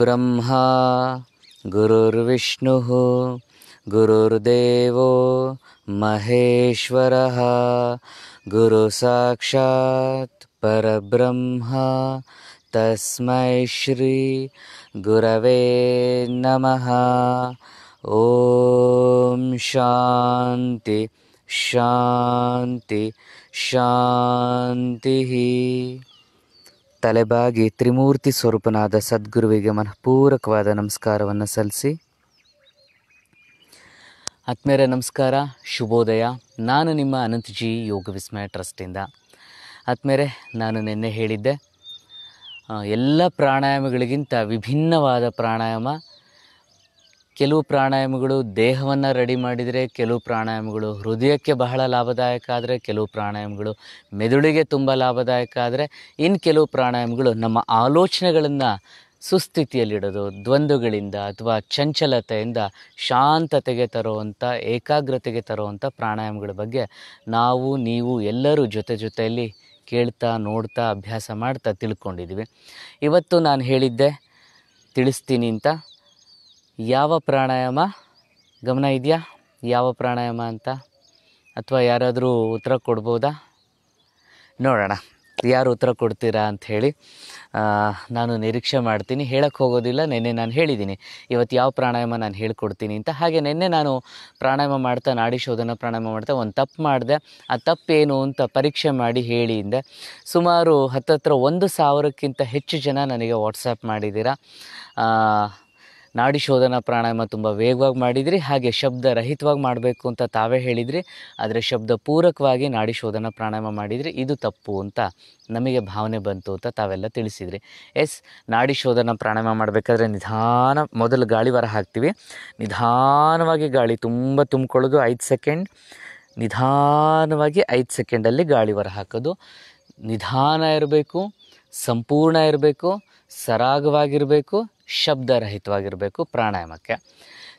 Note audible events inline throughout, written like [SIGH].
ब्रह्मा गुरुर्विष्णुः गुरुर्देवो महेश्वरः गुरुसाक्षात् परब्रह्मा तस्मै श्री गुरवे नमः ॐ शान्ति शान्ति शान्तिः ತಲೆಬಾಗಿ ತ್ರಿಮೂರ್ತಿ ಸ್ವರೂಪನಾದ ಸದ್ಗುರುವಿಗೆ ಮನಃಪೂರಕವಾದ ನಮಸ್ಕಾರವನ್ನು ಸಲ್ಲಿಸಿ ಆತ್ಮೇರೆ ನಮಸ್ಕಾರ ಶುಭೋದಯ ನಾನು ನಿಮ್ಮ ಅನಂತಜಿ ಯೋಗ ವಿಸ್ಮಯ ಟ್ರಸ್ಟಿಂದ ಆತ್ಮೇರೆ ನಾನು ನಿನ್ನೆ ಹೇಳಿದ್ದೆ ಎಲ್ಲ ಪ್ರಾಣಾಯಾಮಗಳಿಗಿಂತ ವಿಭಿನ್ನವಾದ ಪ್ರಾಣಾಯಾಮ ಕೆಲವು ಪ್ರಾಣಾಯಾಮಗಳು ದೇಹವನ್ನು ರೆಡಿ ಮಾಡಿದರೆ ಕೆಲವು ಪ್ರಾಣಾಯಾಮಗಳು ಹೃದಯಕ್ಕೆ ಬಹಳ ಲಾಭದಾಯಕ ಆದರೆ ಕೆಲವು ಪ್ರಾಣಾಯಾಮಗಳು ಮೆದುಳಿಗೆ ತುಂಬ ಲಾಭದಾಯಕ ಆದರೆ ಇನ್ನು ಕೆಲವು ಪ್ರಾಣಾಯಾಮಗಳು ನಮ್ಮ ಆಲೋಚನೆಗಳನ್ನು ಸುಸ್ಥಿತಿಯಲ್ಲಿಡೋದು ದ್ವಂದ್ವಗಳಿಂದ ಅಥವಾ ಚಂಚಲತೆಯಿಂದ ಶಾಂತತೆಗೆ ತರುವಂಥ ಏಕಾಗ್ರತೆಗೆ ತರುವಂಥ ಪ್ರಾಣಾಯಾಮಗಳ ಬಗ್ಗೆ ನಾವು ನೀವು ಎಲ್ಲರೂ ಜೊತೆ ಜೊತೆಯಲ್ಲಿ ಕೇಳ್ತಾ ನೋಡ್ತಾ ಅಭ್ಯಾಸ ಮಾಡ್ತಾ ತಿಳ್ಕೊಂಡಿದ್ದೀವಿ ಇವತ್ತು ನಾನು ಹೇಳಿದ್ದೆ ತಿಳಿಸ್ತೀನಿ ಅಂತ ಯಾವ ಪ್ರಾಣಾಯಾಮ ಗಮನ ಇದೆಯಾ ಯಾವ ಪ್ರಾಣಾಯಾಮ ಅಂತ ಅಥವಾ ಯಾರಾದರೂ ಉತ್ತರ ಕೊಡ್ಬೋದಾ ನೋಡೋಣ ಯಾರು ಉತ್ತರ ಕೊಡ್ತೀರಾ ಅಂಥೇಳಿ ನಾನು ನಿರೀಕ್ಷೆ ಮಾಡ್ತೀನಿ ಹೇಳಕ್ಕೆ ಹೋಗೋದಿಲ್ಲ ನಿನ್ನೆ ನಾನು ಹೇಳಿದ್ದೀನಿ ಇವತ್ತು ಯಾವ ಪ್ರಾಣಾಯಾಮ ನಾನು ಹೇಳ್ಕೊಡ್ತೀನಿ ಅಂತ ಹಾಗೆ ನಿನ್ನೆ ನಾನು ಪ್ರಾಣಾಯಾಮ ಮಾಡ್ತಾ ನಾಡಿ ಶೋಧನ ಪ್ರಾಣಾಯಾಮ ಮಾಡ್ತಾ ಒಂದು ತಪ್ಪು ಮಾಡಿದೆ ಆ ತಪ್ಪೇನು ಅಂತ ಪರೀಕ್ಷೆ ಮಾಡಿ ಹೇಳಿಂದೆ ಸುಮಾರು ಹತ್ತತ್ರ ಒಂದು ಸಾವಿರಕ್ಕಿಂತ ಹೆಚ್ಚು ಜನ ನನಗೆ ವಾಟ್ಸಪ್ ಮಾಡಿದ್ದೀರಾ ನಾಡಿ ಶೋಧನ ಪ್ರಾಣಾಯಾಮ ತುಂಬ ವೇಗವಾಗಿ ಮಾಡಿದ್ರಿ ಹಾಗೆ ಶಬ್ದ ರಹಿತವಾಗಿ ಮಾಡಬೇಕು ಅಂತ ತಾವೇ ಹೇಳಿದ್ರಿ ಆದರೆ ಶಬ್ದ ಪೂರಕವಾಗಿ ನಾಡಿ ಶೋಧನ ಪ್ರಾಣಾಯಾಮ ಮಾಡಿದಿರಿ ಇದು ತಪ್ಪು ಅಂತ ನಮಗೆ ಭಾವನೆ ಬಂತು ಅಂತ ತಾವೆಲ್ಲ ತಿಳಿಸಿದ್ರಿ ಎಸ್ ನಾಡಿ ಶೋಧನ ಪ್ರಾಣಾಯಾಮ ಮಾಡಬೇಕಾದ್ರೆ ನಿಧಾನ ಮೊದಲು ಗಾಳಿ ವರ ಹಾಕ್ತೀವಿ ನಿಧಾನವಾಗಿ ಗಾಳಿ ತುಂಬ ತುಂಬಿಕೊಳ್ಳೋದು ಐದು ಸೆಕೆಂಡ್ ನಿಧಾನವಾಗಿ ಐದು ಸೆಕೆಂಡಲ್ಲಿ ಗಾಳಿ ವರ ಹಾಕೋದು ನಿಧಾನ ಇರಬೇಕು ಸಂಪೂರ್ಣ ಇರಬೇಕು ಸರಾಗವಾಗಿರಬೇಕು ಶಬ್ದರಹಿತವಾಗಿರಬೇಕು ಪ್ರಾಣಾಯಾಮಕ್ಕೆ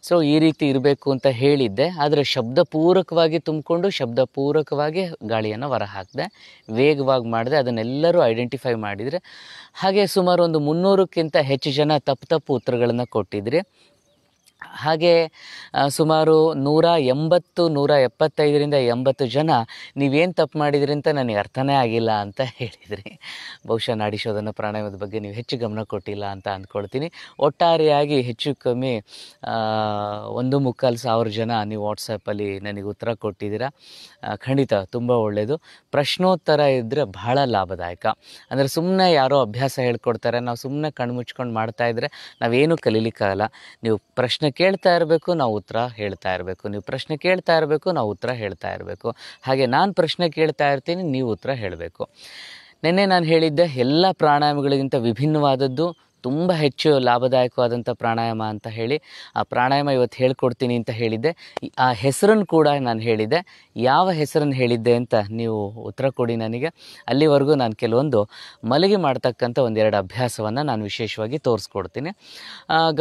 ಸೊ ಈ ರೀತಿ ಇರಬೇಕು ಅಂತ ಹೇಳಿದ್ದೆ ಆದರೆ ಶಬ್ದಪೂರಕವಾಗಿ ತುಂಬಿಕೊಂಡು ಶಬ್ದಪೂರಕವಾಗಿ ಗಾಳಿಯನ್ನು ಹೊರ ವೇಗವಾಗಿ ಮಾಡಿದೆ ಅದನ್ನೆಲ್ಲರೂ ಐಡೆಂಟಿಫೈ ಮಾಡಿದರೆ ಹಾಗೆ ಸುಮಾರು ಒಂದು ಮುನ್ನೂರಕ್ಕಿಂತ ಹೆಚ್ಚು ಜನ ತಪ್ಪು ತಪ್ಪು ಉತ್ತರಗಳನ್ನು ಕೊಟ್ಟಿದ್ರಿ ಹಾಗೆ ಸುಮಾರು ನೂರ ಎಂಬತ್ತು ನೂರ ಎಪ್ಪತ್ತೈದರಿಂದ ಎಂಬತ್ತು ಜನ ನೀವೇನು ತಪ್ಪು ಮಾಡಿದ್ರಿ ಅಂತ ನನಗೆ ಅರ್ಥನೇ ಆಗಿಲ್ಲ ಅಂತ ಹೇಳಿದ್ರಿ ಬಹುಶಃ ನಾಡಿಶೋಧನ ಪ್ರಾಣಾಯಾಮದ ಬಗ್ಗೆ ನೀವು ಹೆಚ್ಚು ಗಮನ ಕೊಟ್ಟಿಲ್ಲ ಅಂತ ಅಂದ್ಕೊಳ್ತೀನಿ ಒಟ್ಟಾರೆಯಾಗಿ ಹೆಚ್ಚು ಕಮ್ಮಿ ಒಂದು ಮುಕ್ಕಾಲು ಸಾವಿರ ಜನ ನೀವು ವಾಟ್ಸಪ್ಪಲ್ಲಿ ನನಗೆ ಉತ್ತರ ಕೊಟ್ಟಿದ್ದೀರಾ ಖಂಡಿತ ತುಂಬ ಒಳ್ಳೆಯದು ಪ್ರಶ್ನೋತ್ತರ ಇದ್ದರೆ ಬಹಳ ಲಾಭದಾಯಕ ಅಂದರೆ ಸುಮ್ಮನೆ ಯಾರೋ ಅಭ್ಯಾಸ ಹೇಳ್ಕೊಡ್ತಾರೆ ನಾವು ಸುಮ್ಮನೆ ಕಣ್ಮುಚ್ಕೊಂಡು ಮಾಡ್ತಾಯಿದ್ರೆ ನಾವೇನು ಕಲೀಲಿಕ್ಕಾಗಲ್ಲ ನೀವು ಪ್ರಶ್ನೆ ಕೇಳ್ತಾ ಇರಬೇಕು ನಾವು ಉತ್ತರ ಹೇಳ್ತಾ ಇರಬೇಕು ನೀವು ಪ್ರಶ್ನೆ ಕೇಳ್ತಾ ಇರಬೇಕು ನಾವು ಉತ್ತರ ಹೇಳ್ತಾ ಇರಬೇಕು ಹಾಗೆ ನಾನು ಪ್ರಶ್ನೆ ಕೇಳ್ತಾ ಇರ್ತೀನಿ ನೀವು ಉತ್ತರ ಹೇಳಬೇಕು ನಿನ್ನೆ ನಾನು ಹೇಳಿದ್ದೆ ಎಲ್ಲ ಪ್ರಾಣಾಯಾಮಗಳಿಗಿಂತ ವಿಭಿನ್ನವಾದದ್ದು ತುಂಬ ಹೆಚ್ಚು ಲಾಭದಾಯಕವಾದಂಥ ಪ್ರಾಣಾಯಾಮ ಅಂತ ಹೇಳಿ ಆ ಪ್ರಾಣಾಯಾಮ ಇವತ್ತು ಹೇಳ್ಕೊಡ್ತೀನಿ ಅಂತ ಹೇಳಿದ್ದೆ ಆ ಹೆಸರನ್ನು ಕೂಡ ನಾನು ಹೇಳಿದ್ದೆ ಯಾವ ಹೆಸರನ್ನು ಹೇಳಿದ್ದೆ ಅಂತ ನೀವು ಉತ್ತರ ಕೊಡಿ ನನಗೆ ಅಲ್ಲಿವರೆಗೂ ನಾನು ಕೆಲವೊಂದು ಮಲಗಿ ಮಾಡ್ತಕ್ಕಂಥ ಒಂದೆರಡು ಅಭ್ಯಾಸವನ್ನು ನಾನು ವಿಶೇಷವಾಗಿ ತೋರಿಸ್ಕೊಡ್ತೀನಿ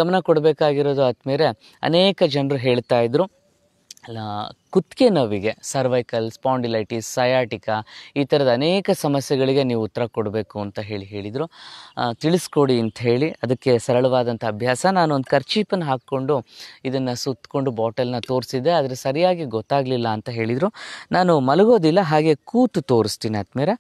ಗಮನ ಕೊಡಬೇಕಾಗಿರೋದು ಆದ್ಮೇಲೆ ಅನೇಕ ಜನರು ಹೇಳ್ತಾ ಇದ್ದರು ಕುತ್ತಿಗೆ ನೋವಿಗೆ ಸರ್ವೈಕಲ್ ಸ್ಪಾಂಡಿಲೈಟಿಸ್ ಸಯಾಟಿಕಾ ಈ ಥರದ ಅನೇಕ ಸಮಸ್ಯೆಗಳಿಗೆ ನೀವು ಉತ್ತರ ಕೊಡಬೇಕು ಅಂತ ಹೇಳಿ ಹೇಳಿದರು ತಿಳಿಸ್ಕೊಡಿ ಅಂತ ಹೇಳಿ ಅದಕ್ಕೆ ಸರಳವಾದಂಥ ಅಭ್ಯಾಸ ನಾನು ಒಂದು ಖರ್ಚೀಪನ್ನು ಹಾಕ್ಕೊಂಡು ಇದನ್ನು ಸುತ್ತಕೊಂಡು ಬಾಟಲ್ನ ತೋರಿಸಿದ್ದೆ ಆದರೆ ಸರಿಯಾಗಿ ಗೊತ್ತಾಗಲಿಲ್ಲ ಅಂತ ಹೇಳಿದರು ನಾನು ಮಲಗೋದಿಲ್ಲ ಹಾಗೆ ಕೂತು ತೋರಿಸ್ತೀನಿ ಆದ್ಮೇಲೆ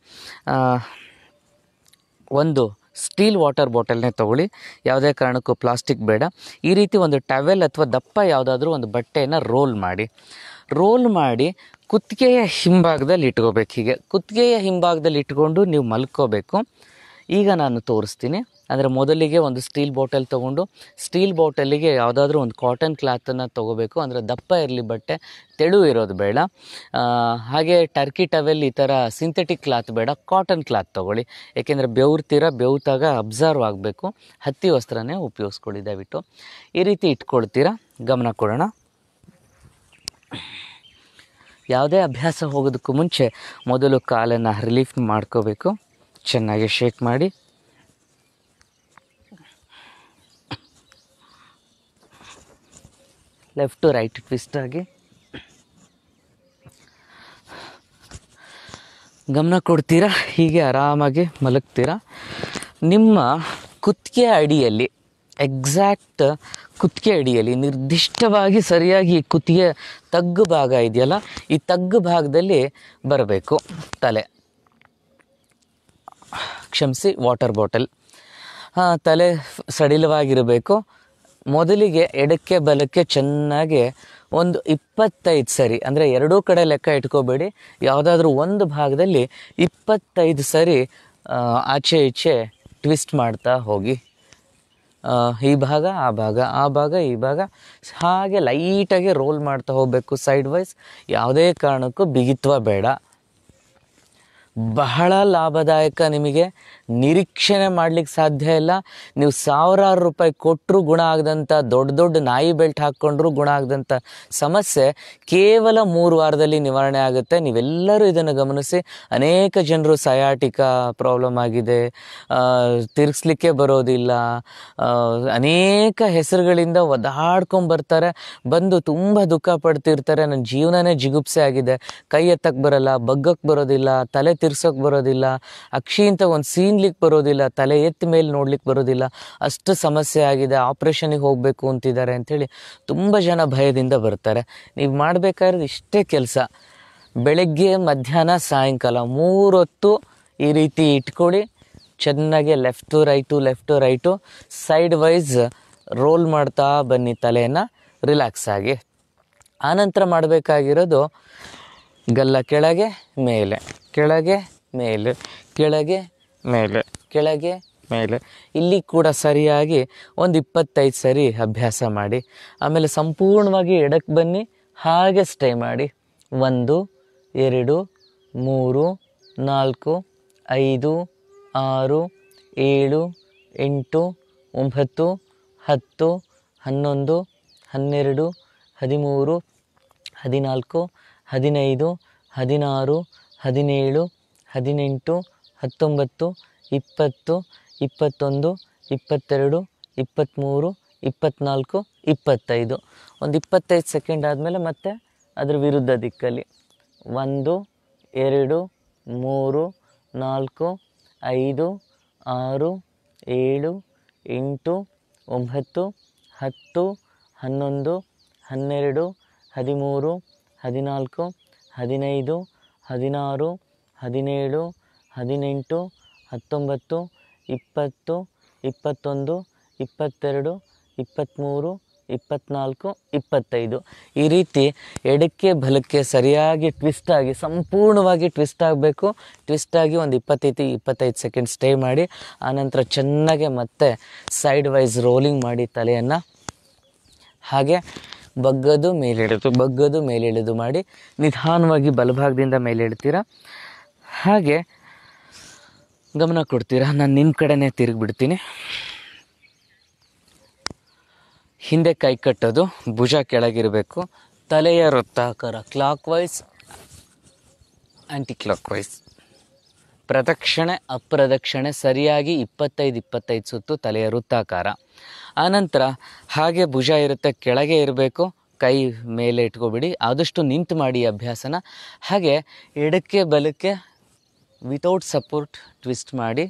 ಒಂದು ಸ್ಟೀಲ್ ವಾಟರ್ ಬಾಟಲ್ನೇ ತೊಗೊಳ್ಳಿ ಯಾವುದೇ ಕಾರಣಕ್ಕೂ ಪ್ಲಾಸ್ಟಿಕ್ ಬೇಡ ಈ ರೀತಿ ಒಂದು ಟವೆಲ್ ಅಥವಾ ದಪ್ಪ ಯಾವುದಾದ್ರೂ ಒಂದು ಬಟ್ಟೆಯನ್ನು ರೋಲ್ ಮಾಡಿ ರೋಲ್ ಮಾಡಿ ಕುತ್ತಿಗೆಯ ಹಿಂಭಾಗದಲ್ಲಿ ಇಟ್ಕೋಬೇಕು ಹೀಗೆ ಕುತ್ತಿಗೆಯ ಹಿಂಭಾಗದಲ್ಲಿ ಇಟ್ಕೊಂಡು ನೀವು ಮಲ್ಕೋಬೇಕು ಈಗ ನಾನು ತೋರಿಸ್ತೀನಿ ಅಂದರೆ ಮೊದಲಿಗೆ ಒಂದು ಸ್ಟೀಲ್ ಬಾಟಲ್ ತೊಗೊಂಡು ಸ್ಟೀಲ್ ಬಾಟಲಿಗೆ ಯಾವುದಾದ್ರೂ ಒಂದು ಕಾಟನ್ ಕ್ಲಾತನ್ನು ತೊಗೋಬೇಕು ಅಂದರೆ ದಪ್ಪ ಇರಲಿ ಬಟ್ಟೆ ತೆಳು ಇರೋದು ಬೇಡ ಹಾಗೆ ಟರ್ಕಿ ಟವೆಲ್ ಈ ಥರ ಸಿಂಥೆಟಿಕ್ ಕ್ಲಾತ್ ಬೇಡ ಕಾಟನ್ ಕ್ಲಾತ್ ತೊಗೊಳ್ಳಿ ಏಕೆಂದರೆ ಬೆವ್ರ್ತೀರ ಬೆವ್ತಾಗ ಅಬ್ಸರ್ವ್ ಆಗಬೇಕು ಹತ್ತಿ ವಸ್ತ್ರನೇ ಉಪಯೋಗಿಸ್ಕೊಳ್ಳಿ ದಯವಿಟ್ಟು ಈ ರೀತಿ ಇಟ್ಕೊಳ್ತೀರಾ ಗಮನ ಕೊಡೋಣ ಯಾವುದೇ ಅಭ್ಯಾಸ ಹೋಗೋದಕ್ಕೂ ಮುಂಚೆ ಮೊದಲು ಕಾಲನ್ನು ರಿಲೀಫ್ ಮಾಡ್ಕೋಬೇಕು ಚೆನ್ನಾಗಿ ಶೇಕ್ ಮಾಡಿ ಲೆಫ್ಟು ರೈಟ್ ಟ್ವಿಸ್ಟ್ ಆಗಿ ಗಮನ ಕೊಡ್ತೀರಾ ಹೀಗೆ ಆರಾಮಾಗಿ ಮಲಗ್ತೀರಾ ನಿಮ್ಮ ಕುತ್ತಿಗೆ ಅಡಿಯಲ್ಲಿ ಎಕ್ಸಾಕ್ಟ್ ಕುತ್ತಿಗೆ ಅಡಿಯಲ್ಲಿ ನಿರ್ದಿಷ್ಟವಾಗಿ ಸರಿಯಾಗಿ ಕುತ್ತಿಗೆ ತಗ್ಗು ಭಾಗ ಇದೆಯಲ್ಲ ಈ ತಗ್ಗು ಭಾಗದಲ್ಲಿ ಬರಬೇಕು ತಲೆ ಕ್ಷಮಿಸಿ ವಾಟರ್ ಬಾಟಲ್ ತಲೆ ಸಡಿಲವಾಗಿರಬೇಕು ಮೊದಲಿಗೆ ಎಡಕ್ಕೆ ಬಲಕ್ಕೆ ಚೆನ್ನಾಗಿ ಒಂದು ಇಪ್ಪತ್ತೈದು ಸರಿ ಅಂದರೆ ಎರಡೂ ಕಡೆ ಲೆಕ್ಕ ಇಟ್ಕೋಬೇಡಿ ಯಾವುದಾದ್ರೂ ಒಂದು ಭಾಗದಲ್ಲಿ ಇಪ್ಪತ್ತೈದು ಸರಿ ಆಚೆ ಈಚೆ ಟ್ವಿಸ್ಟ್ ಮಾಡ್ತಾ ಹೋಗಿ ಈ ಭಾಗ ಆ ಭಾಗ ಆ ಭಾಗ ಈ ಭಾಗ ಹಾಗೆ ಲೈಟಾಗಿ ರೋಲ್ ಮಾಡ್ತಾ ಹೋಗಬೇಕು ಸೈಡ್ ವೈಸ್ ಯಾವುದೇ ಕಾರಣಕ್ಕೂ ಬಿಗಿತ್ವ ಬೇಡ ಬಹಳ ಲಾಭದಾಯಕ ನಿಮಗೆ ನಿರೀಕ್ಷಣೆ ಮಾಡ್ಲಿಕ್ಕೆ ಸಾಧ್ಯ ಇಲ್ಲ ನೀವು ಸಾವಿರಾರು ರೂಪಾಯಿ ಕೊಟ್ಟರು ಗುಣ ಆಗದಂಥ ದೊಡ್ಡ ದೊಡ್ಡ ನಾಯಿ ಬೆಲ್ಟ್ ಹಾಕ್ಕೊಂಡ್ರೂ ಗುಣ ಆಗದಂಥ ಸಮಸ್ಯೆ ಕೇವಲ ಮೂರು ವಾರದಲ್ಲಿ ನಿವಾರಣೆ ಆಗುತ್ತೆ ನೀವೆಲ್ಲರೂ ಇದನ್ನು ಗಮನಿಸಿ ಅನೇಕ ಜನರು ಸಯಾಟಿಕಾ ಪ್ರಾಬ್ಲಮ್ ಆಗಿದೆ ತಿರ್ಗಿಸ್ಲಿಕ್ಕೆ ಬರೋದಿಲ್ಲ ಅನೇಕ ಹೆಸರುಗಳಿಂದ ಬರ್ತಾರೆ ಬಂದು ತುಂಬ ದುಃಖ ಪಡ್ತಿರ್ತಾರೆ ನನ್ನ ಜೀವನನೇ ಜಿಗುಪ್ಸೆ ಆಗಿದೆ ಕೈ ಎತ್ತಕ್ಕೆ ಬರೋಲ್ಲ ಬಗ್ಗಕ್ಕೆ ಬರೋದಿಲ್ಲ ತಲೆ ತಿರ್ ತಿರ್ಸೋಕೆ ಬರೋದಿಲ್ಲ ಅಕ್ಷಿ ಅಂತ ಒಂದು ಸೀನ್ಲಿಕ್ಕೆ ಬರೋದಿಲ್ಲ ತಲೆ ಎತ್ತ ಮೇಲೆ ನೋಡ್ಲಿಕ್ಕೆ ಬರೋದಿಲ್ಲ ಅಷ್ಟು ಸಮಸ್ಯೆ ಆಗಿದೆ ಆಪ್ರೇಷನಿಗೆ ಹೋಗಬೇಕು ಅಂತಿದ್ದಾರೆ ಅಂಥೇಳಿ ತುಂಬ ಜನ ಭಯದಿಂದ ಬರ್ತಾರೆ ನೀವು ಮಾಡಬೇಕಾದ್ರೆ ಇಷ್ಟೇ ಕೆಲಸ ಬೆಳಗ್ಗೆ ಮಧ್ಯಾಹ್ನ ಸಾಯಂಕಾಲ ಹೊತ್ತು ಈ ರೀತಿ ಇಟ್ಕೊಳ್ಳಿ ಚೆನ್ನಾಗಿ left right left right side wise roll ಮಾಡ್ತಾ ಬನ್ನಿ ತಲೆಯನ್ನು ರಿಲ್ಯಾಕ್ಸ್ ಆಗಿ ಆನಂತರ ಮಾಡಬೇಕಾಗಿರೋದು ಗಲ್ಲ ಕೆಳಗೆ ಮೇಲೆ ಕೆಳಗೆ ಮೇಲೆ ಕೆಳಗೆ ಮೇಲೆ ಕೆಳಗೆ ಮೇಲೆ ಇಲ್ಲಿ ಕೂಡ ಸರಿಯಾಗಿ ಒಂದು ಇಪ್ಪತ್ತೈದು ಸರಿ ಅಭ್ಯಾಸ ಮಾಡಿ ಆಮೇಲೆ ಸಂಪೂರ್ಣವಾಗಿ ಎಡಕ್ಕೆ ಬನ್ನಿ ಹಾಗೆ ಸ್ಟೇ ಮಾಡಿ ಒಂದು ಎರಡು ಮೂರು ನಾಲ್ಕು ಐದು ಆರು ಏಳು ಎಂಟು ಒಂಬತ್ತು ಹತ್ತು ಹನ್ನೊಂದು ಹನ್ನೆರಡು ಹದಿಮೂರು ಹದಿನಾಲ್ಕು ಹದಿನೈದು ಹದಿನಾರು ಹದಿನೇಳು ಹದಿನೆಂಟು ಹತ್ತೊಂಬತ್ತು ಇಪ್ಪತ್ತು ಇಪ್ಪತ್ತೊಂದು ಇಪ್ಪತ್ತೆರಡು ಇಪ್ಪತ್ತ್ಮೂರು ಇಪ್ಪತ್ತ್ನಾಲ್ಕು ಇಪ್ಪತ್ತೈದು ಒಂದು ಇಪ್ಪತ್ತೈದು ಸೆಕೆಂಡ್ ಆದಮೇಲೆ ಮತ್ತೆ ಅದರ ವಿರುದ್ಧ ದಿಕ್ಕಲ್ಲಿ ಒಂದು ಎರಡು ಮೂರು ನಾಲ್ಕು ಐದು ಆರು ಏಳು ಎಂಟು ಒಂಬತ್ತು ಹತ್ತು ಹನ್ನೊಂದು ಹನ್ನೆರಡು ಹದಿಮೂರು ಹದಿನಾಲ್ಕು ಹದಿನೈದು ಹದಿನಾರು ಹದಿನೇಳು ಹದಿನೆಂಟು ಹತ್ತೊಂಬತ್ತು ಇಪ್ಪತ್ತು ಇಪ್ಪತ್ತೊಂದು ಇಪ್ಪತ್ತೆರಡು ಇಪ್ಪತ್ತ್ಮೂರು ಇಪ್ಪತ್ತ್ನಾಲ್ಕು ಇಪ್ಪತ್ತೈದು ಈ ರೀತಿ ಎಡಕ್ಕೆ ಬಲಕ್ಕೆ ಸರಿಯಾಗಿ ಟ್ವಿಸ್ಟ್ ಆಗಿ ಸಂಪೂರ್ಣವಾಗಿ ಟ್ವಿಸ್ಟ್ ಆಗಬೇಕು ಟ್ವಿಸ್ಟ್ ಆಗಿ ಒಂದು ಇಪ್ಪತ್ತೈದು ಇಪ್ಪತ್ತೈದು ಸೆಕೆಂಡ್ ಸ್ಟೇ ಮಾಡಿ ಆನಂತರ ಚೆನ್ನಾಗೆ ಮತ್ತೆ ಸೈಡ್ ವೈಸ್ ರೋಲಿಂಗ್ ಮಾಡಿ ತಲೆಯನ್ನು ಹಾಗೆ ಬಗ್ಗದು ಮೇಲೆಳೆದು ಬಗ್ಗದು ಮೇಲೆಳೆದು ಮಾಡಿ ನಿಧಾನವಾಗಿ ಬಲಭಾಗದಿಂದ ಮೇಲೆಳ್ತೀರ ಹಾಗೆ ಗಮನ ಕೊಡ್ತೀರಾ ನಾನು ನಿಮ್ಮ ಕಡೆನೇ ತಿರುಗಿಬಿಡ್ತೀನಿ ಹಿಂದೆ ಕೈ ಕಟ್ಟೋದು ಭುಜ ಕೆಳಗಿರಬೇಕು ತಲೆಯ ವೃತ್ತಾಕಾರ clockwise anticlockwise ಪ್ರದಕ್ಷಿಣೆ ಅಪ್ರದಕ್ಷಿಣೆ ಸರಿಯಾಗಿ ಇಪ್ಪತ್ತೈದು ಇಪ್ಪತ್ತೈದು ಸುತ್ತು ತಲೆಯ ವೃತ್ತಾಕಾರ ಆನಂತರ ಹಾಗೆ ಭುಜ ಇರುತ್ತೆ ಕೆಳಗೆ ಇರಬೇಕು ಕೈ ಮೇಲೆ ಇಟ್ಕೊಬಿಡಿ ಆದಷ್ಟು ನಿಂತು ಮಾಡಿ ಅಭ್ಯಾಸನ ಹಾಗೆ ಎಡಕ್ಕೆ ಬಲಕ್ಕೆ ವಿತೌಟ್ ಸಪೋರ್ಟ್ ಟ್ವಿಸ್ಟ್ ಮಾಡಿ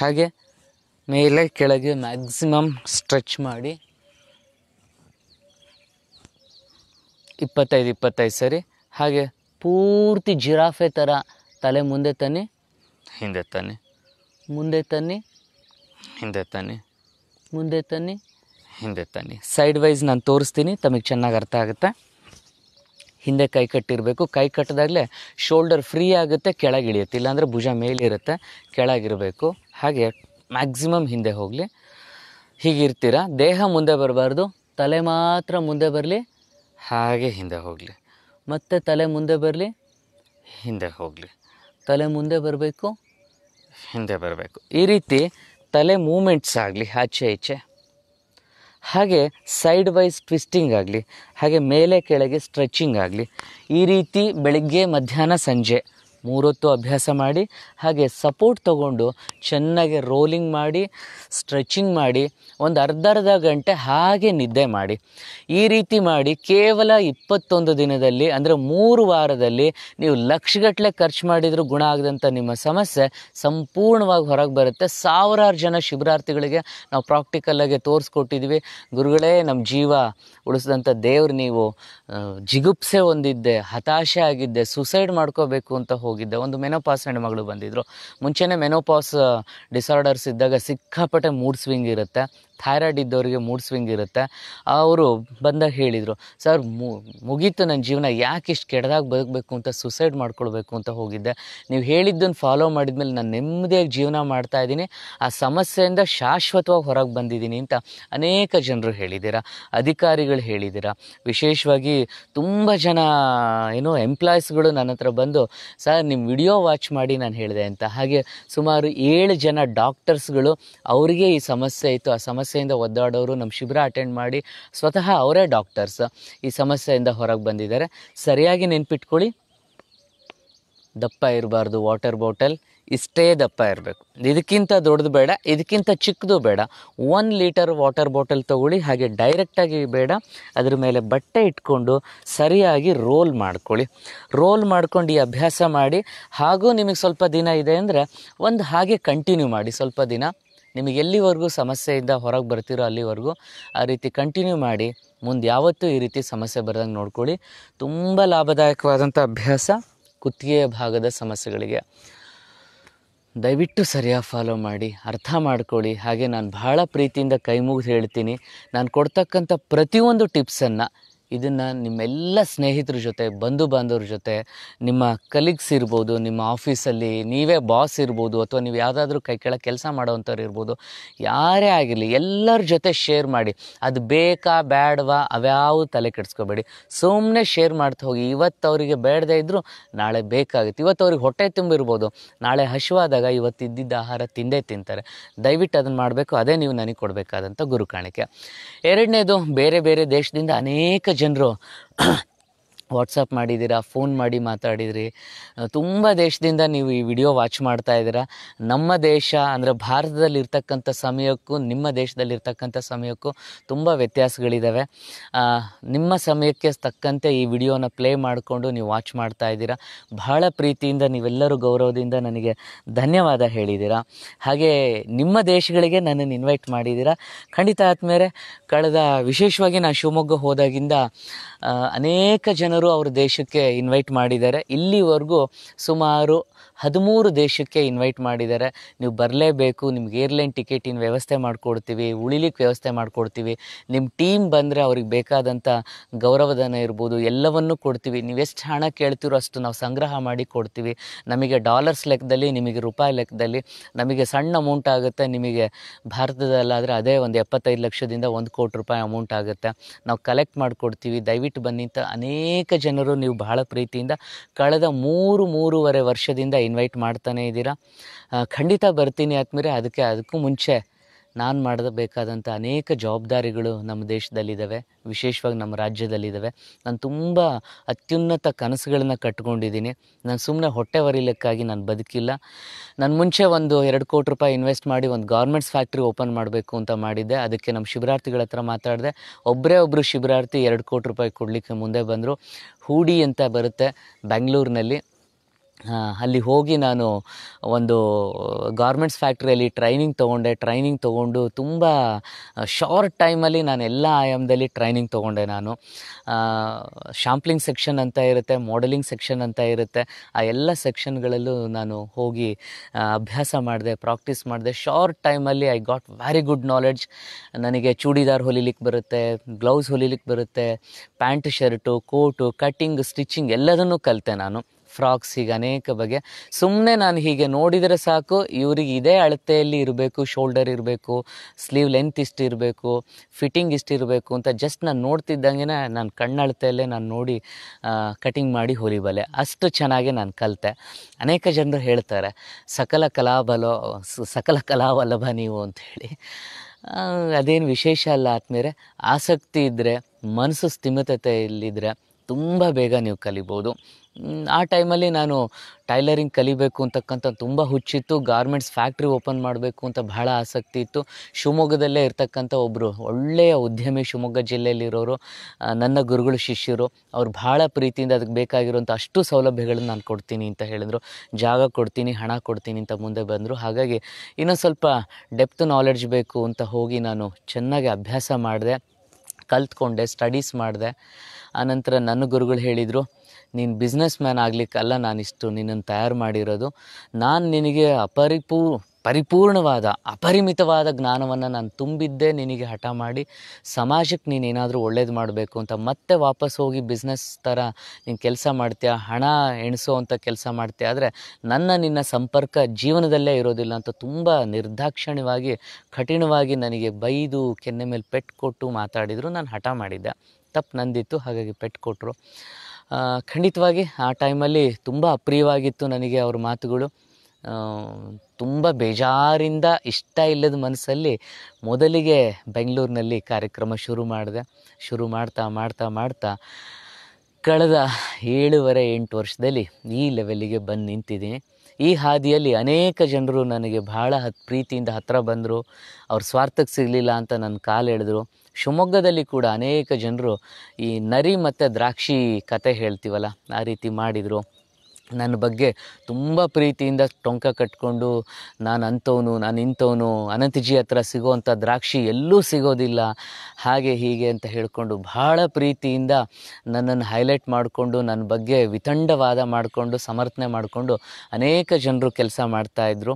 ಹಾಗೆ ಮೇಲೆ ಕೆಳಗೆ ಮ್ಯಾಕ್ಸಿಮಮ್ ಸ್ಟ್ರೆಚ್ ಮಾಡಿ ಇಪ್ಪತ್ತೈದು ಇಪ್ಪತ್ತೈದು ಸರಿ ಹಾಗೆ ಪೂರ್ತಿ ಜಿರಾಫೆ ಥರ ತಲೆ ಮುಂದೆ ತನ್ನಿ ಹಿಂದೆ ತನ್ನಿ ಮುಂದೆ ತನ್ನಿ ಹಿಂದೆ ತನ್ನಿ ಮುಂದೆ ತನ್ನಿ ಹಿಂದೆ ತನ್ನಿ ಸೈಡ್ ವೈಸ್ ನಾನು ತೋರಿಸ್ತೀನಿ ತಮಗೆ ಚೆನ್ನಾಗಿ ಅರ್ಥ ಆಗುತ್ತೆ ಹಿಂದೆ ಕೈ ಕಟ್ಟಿರಬೇಕು ಕೈ ಕಟ್ಟಿದಾಗಲೇ ಶೋಲ್ಡರ್ ಫ್ರೀ ಆಗುತ್ತೆ ಕೆಳಗೆ ಇಳಿಯುತ್ತೆ ಇಲ್ಲಾಂದರೆ ಭುಜ ಮೇಲಿರುತ್ತೆ ಕೆಳಗಿರಬೇಕು ಹಾಗೆ ಮ್ಯಾಕ್ಸಿಮಮ್ ಹಿಂದೆ ಹೋಗಲಿ ಹೀಗಿರ್ತೀರ ದೇಹ ಮುಂದೆ ಬರಬಾರ್ದು ತಲೆ ಮಾತ್ರ ಮುಂದೆ ಬರಲಿ ಹಾಗೆ ಹಿಂದೆ ಹೋಗಲಿ ಮತ್ತೆ ತಲೆ ಮುಂದೆ ಬರಲಿ ಹಿಂದೆ ಹೋಗಲಿ ತಲೆ ಮುಂದೆ ಬರಬೇಕು ಹಿಂದೆ ಬರಬೇಕು ಈ ರೀತಿ ತಲೆ ಮೂಮೆಂಟ್ಸ್ ಆಗಲಿ ಆಚೆ ಈಚೆ ಹಾಗೆ ಸೈಡ್ ವೈಸ್ ಟ್ವಿಸ್ಟಿಂಗ್ ಆಗಲಿ ಹಾಗೆ ಮೇಲೆ ಕೆಳಗೆ ಸ್ಟ್ರೆಚಿಂಗ್ ಆಗಲಿ ಈ ರೀತಿ ಬೆಳಗ್ಗೆ ಮಧ್ಯಾಹ್ನ ಸಂಜೆ ಮೂರೊತ್ತು ಅಭ್ಯಾಸ ಮಾಡಿ ಹಾಗೆ ಸಪೋರ್ಟ್ ತಗೊಂಡು ಚೆನ್ನಾಗಿ ರೋಲಿಂಗ್ ಮಾಡಿ ಸ್ಟ್ರೆಚಿಂಗ್ ಮಾಡಿ ಒಂದು ಅರ್ಧ ಅರ್ಧ ಗಂಟೆ ಹಾಗೆ ನಿದ್ದೆ ಮಾಡಿ ಈ ರೀತಿ ಮಾಡಿ ಕೇವಲ ಇಪ್ಪತ್ತೊಂದು ದಿನದಲ್ಲಿ ಅಂದರೆ ಮೂರು ವಾರದಲ್ಲಿ ನೀವು ಲಕ್ಷಗಟ್ಟಲೆ ಖರ್ಚು ಮಾಡಿದರೂ ಗುಣ ಆಗದಂಥ ನಿಮ್ಮ ಸಮಸ್ಯೆ ಸಂಪೂರ್ಣವಾಗಿ ಹೊರಗೆ ಬರುತ್ತೆ ಸಾವಿರಾರು ಜನ ಶಿಬಿರಾರ್ಥಿಗಳಿಗೆ ನಾವು ಪ್ರಾಕ್ಟಿಕಲ್ಲಾಗೆ ತೋರಿಸ್ಕೊಟ್ಟಿದ್ವಿ ಗುರುಗಳೇ ನಮ್ಮ ಜೀವ ಉಳಿಸಿದಂಥ ದೇವ್ರು ನೀವು ಜಿಗುಪ್ಸೆ ಹೊಂದಿದ್ದೆ ಹತಾಶೆ ಆಗಿದ್ದೆ ಸುಸೈಡ್ ಮಾಡ್ಕೋಬೇಕು ಅಂತ ಹೋಗಿದ್ದೆ ಒಂದು ಮೆನೋಪಾಸ್ ಹೆಣ್ಣು ಮಗಳು ಬಂದಿದ್ದರು ಮುಂಚೆನೇ ಮೆನೋಪಾಸ್ ಡಿಸಾರ್ಡರ್ಸ್ ಇದ್ದಾಗ ಸಿಕ್ಕಾಪಟ್ಟೆ ಮೂಡ್ ಸ್ವಿಂಗ್ ಇರುತ್ತೆ ಥೈರಾಯ್ಡ್ ಇದ್ದವರಿಗೆ ಮೂಡ್ ಸ್ವಿಂಗ್ ಇರುತ್ತೆ ಅವರು ಬಂದಾಗ ಹೇಳಿದರು ಸರ್ ಮುಗೀತು ನನ್ನ ಜೀವನ ಯಾಕೆ ಇಷ್ಟು ಕೆಡದಾಗಿ ಬದುಕಬೇಕು ಅಂತ ಸುಸೈಡ್ ಮಾಡ್ಕೊಳ್ಬೇಕು ಅಂತ ಹೋಗಿದ್ದೆ ನೀವು ಹೇಳಿದ್ದನ್ನು ಫಾಲೋ ಮಾಡಿದ್ಮೇಲೆ ನಾನು ನೆಮ್ಮದಿಯಾಗಿ ಜೀವನ ಮಾಡ್ತಾ ಇದ್ದೀನಿ ಆ ಸಮಸ್ಯೆಯಿಂದ ಶಾಶ್ವತವಾಗಿ ಹೊರಗೆ ಬಂದಿದ್ದೀನಿ ಅಂತ ಅನೇಕ ಜನರು ಹೇಳಿದ್ದೀರಾ ಅಧಿಕಾರಿಗಳು ಹೇಳಿದ್ದೀರಾ ವಿಶೇಷವಾಗಿ ತುಂಬ ಜನ ಏನೋ ಎಂಪ್ಲಾಯ್ಸ್ಗಳು ನನ್ನ ಹತ್ರ ಬಂದು ಸರ್ ನಿಮ್ಮ ವಿಡಿಯೋ ವಾಚ್ ಮಾಡಿ ನಾನು ಹೇಳಿದೆ ಅಂತ ಹಾಗೆ ಸುಮಾರು ಏಳು ಜನ ಡಾಕ್ಟರ್ಸ್ಗಳು ಅವರಿಗೆ ಈ ಸಮಸ್ಯೆ ಇತ್ತು ಆ ಸಮಸ್ಯೆ ಸಮಸ್ಯೆಯಿಂದ ಒದ್ದಾಡೋರು ನಮ್ಮ ಶಿಬಿರ ಅಟೆಂಡ್ ಮಾಡಿ ಸ್ವತಃ ಅವರೇ ಡಾಕ್ಟರ್ಸ್ ಈ ಸಮಸ್ಯೆಯಿಂದ ಹೊರಗೆ ಬಂದಿದ್ದಾರೆ ಸರಿಯಾಗಿ ನೆನ್ಪಿಟ್ಕೊಳ್ಳಿ ದಪ್ಪ ಇರಬಾರ್ದು ವಾಟರ್ ಬಾಟಲ್ ಇಷ್ಟೇ ದಪ್ಪ ಇರಬೇಕು ಇದಕ್ಕಿಂತ ದೊಡ್ಡದು ಬೇಡ ಇದಕ್ಕಿಂತ ಚಿಕ್ಕದು ಬೇಡ ಒನ್ ಲೀಟರ್ ವಾಟರ್ ಬಾಟಲ್ ತಗೊಳ್ಳಿ ಹಾಗೆ ಡೈರೆಕ್ಟಾಗಿ ಬೇಡ ಅದ್ರ ಮೇಲೆ ಬಟ್ಟೆ ಇಟ್ಕೊಂಡು ಸರಿಯಾಗಿ ರೋಲ್ ಮಾಡ್ಕೊಳ್ಳಿ ರೋಲ್ ಮಾಡ್ಕೊಂಡು ಈ ಅಭ್ಯಾಸ ಮಾಡಿ ಹಾಗೂ ನಿಮಗೆ ಸ್ವಲ್ಪ ದಿನ ಇದೆ ಅಂದರೆ ಒಂದು ಹಾಗೆ ಕಂಟಿನ್ಯೂ ಮಾಡಿ ಸ್ವಲ್ಪ ದಿನ ನಿಮಗೆ ಎಲ್ಲಿವರೆಗೂ ಸಮಸ್ಯೆಯಿಂದ ಹೊರಗೆ ಬರ್ತೀರೋ ಅಲ್ಲಿವರೆಗೂ ಆ ರೀತಿ ಕಂಟಿನ್ಯೂ ಮಾಡಿ ಮುಂದೆ ಯಾವತ್ತೂ ಈ ರೀತಿ ಸಮಸ್ಯೆ ಬರದಂಗೆ ನೋಡ್ಕೊಳ್ಳಿ ತುಂಬ ಲಾಭದಾಯಕವಾದಂಥ ಅಭ್ಯಾಸ ಕುತ್ತಿಗೆಯ ಭಾಗದ ಸಮಸ್ಯೆಗಳಿಗೆ ದಯವಿಟ್ಟು ಸರಿಯಾಗಿ ಫಾಲೋ ಮಾಡಿ ಅರ್ಥ ಮಾಡ್ಕೊಳ್ಳಿ ಹಾಗೆ ನಾನು ಭಾಳ ಪ್ರೀತಿಯಿಂದ ಕೈ ಮುಗಿದು ಹೇಳ್ತೀನಿ ನಾನು ಕೊಡ್ತಕ್ಕಂಥ ಪ್ರತಿಯೊಂದು ಟಿಪ್ಸನ್ನು ಇದನ್ನು ನಿಮ್ಮೆಲ್ಲ ಸ್ನೇಹಿತರ ಜೊತೆ ಬಂಧು ಬಾಂಧವ್ರ ಜೊತೆ ನಿಮ್ಮ ಕಲೀಗ್ಸ್ ಇರ್ಬೋದು ನಿಮ್ಮ ಆಫೀಸಲ್ಲಿ ನೀವೇ ಬಾಸ್ ಇರ್ಬೋದು ಅಥವಾ ನೀವು ಯಾವುದಾದ್ರೂ ಕೈ ಕೆಳಗೆ ಕೆಲಸ ಮಾಡೋವಂಥವ್ರು ಇರ್ಬೋದು ಯಾರೇ ಆಗಿರಲಿ ಎಲ್ಲರ ಜೊತೆ ಶೇರ್ ಮಾಡಿ ಅದು ಬೇಕಾ ಬೇಡವಾ ಅವ್ಯಾವ ತಲೆ ಕೆಡಿಸ್ಕೋಬೇಡಿ ಸುಮ್ಮನೆ ಶೇರ್ ಮಾಡ್ತಾ ಹೋಗಿ ಇವತ್ತು ಅವರಿಗೆ ಬೇಡದೇ ಇದ್ದರೂ ನಾಳೆ ಬೇಕಾಗುತ್ತೆ ಇವತ್ತು ಅವ್ರಿಗೆ ಹೊಟ್ಟೆ ತುಂಬಿರ್ಬೋದು ನಾಳೆ ಹಸಿವಾದಾಗ ಇವತ್ತು ಇದ್ದಿದ್ದ ಆಹಾರ ತಿಂದೇ ತಿಂತಾರೆ ದಯವಿಟ್ಟು ಅದನ್ನು ಮಾಡಬೇಕು ಅದೇ ನೀವು ನನಗೆ ಕೊಡಬೇಕಾದಂಥ ಗುರು ಕಾಣಿಕೆ ಎರಡನೇದು ಬೇರೆ ಬೇರೆ ದೇಶದಿಂದ ಅನೇಕ general [CLEARS THROAT] ವಾಟ್ಸಪ್ ಮಾಡಿದ್ದೀರಾ ಫೋನ್ ಮಾಡಿ ಮಾತಾಡಿದಿರಿ ತುಂಬ ದೇಶದಿಂದ ನೀವು ಈ ವಿಡಿಯೋ ವಾಚ್ ಮಾಡ್ತಾ ಇದ್ದೀರಾ ನಮ್ಮ ದೇಶ ಅಂದರೆ ಭಾರತದಲ್ಲಿರ್ತಕ್ಕಂಥ ಸಮಯಕ್ಕೂ ನಿಮ್ಮ ದೇಶದಲ್ಲಿರ್ತಕ್ಕಂಥ ಸಮಯಕ್ಕೂ ತುಂಬ ವ್ಯತ್ಯಾಸಗಳಿದ್ದಾವೆ ನಿಮ್ಮ ಸಮಯಕ್ಕೆ ತಕ್ಕಂತೆ ಈ ವಿಡಿಯೋನ ಪ್ಲೇ ಮಾಡಿಕೊಂಡು ನೀವು ವಾಚ್ ಮಾಡ್ತಾ ಇದ್ದೀರಾ ಬಹಳ ಪ್ರೀತಿಯಿಂದ ನೀವೆಲ್ಲರೂ ಗೌರವದಿಂದ ನನಗೆ ಧನ್ಯವಾದ ಹೇಳಿದ್ದೀರಾ ಹಾಗೆ ನಿಮ್ಮ ದೇಶಗಳಿಗೆ ನನ್ನನ್ನು ಇನ್ವೈಟ್ ಮಾಡಿದ್ದೀರಾ ಖಂಡಿತ ಆದಮೇಲೆ ಕಳೆದ ವಿಶೇಷವಾಗಿ ನಾನು ಶಿವಮೊಗ್ಗ ಹೋದಾಗಿಂದ ಅನೇಕ ಜನ ಜನರು ಅವ್ರ ದೇಶಕ್ಕೆ ಇನ್ವೈಟ್ ಮಾಡಿದ್ದಾರೆ ಇಲ್ಲಿವರೆಗೂ ಸುಮಾರು ಹದಿಮೂರು ದೇಶಕ್ಕೆ ಇನ್ವೈಟ್ ಮಾಡಿದ್ದಾರೆ ನೀವು ಬರಲೇಬೇಕು ನಿಮ್ಗೆ ಏರ್ಲೈನ್ ಟಿಕೆಟಿನ ವ್ಯವಸ್ಥೆ ಮಾಡಿಕೊಡ್ತೀವಿ ಉಳಿಲಿಕ್ಕೆ ವ್ಯವಸ್ಥೆ ಮಾಡಿಕೊಡ್ತೀವಿ ನಿಮ್ಮ ಟೀಮ್ ಬಂದರೆ ಅವ್ರಿಗೆ ಬೇಕಾದಂಥ ಗೌರವಧನ ಇರ್ಬೋದು ಎಲ್ಲವನ್ನೂ ಕೊಡ್ತೀವಿ ನೀವು ಎಷ್ಟು ಹಣ ಕೇಳ್ತೀರೋ ಅಷ್ಟು ನಾವು ಸಂಗ್ರಹ ಮಾಡಿ ಕೊಡ್ತೀವಿ ನಮಗೆ ಡಾಲರ್ಸ್ ಲೆಕ್ಕದಲ್ಲಿ ನಿಮಗೆ ರೂಪಾಯಿ ಲೆಕ್ಕದಲ್ಲಿ ನಮಗೆ ಸಣ್ಣ ಅಮೌಂಟ್ ಆಗುತ್ತೆ ನಿಮಗೆ ಭಾರತದಲ್ಲಾದರೆ ಅದೇ ಒಂದು ಎಪ್ಪತ್ತೈದು ಲಕ್ಷದಿಂದ ಒಂದು ಕೋಟಿ ರೂಪಾಯಿ ಅಮೌಂಟ್ ಆಗುತ್ತೆ ನಾವು ಕಲೆಕ್ಟ್ ಮಾಡಿಕೊಡ್ತೀವಿ ದಯವಿಟ್ಟು ಬನ್ನಿ ಅನೇಕ ಅನೇಕ ಜನರು ನೀವು ಬಹಳ ಪ್ರೀತಿಯಿಂದ ಕಳೆದ ಮೂರು ಮೂರುವರೆ ವರ್ಷದಿಂದ ಇನ್ವೈಟ್ ಮಾಡ್ತಾನೇ ಇದ್ದೀರಾ ಖಂಡಿತ ಬರ್ತೀನಿ ಆತ್ಮೀರೆ ಅದಕ್ಕೆ ಅದಕ್ಕೂ ಮುಂಚೆ ನಾನು ಮಾಡಬೇಕಾದಂಥ ಅನೇಕ ಜವಾಬ್ದಾರಿಗಳು ನಮ್ಮ ದೇಶದಲ್ಲಿದ್ದಾವೆ ವಿಶೇಷವಾಗಿ ನಮ್ಮ ರಾಜ್ಯದಲ್ಲಿದ್ದಾವೆ ನಾನು ತುಂಬ ಅತ್ಯುನ್ನತ ಕನಸುಗಳನ್ನ ಕಟ್ಕೊಂಡಿದ್ದೀನಿ ನಾನು ಸುಮ್ಮನೆ ಹೊಟ್ಟೆ ಹೊರಿಲಿಕ್ಕಾಗಿ ನಾನು ಬದುಕಿಲ್ಲ ನಾನು ಮುಂಚೆ ಒಂದು ಎರಡು ಕೋಟಿ ರೂಪಾಯಿ ಇನ್ವೆಸ್ಟ್ ಮಾಡಿ ಒಂದು ಗೌರ್ಮೆಂಟ್ಸ್ ಫ್ಯಾಕ್ಟ್ರಿ ಓಪನ್ ಮಾಡಬೇಕು ಅಂತ ಮಾಡಿದ್ದೆ ಅದಕ್ಕೆ ನಮ್ಮ ಶಿಬಿರಾರ್ಥಿಗಳ ಹತ್ರ ಮಾತಾಡಿದೆ ಒಬ್ಬರೇ ಒಬ್ಬರು ಶಿಬಿರಾರ್ಥಿ ಎರಡು ಕೋಟಿ ರೂಪಾಯಿ ಕೊಡಲಿಕ್ಕೆ ಮುಂದೆ ಬಂದರು ಹೂಡಿ ಅಂತ ಬರುತ್ತೆ ಬೆಂಗಳೂರಿನಲ್ಲಿ ಅಲ್ಲಿ ಹೋಗಿ ನಾನು ಒಂದು ಗಾರ್ಮೆಂಟ್ಸ್ ಫ್ಯಾಕ್ಟ್ರಿಯಲ್ಲಿ ಟ್ರೈನಿಂಗ್ ತೊಗೊಂಡೆ ಟ್ರೈನಿಂಗ್ ತೊಗೊಂಡು ತುಂಬ ಶಾರ್ಟ್ ಟೈಮಲ್ಲಿ ನಾನು ಎಲ್ಲ ಆಯಾಮದಲ್ಲಿ ಟ್ರೈನಿಂಗ್ ತೊಗೊಂಡೆ ನಾನು ಶಾಂಪ್ಲಿಂಗ್ ಸೆಕ್ಷನ್ ಅಂತ ಇರುತ್ತೆ ಮಾಡಲಿಂಗ್ ಸೆಕ್ಷನ್ ಅಂತ ಇರುತ್ತೆ ಆ ಎಲ್ಲ ಸೆಕ್ಷನ್ಗಳಲ್ಲೂ ನಾನು ಹೋಗಿ ಅಭ್ಯಾಸ ಮಾಡಿದೆ ಪ್ರಾಕ್ಟೀಸ್ ಮಾಡಿದೆ ಶಾರ್ಟ್ ಟೈಮಲ್ಲಿ I got very good knowledge ನನಗೆ ಚೂಡಿದಾರ್ ಹೊಲಿಲಿಕ್ಕೆ ಬರುತ್ತೆ ಗ್ಲೌಸ್ ಹೊಲಿಲಿಕ್ಕೆ ಬರುತ್ತೆ pant shirt coat cutting stitching ಎಲ್ಲದನ್ನೂ ಕಲಿತೆ ನಾನು ಫ್ರಾಕ್ಸ್ ಹೀಗೆ ಅನೇಕ ಬಗೆ ಸುಮ್ಮನೆ ನಾನು ಹೀಗೆ ನೋಡಿದರೆ ಸಾಕು ಇವರಿಗೆ ಇದೇ ಅಳತೆಯಲ್ಲಿ ಇರಬೇಕು ಶೋಲ್ಡರ್ ಇರಬೇಕು ಸ್ಲೀವ್ ಲೆಂತ್ ಇಷ್ಟು ಇರಬೇಕು ಫಿಟ್ಟಿಂಗ್ ಇಷ್ಟು ಇರಬೇಕು ಅಂತ ಜಸ್ಟ್ ನಾನು ನೋಡ್ತಿದ್ದಂಗೆ ನಾನು ಕಣ್ಣಳತೆಯಲ್ಲೇ ನಾನು ನೋಡಿ ಕಟಿಂಗ್ ಮಾಡಿ ಹೊಲಿಬಲ್ಲೆ ಅಷ್ಟು ಚೆನ್ನಾಗಿ ನಾನು ಕಲಿತೆ ಅನೇಕ ಜನರು ಹೇಳ್ತಾರೆ ಸಕಲ ಕಲಾಬಲೋ ಸಕಲ ಕಲಾವಲ್ಲಭ ನೀವು ಅಂಥೇಳಿ ಅದೇನು ವಿಶೇಷ ಅಲ್ಲ ಆದ್ಮೇಲೆ ಆಸಕ್ತಿ ಇದ್ದರೆ ಮನಸ್ಸು ಸ್ಥಿಮಿತತೆಯಲ್ಲಿದ್ದರೆ ತುಂಬ ಬೇಗ ನೀವು ಕಲಿಬೋದು ಆ ಟೈಮಲ್ಲಿ ನಾನು ಟೈಲರಿಂಗ್ ಕಲಿಬೇಕು ಅಂತಕ್ಕಂಥ ತುಂಬ ಹುಚ್ಚಿತ್ತು ಗಾರ್ಮೆಂಟ್ಸ್ ಫ್ಯಾಕ್ಟ್ರಿ ಓಪನ್ ಮಾಡಬೇಕು ಅಂತ ಬಹಳ ಆಸಕ್ತಿ ಇತ್ತು ಶಿವಮೊಗ್ಗದಲ್ಲೇ ಇರ್ತಕ್ಕಂಥ ಒಬ್ಬರು ಒಳ್ಳೆಯ ಉದ್ಯಮಿ ಶಿವಮೊಗ್ಗ ಜಿಲ್ಲೆಯಲ್ಲಿರೋರು ನನ್ನ ಗುರುಗಳು ಶಿಷ್ಯರು ಅವ್ರು ಭಾಳ ಪ್ರೀತಿಯಿಂದ ಅದಕ್ಕೆ ಬೇಕಾಗಿರುವಂಥ ಅಷ್ಟು ಸೌಲಭ್ಯಗಳನ್ನು ನಾನು ಕೊಡ್ತೀನಿ ಅಂತ ಹೇಳಿದರು ಜಾಗ ಕೊಡ್ತೀನಿ ಹಣ ಕೊಡ್ತೀನಿ ಅಂತ ಮುಂದೆ ಬಂದರು ಹಾಗಾಗಿ ಇನ್ನೊಂದು ಸ್ವಲ್ಪ ಡೆಪ್ತ್ ನಾಲೆಡ್ಜ್ ಬೇಕು ಅಂತ ಹೋಗಿ ನಾನು ಚೆನ್ನಾಗಿ ಅಭ್ಯಾಸ ಮಾಡಿದೆ ಕಲ್ತ್ಕೊಂಡೆ ಸ್ಟಡೀಸ್ ಮಾಡಿದೆ ಆನಂತರ ನನ್ನ ಗುರುಗಳು ಹೇಳಿದರು ನೀನು ಬಿಸ್ನೆಸ್ ಮ್ಯಾನ್ ಆಗಲಿಕ್ಕಲ್ಲ ನಾನಿಷ್ಟು ನಿನ್ನನ್ನು ತಯಾರು ಮಾಡಿರೋದು ನಾನು ನಿನಗೆ ಅಪರಿಪೂ ಪರಿಪೂರ್ಣವಾದ ಅಪರಿಮಿತವಾದ ಜ್ಞಾನವನ್ನು ನಾನು ತುಂಬಿದ್ದೇ ನಿನಗೆ ಹಠ ಮಾಡಿ ಸಮಾಜಕ್ಕೆ ನೀನು ಏನಾದರೂ ಒಳ್ಳೇದು ಮಾಡಬೇಕು ಅಂತ ಮತ್ತೆ ವಾಪಸ್ ಹೋಗಿ ಬಿಸ್ನೆಸ್ ಥರ ನೀನು ಕೆಲಸ ಮಾಡ್ತೀಯ ಹಣ ಎಣಿಸೋ ಅಂತ ಕೆಲಸ ಮಾಡ್ತೀಯ ಆದರೆ ನನ್ನ ನಿನ್ನ ಸಂಪರ್ಕ ಜೀವನದಲ್ಲೇ ಇರೋದಿಲ್ಲ ಅಂತ ತುಂಬ ನಿರ್ದಾಕ್ಷಿಣ್ಯವಾಗಿ ಕಠಿಣವಾಗಿ ನನಗೆ ಬೈದು ಕೆನ್ನೆ ಮೇಲೆ ಪೆಟ್ಟು ಕೊಟ್ಟು ಮಾತಾಡಿದರು ನಾನು ಹಠ ಮಾಡಿದ್ದೆ ತಪ್ಪು ನಂದಿತ್ತು ಹಾಗಾಗಿ ಪೆಟ್ಟು ಕೊಟ್ಟರು ಖಂಡಿತವಾಗಿ ಆ ಟೈಮಲ್ಲಿ ತುಂಬ ಅಪ್ರಿಯವಾಗಿತ್ತು ನನಗೆ ಅವ್ರ ಮಾತುಗಳು ತುಂಬ ಬೇಜಾರಿಂದ ಇಷ್ಟ ಇಲ್ಲದ ಮನಸ್ಸಲ್ಲಿ ಮೊದಲಿಗೆ ಬೆಂಗಳೂರಿನಲ್ಲಿ ಕಾರ್ಯಕ್ರಮ ಶುರು ಮಾಡಿದೆ ಶುರು ಮಾಡ್ತಾ ಮಾಡ್ತಾ ಮಾಡ್ತಾ ಕಳೆದ ಏಳುವರೆ ಎಂಟು ವರ್ಷದಲ್ಲಿ ಈ ಲೆವೆಲ್ಲಿಗೆ ಬಂದು ನಿಂತಿದ್ದೀನಿ ಈ ಹಾದಿಯಲ್ಲಿ ಅನೇಕ ಜನರು ನನಗೆ ಭಾಳ ಹತ್ ಪ್ರೀತಿಯಿಂದ ಹತ್ತಿರ ಬಂದರು ಅವ್ರ ಸ್ವಾರ್ಥಕ್ಕೆ ಸಿಗಲಿಲ್ಲ ಅಂತ ನನ್ನ ಕಾಲು ಎಳೆದರು ಶಿವಮೊಗ್ಗದಲ್ಲಿ ಕೂಡ ಅನೇಕ ಜನರು ಈ ನರಿ ಮತ್ತು ದ್ರಾಕ್ಷಿ ಕತೆ ಹೇಳ್ತೀವಲ್ಲ ಆ ರೀತಿ ಮಾಡಿದರು ನನ್ನ ಬಗ್ಗೆ ತುಂಬ ಪ್ರೀತಿಯಿಂದ ಟೊಂಕ ಕಟ್ಕೊಂಡು ನಾನು ಅಂಥವನು ನಾನು ಇಂಥವನು ಅನಂತಜಿ ಹತ್ರ ಸಿಗೋವಂಥ ದ್ರಾಕ್ಷಿ ಎಲ್ಲೂ ಸಿಗೋದಿಲ್ಲ ಹಾಗೆ ಹೀಗೆ ಅಂತ ಹೇಳಿಕೊಂಡು ಬಹಳ ಪ್ರೀತಿಯಿಂದ ನನ್ನನ್ನು ಹೈಲೈಟ್ ಮಾಡಿಕೊಂಡು ನನ್ನ ಬಗ್ಗೆ ವಿತಂಡವಾದ ಮಾಡಿಕೊಂಡು ಸಮರ್ಥನೆ ಮಾಡಿಕೊಂಡು ಅನೇಕ ಜನರು ಕೆಲಸ ಮಾಡ್ತಾಯಿದ್ರು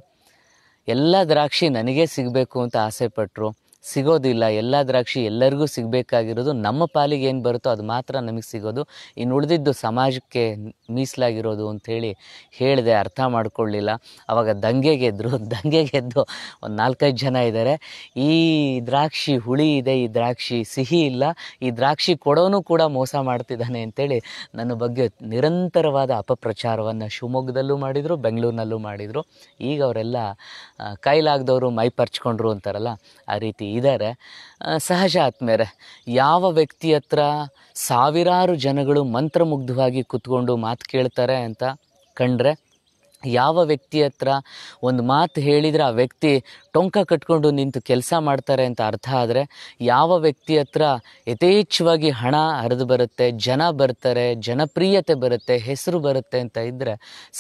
ಎಲ್ಲ ದ್ರಾಕ್ಷಿ ನನಗೇ ಸಿಗಬೇಕು ಅಂತ ಆಸೆಪಟ್ಟರು ಸಿಗೋದಿಲ್ಲ ಎಲ್ಲ ದ್ರಾಕ್ಷಿ ಎಲ್ಲರಿಗೂ ಸಿಗಬೇಕಾಗಿರೋದು ನಮ್ಮ ಪಾಲಿಗೆ ಏನು ಬರುತ್ತೋ ಅದು ಮಾತ್ರ ನಮಗೆ ಸಿಗೋದು ಇನ್ನು ಉಳಿದಿದ್ದು ಸಮಾಜಕ್ಕೆ ಮೀಸಲಾಗಿರೋದು ಅಂಥೇಳಿ ಹೇಳಿದೆ ಅರ್ಥ ಮಾಡಿಕೊಳ್ಳಿಲ್ಲ ಆವಾಗ ದಂಗೆ ಗೆದ್ದರು [LAUGHS] ದಂಗೆ ಗೆದ್ದು ಒಂದು ನಾಲ್ಕೈದು ಜನ ಇದ್ದಾರೆ ಈ ದ್ರಾಕ್ಷಿ ಹುಳಿ ಇದೆ ಈ ದ್ರಾಕ್ಷಿ ಸಿಹಿ ಇಲ್ಲ ಈ ದ್ರಾಕ್ಷಿ ಕೊಡೋನು ಕೂಡ ಮೋಸ ಮಾಡ್ತಿದ್ದಾನೆ ಅಂತೇಳಿ ನನ್ನ ಬಗ್ಗೆ ನಿರಂತರವಾದ ಅಪಪ್ರಚಾರವನ್ನು ಶಿವಮೊಗ್ಗದಲ್ಲೂ ಮಾಡಿದರು ಬೆಂಗಳೂರಿನಲ್ಲೂ ಮಾಡಿದರು ಈಗ ಅವರೆಲ್ಲ ಕೈಲಾಗದವರು ಮೈ ಪರ್ಚ್ಕೊಂಡ್ರು ಅಂತಾರಲ್ಲ ಆ ರೀತಿ ಇದ್ದಾರೆ ಸಹಜ ಆತ್ಮೇರೆ ಯಾವ ವ್ಯಕ್ತಿ ಹತ್ರ ಸಾವಿರಾರು ಜನಗಳು ಮಂತ್ರಮುಗ್ಧವಾಗಿ ಕುತ್ಕೊಂಡು ಮಾತು ಕೇಳ್ತಾರೆ ಅಂತ ಕಂಡ್ರೆ ಯಾವ ವ್ಯಕ್ತಿ ಹತ್ರ ಒಂದು ಮಾತು ಹೇಳಿದರೆ ಆ ವ್ಯಕ್ತಿ ಟೊಂಕ ಕಟ್ಕೊಂಡು ನಿಂತು ಕೆಲಸ ಮಾಡ್ತಾರೆ ಅಂತ ಅರ್ಥ ಆದರೆ ಯಾವ ವ್ಯಕ್ತಿ ಹತ್ರ ಯಥೇಚ್ಛವಾಗಿ ಹಣ ಹರಿದು ಬರುತ್ತೆ ಜನ ಬರ್ತಾರೆ ಜನಪ್ರಿಯತೆ ಬರುತ್ತೆ ಹೆಸರು ಬರುತ್ತೆ ಅಂತ ಇದ್ದರೆ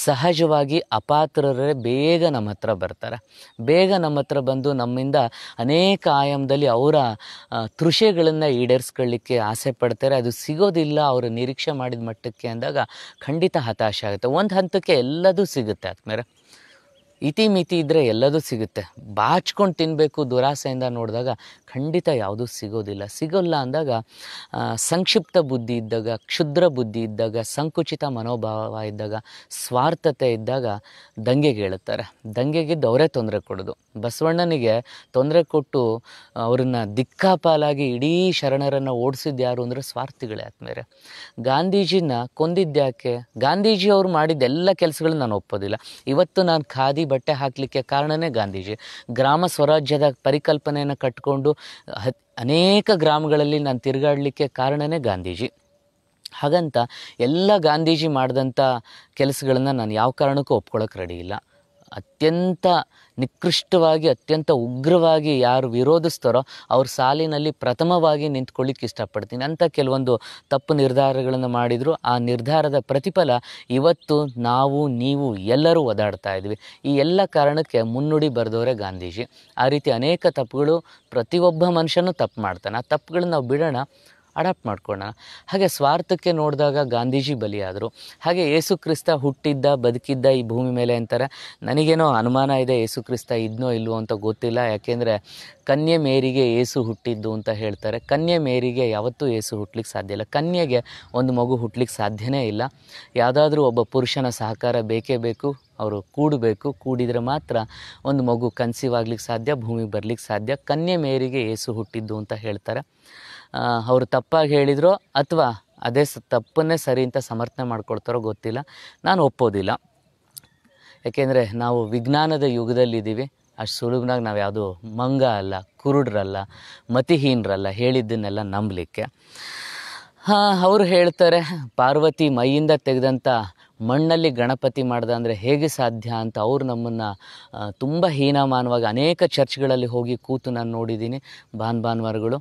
ಸಹಜವಾಗಿ ಅಪಾತ್ರರೇ ಬೇಗ ನಮ್ಮ ಹತ್ರ ಬರ್ತಾರೆ ಬೇಗ ನಮ್ಮ ಹತ್ರ ಬಂದು ನಮ್ಮಿಂದ ಅನೇಕ ಆಯಾಮದಲ್ಲಿ ಅವರ ತೃಷೆಗಳನ್ನು ಈಡೇರಿಸ್ಕೊಳ್ಳಿಕ್ಕೆ ಆಸೆ ಪಡ್ತಾರೆ ಅದು ಸಿಗೋದಿಲ್ಲ ಅವರು ನಿರೀಕ್ಷೆ ಮಾಡಿದ ಮಟ್ಟಕ್ಕೆ ಅಂದಾಗ ಖಂಡಿತ ಹತಾಶೆ ಆಗುತ್ತೆ ಒಂದು ಹಂತಕ್ಕೆ ಎಲ್ಲದೂ ಸಿಗುತ್ತೆ ಆದ್ಮೇಲೆ ಇತಿ ಮಿತಿ ಇದ್ದರೆ ಎಲ್ಲದೂ ಸಿಗುತ್ತೆ ಬಾಚ್ಕೊಂಡು ತಿನ್ನಬೇಕು ದುರಾಸೆಯಿಂದ ನೋಡಿದಾಗ ಖಂಡಿತ ಯಾವುದೂ ಸಿಗೋದಿಲ್ಲ ಸಿಗೋಲ್ಲ ಅಂದಾಗ ಸಂಕ್ಷಿಪ್ತ ಬುದ್ಧಿ ಇದ್ದಾಗ ಕ್ಷುದ್ರ ಬುದ್ಧಿ ಇದ್ದಾಗ ಸಂಕುಚಿತ ಮನೋಭಾವ ಇದ್ದಾಗ ಸ್ವಾರ್ಥತೆ ಇದ್ದಾಗ ದಂಗೆಗೇಳುತ್ತಾರೆ ದಂಗೆಗಿದ್ದು ಅವರೇ ತೊಂದರೆ ಕೊಡೋದು ಬಸವಣ್ಣನಿಗೆ ತೊಂದರೆ ಕೊಟ್ಟು ಅವರನ್ನು ದಿಕ್ಕಾಪಾಲಾಗಿ ಇಡೀ ಶರಣರನ್ನು ಓಡಿಸಿದ್ದು ಯಾರು ಅಂದರೆ ಸ್ವಾರ್ಥಿಗಳೇ ಆದ್ಮೇಲೆ ಗಾಂಧೀಜಿನ ಕೊಂದಿದ್ದ್ಯಾಕೆ ಅವರು ಮಾಡಿದ್ದೆಲ್ಲ ಕೆಲಸಗಳನ್ನ ನಾನು ಒಪ್ಪೋದಿಲ್ಲ ಇವತ್ತು ನಾನು ಖಾದಿ ಬಟ್ಟೆ ಹಾಕಲಿಕ್ಕೆ ಕಾರಣನೇ ಗಾಂಧೀಜಿ ಗ್ರಾಮ ಸ್ವರಾಜ್ಯದ ಪರಿಕಲ್ಪನೆಯನ್ನು ಕಟ್ಟಿಕೊಂಡು ಅನೇಕ ಗ್ರಾಮಗಳಲ್ಲಿ ನಾನು ತಿರುಗಾಡಲಿಕ್ಕೆ ಕಾರಣನೇ ಗಾಂಧೀಜಿ ಹಾಗಂತ ಎಲ್ಲ ಗಾಂಧೀಜಿ ಮಾಡಿದಂಥ ಕೆಲಸಗಳನ್ನು ನಾನು ಯಾವ ಕಾರಣಕ್ಕೂ ಒಪ್ಕೊಳ್ಳೋಕೆ ರೆಡಿ ಇಲ್ಲ ಅತ್ಯಂತ ನಿಕೃಷ್ಟವಾಗಿ ಅತ್ಯಂತ ಉಗ್ರವಾಗಿ ಯಾರು ವಿರೋಧಿಸ್ತಾರೋ ಅವ್ರ ಸಾಲಿನಲ್ಲಿ ಪ್ರಥಮವಾಗಿ ನಿಂತ್ಕೊಳ್ಳಿಕ್ಕೆ ಇಷ್ಟಪಡ್ತೀನಿ ಅಂತ ಕೆಲವೊಂದು ತಪ್ಪು ನಿರ್ಧಾರಗಳನ್ನು ಮಾಡಿದರು ಆ ನಿರ್ಧಾರದ ಪ್ರತಿಫಲ ಇವತ್ತು ನಾವು ನೀವು ಎಲ್ಲರೂ ಒದಾಡ್ತಾ ಇದ್ವಿ ಈ ಎಲ್ಲ ಕಾರಣಕ್ಕೆ ಮುನ್ನುಡಿ ಬರೆದವರೇ ಗಾಂಧೀಜಿ ಆ ರೀತಿ ಅನೇಕ ತಪ್ಪುಗಳು ಪ್ರತಿಯೊಬ್ಬ ಮನುಷ್ಯನೂ ತಪ್ಪು ಮಾಡ್ತಾನೆ ಆ ತಪ್ಪುಗಳನ್ನ ನಾವು ಬಿಡೋಣ ಅಡಾಪ್ಟ್ ಮಾಡ್ಕೊಳ್ಳೋಣ ಹಾಗೆ ಸ್ವಾರ್ಥಕ್ಕೆ ನೋಡಿದಾಗ ಗಾಂಧೀಜಿ ಬಲಿಯಾದರು ಹಾಗೆ ಯೇಸು ಕ್ರಿಸ್ತ ಹುಟ್ಟಿದ್ದ ಬದುಕಿದ್ದ ಈ ಭೂಮಿ ಮೇಲೆ ಅಂತಾರೆ ನನಗೇನೋ ಅನುಮಾನ ಇದೆ ಯೇಸು ಕ್ರಿಸ್ತ ಇದ್ನೋ ಇಲ್ವೋ ಅಂತ ಗೊತ್ತಿಲ್ಲ ಯಾಕೆಂದರೆ ಕನ್ಯೆ ಮೇರಿಗೆ ಏಸು ಹುಟ್ಟಿದ್ದು ಅಂತ ಹೇಳ್ತಾರೆ ಕನ್ಯೆ ಮೇರಿಗೆ ಯಾವತ್ತೂ ಏಸು ಹುಟ್ಟಲಿಕ್ಕೆ ಸಾಧ್ಯ ಇಲ್ಲ ಕನ್ಯೆಗೆ ಒಂದು ಮಗು ಹುಟ್ಟಲಿಕ್ಕೆ ಸಾಧ್ಯವೇ ಇಲ್ಲ ಯಾವುದಾದ್ರೂ ಒಬ್ಬ ಪುರುಷನ ಸಹಕಾರ ಬೇಕೇ ಬೇಕು ಅವರು ಕೂಡಬೇಕು ಕೂಡಿದರೆ ಮಾತ್ರ ಒಂದು ಮಗು ಕನ್ಸೀವ್ ಸಾಧ್ಯ ಭೂಮಿಗೆ ಬರಲಿಕ್ಕೆ ಸಾಧ್ಯ ಕನ್ಯೆ ಮೇರಿಗೆ ಏಸು ಹುಟ್ಟಿದ್ದು ಅಂತ ಹೇಳ್ತಾರೆ ಅವರು ತಪ್ಪಾಗಿ ಹೇಳಿದ್ರು ಅಥವಾ ಅದೇ ಸ ತಪ್ಪನ್ನೇ ಸರಿ ಅಂತ ಸಮರ್ಥನೆ ಮಾಡ್ಕೊಳ್ತಾರೋ ಗೊತ್ತಿಲ್ಲ ನಾನು ಒಪ್ಪೋದಿಲ್ಲ ಯಾಕೆಂದರೆ ನಾವು ವಿಜ್ಞಾನದ ಯುಗದಲ್ಲಿದ್ದೀವಿ ಅಷ್ಟು ಸುಳುಗ್ನಾಗ ನಾವು ಯಾವುದು ಮಂಗ ಅಲ್ಲ ಕುರುಡ್ರಲ್ಲ ಮತಿಹೀನರಲ್ಲ ಹೇಳಿದ್ದನ್ನೆಲ್ಲ ನಂಬಲಿಕ್ಕೆ ಹಾಂ ಅವರು ಹೇಳ್ತಾರೆ ಪಾರ್ವತಿ ಮೈಯಿಂದ ತೆಗೆದಂಥ ಮಣ್ಣಲ್ಲಿ ಗಣಪತಿ ಮಾಡ್ದೆ ಅಂದರೆ ಹೇಗೆ ಸಾಧ್ಯ ಅಂತ ಅವರು ನಮ್ಮನ್ನು ತುಂಬ ಹೀನಮಾನವಾಗಿ ಅನೇಕ ಚರ್ಚ್ಗಳಲ್ಲಿ ಹೋಗಿ ಕೂತು ನಾನು ನೋಡಿದ್ದೀನಿ ಭಾನ್ ಭಾನುವಾರಗಳು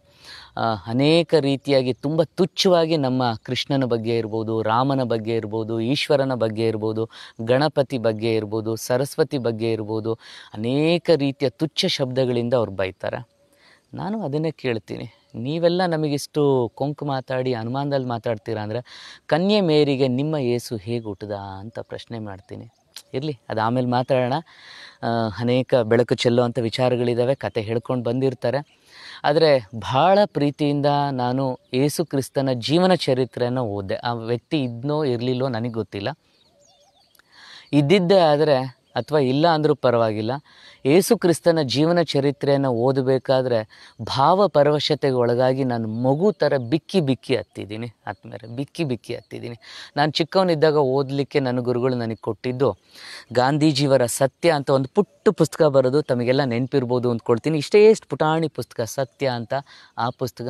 ಅನೇಕ ರೀತಿಯಾಗಿ ತುಂಬ ತುಚ್ಛವಾಗಿ ನಮ್ಮ ಕೃಷ್ಣನ ಬಗ್ಗೆ ಇರ್ಬೋದು ರಾಮನ ಬಗ್ಗೆ ಇರ್ಬೋದು ಈಶ್ವರನ ಬಗ್ಗೆ ಇರ್ಬೋದು ಗಣಪತಿ ಬಗ್ಗೆ ಇರ್ಬೋದು ಸರಸ್ವತಿ ಬಗ್ಗೆ ಇರ್ಬೋದು ಅನೇಕ ರೀತಿಯ ತುಚ್ಛ ಶಬ್ದಗಳಿಂದ ಅವ್ರು ಬೈತಾರೆ ನಾನು ಅದನ್ನೇ ಕೇಳ್ತೀನಿ ನೀವೆಲ್ಲ ನಮಗಿಷ್ಟು ಕೊಂಕು ಮಾತಾಡಿ ಅನುಮಾನದಲ್ಲಿ ಮಾತಾಡ್ತೀರಾ ಅಂದರೆ ಕನ್ಯೆ ಮೇರಿಗೆ ನಿಮ್ಮ ಏಸು ಹೇಗೆ ಹುಟ್ಟದ ಅಂತ ಪ್ರಶ್ನೆ ಮಾಡ್ತೀನಿ ಇರಲಿ ಅದು ಆಮೇಲೆ ಮಾತಾಡೋಣ ಅನೇಕ ಬೆಳಕು ಅಂಥ ವಿಚಾರಗಳಿದ್ದಾವೆ ಕತೆ ಹೇಳ್ಕೊಂಡು ಬಂದಿರ್ತಾರೆ ಆದರೆ ಭಾಳ ಪ್ರೀತಿಯಿಂದ ನಾನು ಏಸು ಕ್ರಿಸ್ತನ ಜೀವನ ಚರಿತ್ರೆಯನ್ನು ಓದಿದೆ ಆ ವ್ಯಕ್ತಿ ಇದ್ನೋ ಇರಲಿಲ್ಲೋ ನನಗೆ ಗೊತ್ತಿಲ್ಲ ಇದ್ದಿದ್ದೇ ಆದರೆ ಅಥವಾ ಇಲ್ಲ ಅಂದರೂ ಪರವಾಗಿಲ್ಲ ಏಸು ಕ್ರಿಸ್ತನ ಜೀವನ ಚರಿತ್ರೆಯನ್ನು ಓದಬೇಕಾದ್ರೆ ಭಾವ ಒಳಗಾಗಿ ನಾನು ಮಗು ಥರ ಬಿಕ್ಕಿ ಬಿಕ್ಕಿ ಹತ್ತಿದ್ದೀನಿ ಆತ್ಮೇಲೆ ಬಿಕ್ಕಿ ಬಿಕ್ಕಿ ಹತ್ತಿದ್ದೀನಿ ನಾನು ಚಿಕ್ಕವನಿದ್ದಾಗ ಓದಲಿಕ್ಕೆ ನನ್ನ ಗುರುಗಳು ನನಗೆ ಕೊಟ್ಟಿದ್ದು ಗಾಂಧೀಜಿಯವರ ಸತ್ಯ ಅಂತ ಒಂದು ಪುಟ್ಟ ಪುಸ್ತಕ ಬರೋದು ತಮಗೆಲ್ಲ ನೆನಪಿರ್ಬೋದು ಅಂದ್ಕೊಳ್ತೀನಿ ಇಷ್ಟೇ ಎಷ್ಟು ಪುಟಾಣಿ ಪುಸ್ತಕ ಸತ್ಯ ಅಂತ ಆ ಪುಸ್ತಕ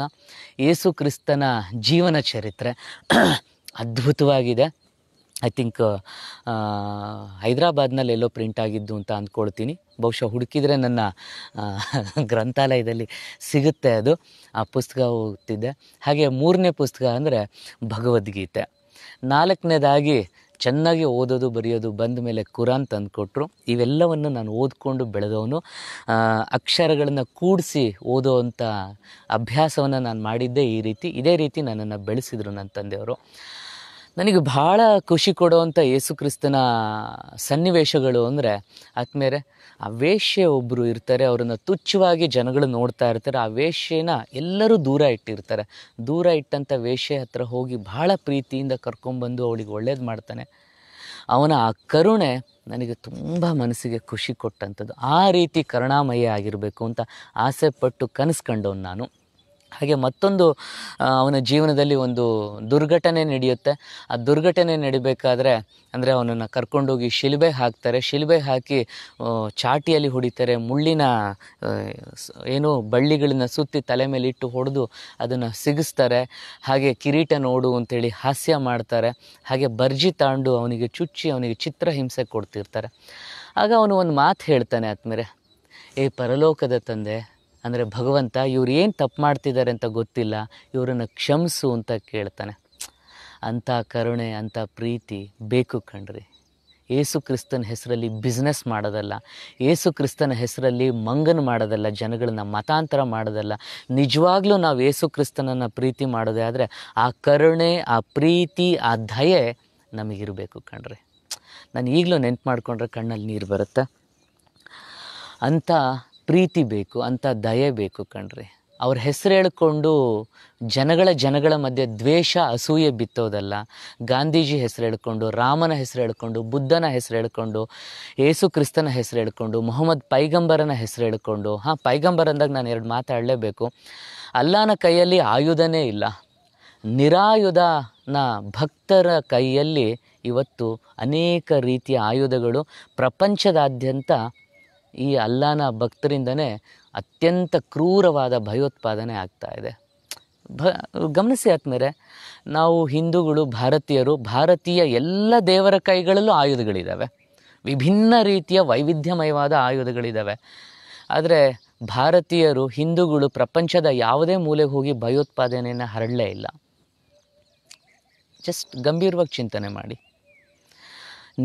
ಏಸು ಕ್ರಿಸ್ತನ ಜೀವನ ಚರಿತ್ರೆ ಅದ್ಭುತವಾಗಿದೆ ಐ ಥಿಂಕ್ uh, ಹೈದರಾಬಾದ್ನಲ್ಲಿ ಎಲ್ಲೋ ಪ್ರಿಂಟ್ ಆಗಿದ್ದು ಅಂತ ಅಂದ್ಕೊಳ್ತೀನಿ ಬಹುಶಃ ಹುಡುಕಿದರೆ ನನ್ನ [LAUGHS] ಗ್ರಂಥಾಲಯದಲ್ಲಿ ಸಿಗುತ್ತೆ ಅದು ಆ ಪುಸ್ತಕ ಹೋಗ್ತಿದ್ದೆ ಹಾಗೆ ಮೂರನೇ ಪುಸ್ತಕ ಅಂದರೆ ಭಗವದ್ಗೀತೆ ನಾಲ್ಕನೇದಾಗಿ ಚೆನ್ನಾಗಿ ಓದೋದು ಬರೆಯೋದು ಬಂದ ಮೇಲೆ ಕುರಾನ್ ತಂದುಕೊಟ್ರು ಇವೆಲ್ಲವನ್ನು ನಾನು ಓದಿಕೊಂಡು ಬೆಳೆದವನು ಅಕ್ಷರಗಳನ್ನು ಕೂಡಿಸಿ ಓದೋವಂಥ ಅಭ್ಯಾಸವನ್ನು ನಾನು ಮಾಡಿದ್ದೆ ಈ ರೀತಿ ಇದೇ ರೀತಿ ನನ್ನನ್ನು ಬೆಳೆಸಿದರು ನನ್ನ ತಂದೆಯವರು ನನಗೆ ಭಾಳ ಖುಷಿ ಕೊಡುವಂಥ ಯೇಸು ಕ್ರಿಸ್ತನ ಸನ್ನಿವೇಶಗಳು ಅಂದರೆ ಆದ್ಮೇಲೆ ಆ ವೇಷ್ಯ ಒಬ್ಬರು ಇರ್ತಾರೆ ಅವರನ್ನು ತುಚ್ಛವಾಗಿ ಜನಗಳು ನೋಡ್ತಾ ಇರ್ತಾರೆ ಆ ವೇಷ್ಯನ ಎಲ್ಲರೂ ದೂರ ಇಟ್ಟಿರ್ತಾರೆ ದೂರ ಇಟ್ಟಂಥ ವೇಷ್ಯ ಹತ್ರ ಹೋಗಿ ಭಾಳ ಪ್ರೀತಿಯಿಂದ ಕರ್ಕೊಂಬಂದು ಅವಳಿಗೆ ಒಳ್ಳೇದು ಮಾಡ್ತಾನೆ ಅವನ ಆ ಕರುಣೆ ನನಗೆ ತುಂಬ ಮನಸ್ಸಿಗೆ ಖುಷಿ ಕೊಟ್ಟಂಥದ್ದು ಆ ರೀತಿ ಕರುಣಾಮಯ ಆಗಿರಬೇಕು ಅಂತ ಆಸೆಪಟ್ಟು ಕನಸ್ಕೊಂಡವನು ನಾನು ಹಾಗೆ ಮತ್ತೊಂದು ಅವನ ಜೀವನದಲ್ಲಿ ಒಂದು ದುರ್ಘಟನೆ ನಡೆಯುತ್ತೆ ಆ ದುರ್ಘಟನೆ ನಡಿಬೇಕಾದ್ರೆ ಅಂದರೆ ಅವನನ್ನು ಕರ್ಕೊಂಡೋಗಿ ಶಿಲುಬೆ ಹಾಕ್ತಾರೆ ಶಿಲುಬೆ ಹಾಕಿ ಚಾಟಿಯಲ್ಲಿ ಹೊಡಿತಾರೆ ಮುಳ್ಳಿನ ಏನು ಬಳ್ಳಿಗಳನ್ನ ಸುತ್ತಿ ತಲೆ ಮೇಲೆ ಇಟ್ಟು ಹೊಡೆದು ಅದನ್ನು ಸಿಗಿಸ್ತಾರೆ ಹಾಗೆ ಕಿರೀಟ ನೋಡು ಅಂತೇಳಿ ಹಾಸ್ಯ ಮಾಡ್ತಾರೆ ಹಾಗೆ ಬರ್ಜಿ ತಾಂಡು ಅವನಿಗೆ ಚುಚ್ಚಿ ಅವನಿಗೆ ಚಿತ್ರ ಹಿಂಸೆ ಕೊಡ್ತಿರ್ತಾರೆ ಆಗ ಅವನು ಒಂದು ಮಾತು ಹೇಳ್ತಾನೆ ಆದ್ಮೇಲೆ ಏ ಪರಲೋಕದ ತಂದೆ ಅಂದರೆ ಭಗವಂತ ಇವ್ರು ಏನು ತಪ್ಪು ಮಾಡ್ತಿದ್ದಾರೆ ಅಂತ ಗೊತ್ತಿಲ್ಲ ಇವರನ್ನು ಕ್ಷಮಿಸು ಅಂತ ಕೇಳ್ತಾನೆ ಅಂಥ ಕರುಣೆ ಅಂಥ ಪ್ರೀತಿ ಬೇಕು ಕಣ್ರಿ ಏಸು ಕ್ರಿಸ್ತನ ಹೆಸರಲ್ಲಿ ಬಿಸ್ನೆಸ್ ಮಾಡೋದಲ್ಲ ಏಸು ಕ್ರಿಸ್ತನ ಹೆಸರಲ್ಲಿ ಮಂಗನ ಮಾಡೋದಲ್ಲ ಜನಗಳನ್ನ ಮತಾಂತರ ಮಾಡೋದಲ್ಲ ನಿಜವಾಗ್ಲೂ ನಾವು ಏಸು ಕ್ರಿಸ್ತನನ್ನು ಪ್ರೀತಿ ಮಾಡೋದೇ ಆದರೆ ಆ ಕರುಣೆ ಆ ಪ್ರೀತಿ ಆ ದಯೆ ನಮಗಿರಬೇಕು ಕಣ್ರಿ ನಾನು ಈಗಲೂ ನೆನ್ಪು ಮಾಡಿಕೊಂಡ್ರೆ ಕಣ್ಣಲ್ಲಿ ನೀರು ಬರುತ್ತೆ ಅಂಥ ಪ್ರೀತಿ ಬೇಕು ಅಂಥ ದಯೆ ಬೇಕು ಕಣ್ರಿ ಅವ್ರ ಹೆಸರು ಹೇಳ್ಕೊಂಡು ಜನಗಳ ಜನಗಳ ಮಧ್ಯೆ ದ್ವೇಷ ಅಸೂಯೆ ಬಿತ್ತೋದಲ್ಲ ಗಾಂಧೀಜಿ ಹೆಸರು ಹೇಳಿಕೊಂಡು ರಾಮನ ಹೆಸರು ಹೇಳ್ಕೊಂಡು ಬುದ್ಧನ ಹೆಸರು ಹೇಳಿಕೊಂಡು ಏಸು ಕ್ರಿಸ್ತನ ಹೆಸರು ಹೇಳ್ಕೊಂಡು ಮೊಹಮ್ಮದ್ ಪೈಗಂಬರನ ಹೆಸರು ಹೇಳ್ಕೊಂಡು ಹಾಂ ಪೈಗಂಬರ್ ಅಂದಾಗ ನಾನು ಎರಡು ಮಾತಾಡಲೇಬೇಕು ಅಲ್ಲಾನ ಕೈಯಲ್ಲಿ ಆಯುಧನೇ ಇಲ್ಲ ನಿರಾಯುಧನ ಭಕ್ತರ ಕೈಯಲ್ಲಿ ಇವತ್ತು ಅನೇಕ ರೀತಿಯ ಆಯುಧಗಳು ಪ್ರಪಂಚದಾದ್ಯಂತ ಈ ಅಲ್ಲಾನ ಭಕ್ತರಿಂದನೇ ಅತ್ಯಂತ ಕ್ರೂರವಾದ ಭಯೋತ್ಪಾದನೆ ಆಗ್ತಾ ಇದೆ ಭ ಗಮನಿಸಿ ಆದ್ಮೇಲೆ ನಾವು ಹಿಂದೂಗಳು ಭಾರತೀಯರು ಭಾರತೀಯ ಎಲ್ಲ ದೇವರ ಕೈಗಳಲ್ಲೂ ಆಯುಧಗಳಿದ್ದಾವೆ ವಿಭಿನ್ನ ರೀತಿಯ ವೈವಿಧ್ಯಮಯವಾದ ಆಯುಧಗಳಿದ್ದಾವೆ ಆದರೆ ಭಾರತೀಯರು ಹಿಂದೂಗಳು ಪ್ರಪಂಚದ ಯಾವುದೇ ಮೂಲೆಗೆ ಹೋಗಿ ಭಯೋತ್ಪಾದನೆಯನ್ನು ಹರಡಲೇ ಇಲ್ಲ ಜಸ್ಟ್ ಗಂಭೀರವಾಗಿ ಚಿಂತನೆ ಮಾಡಿ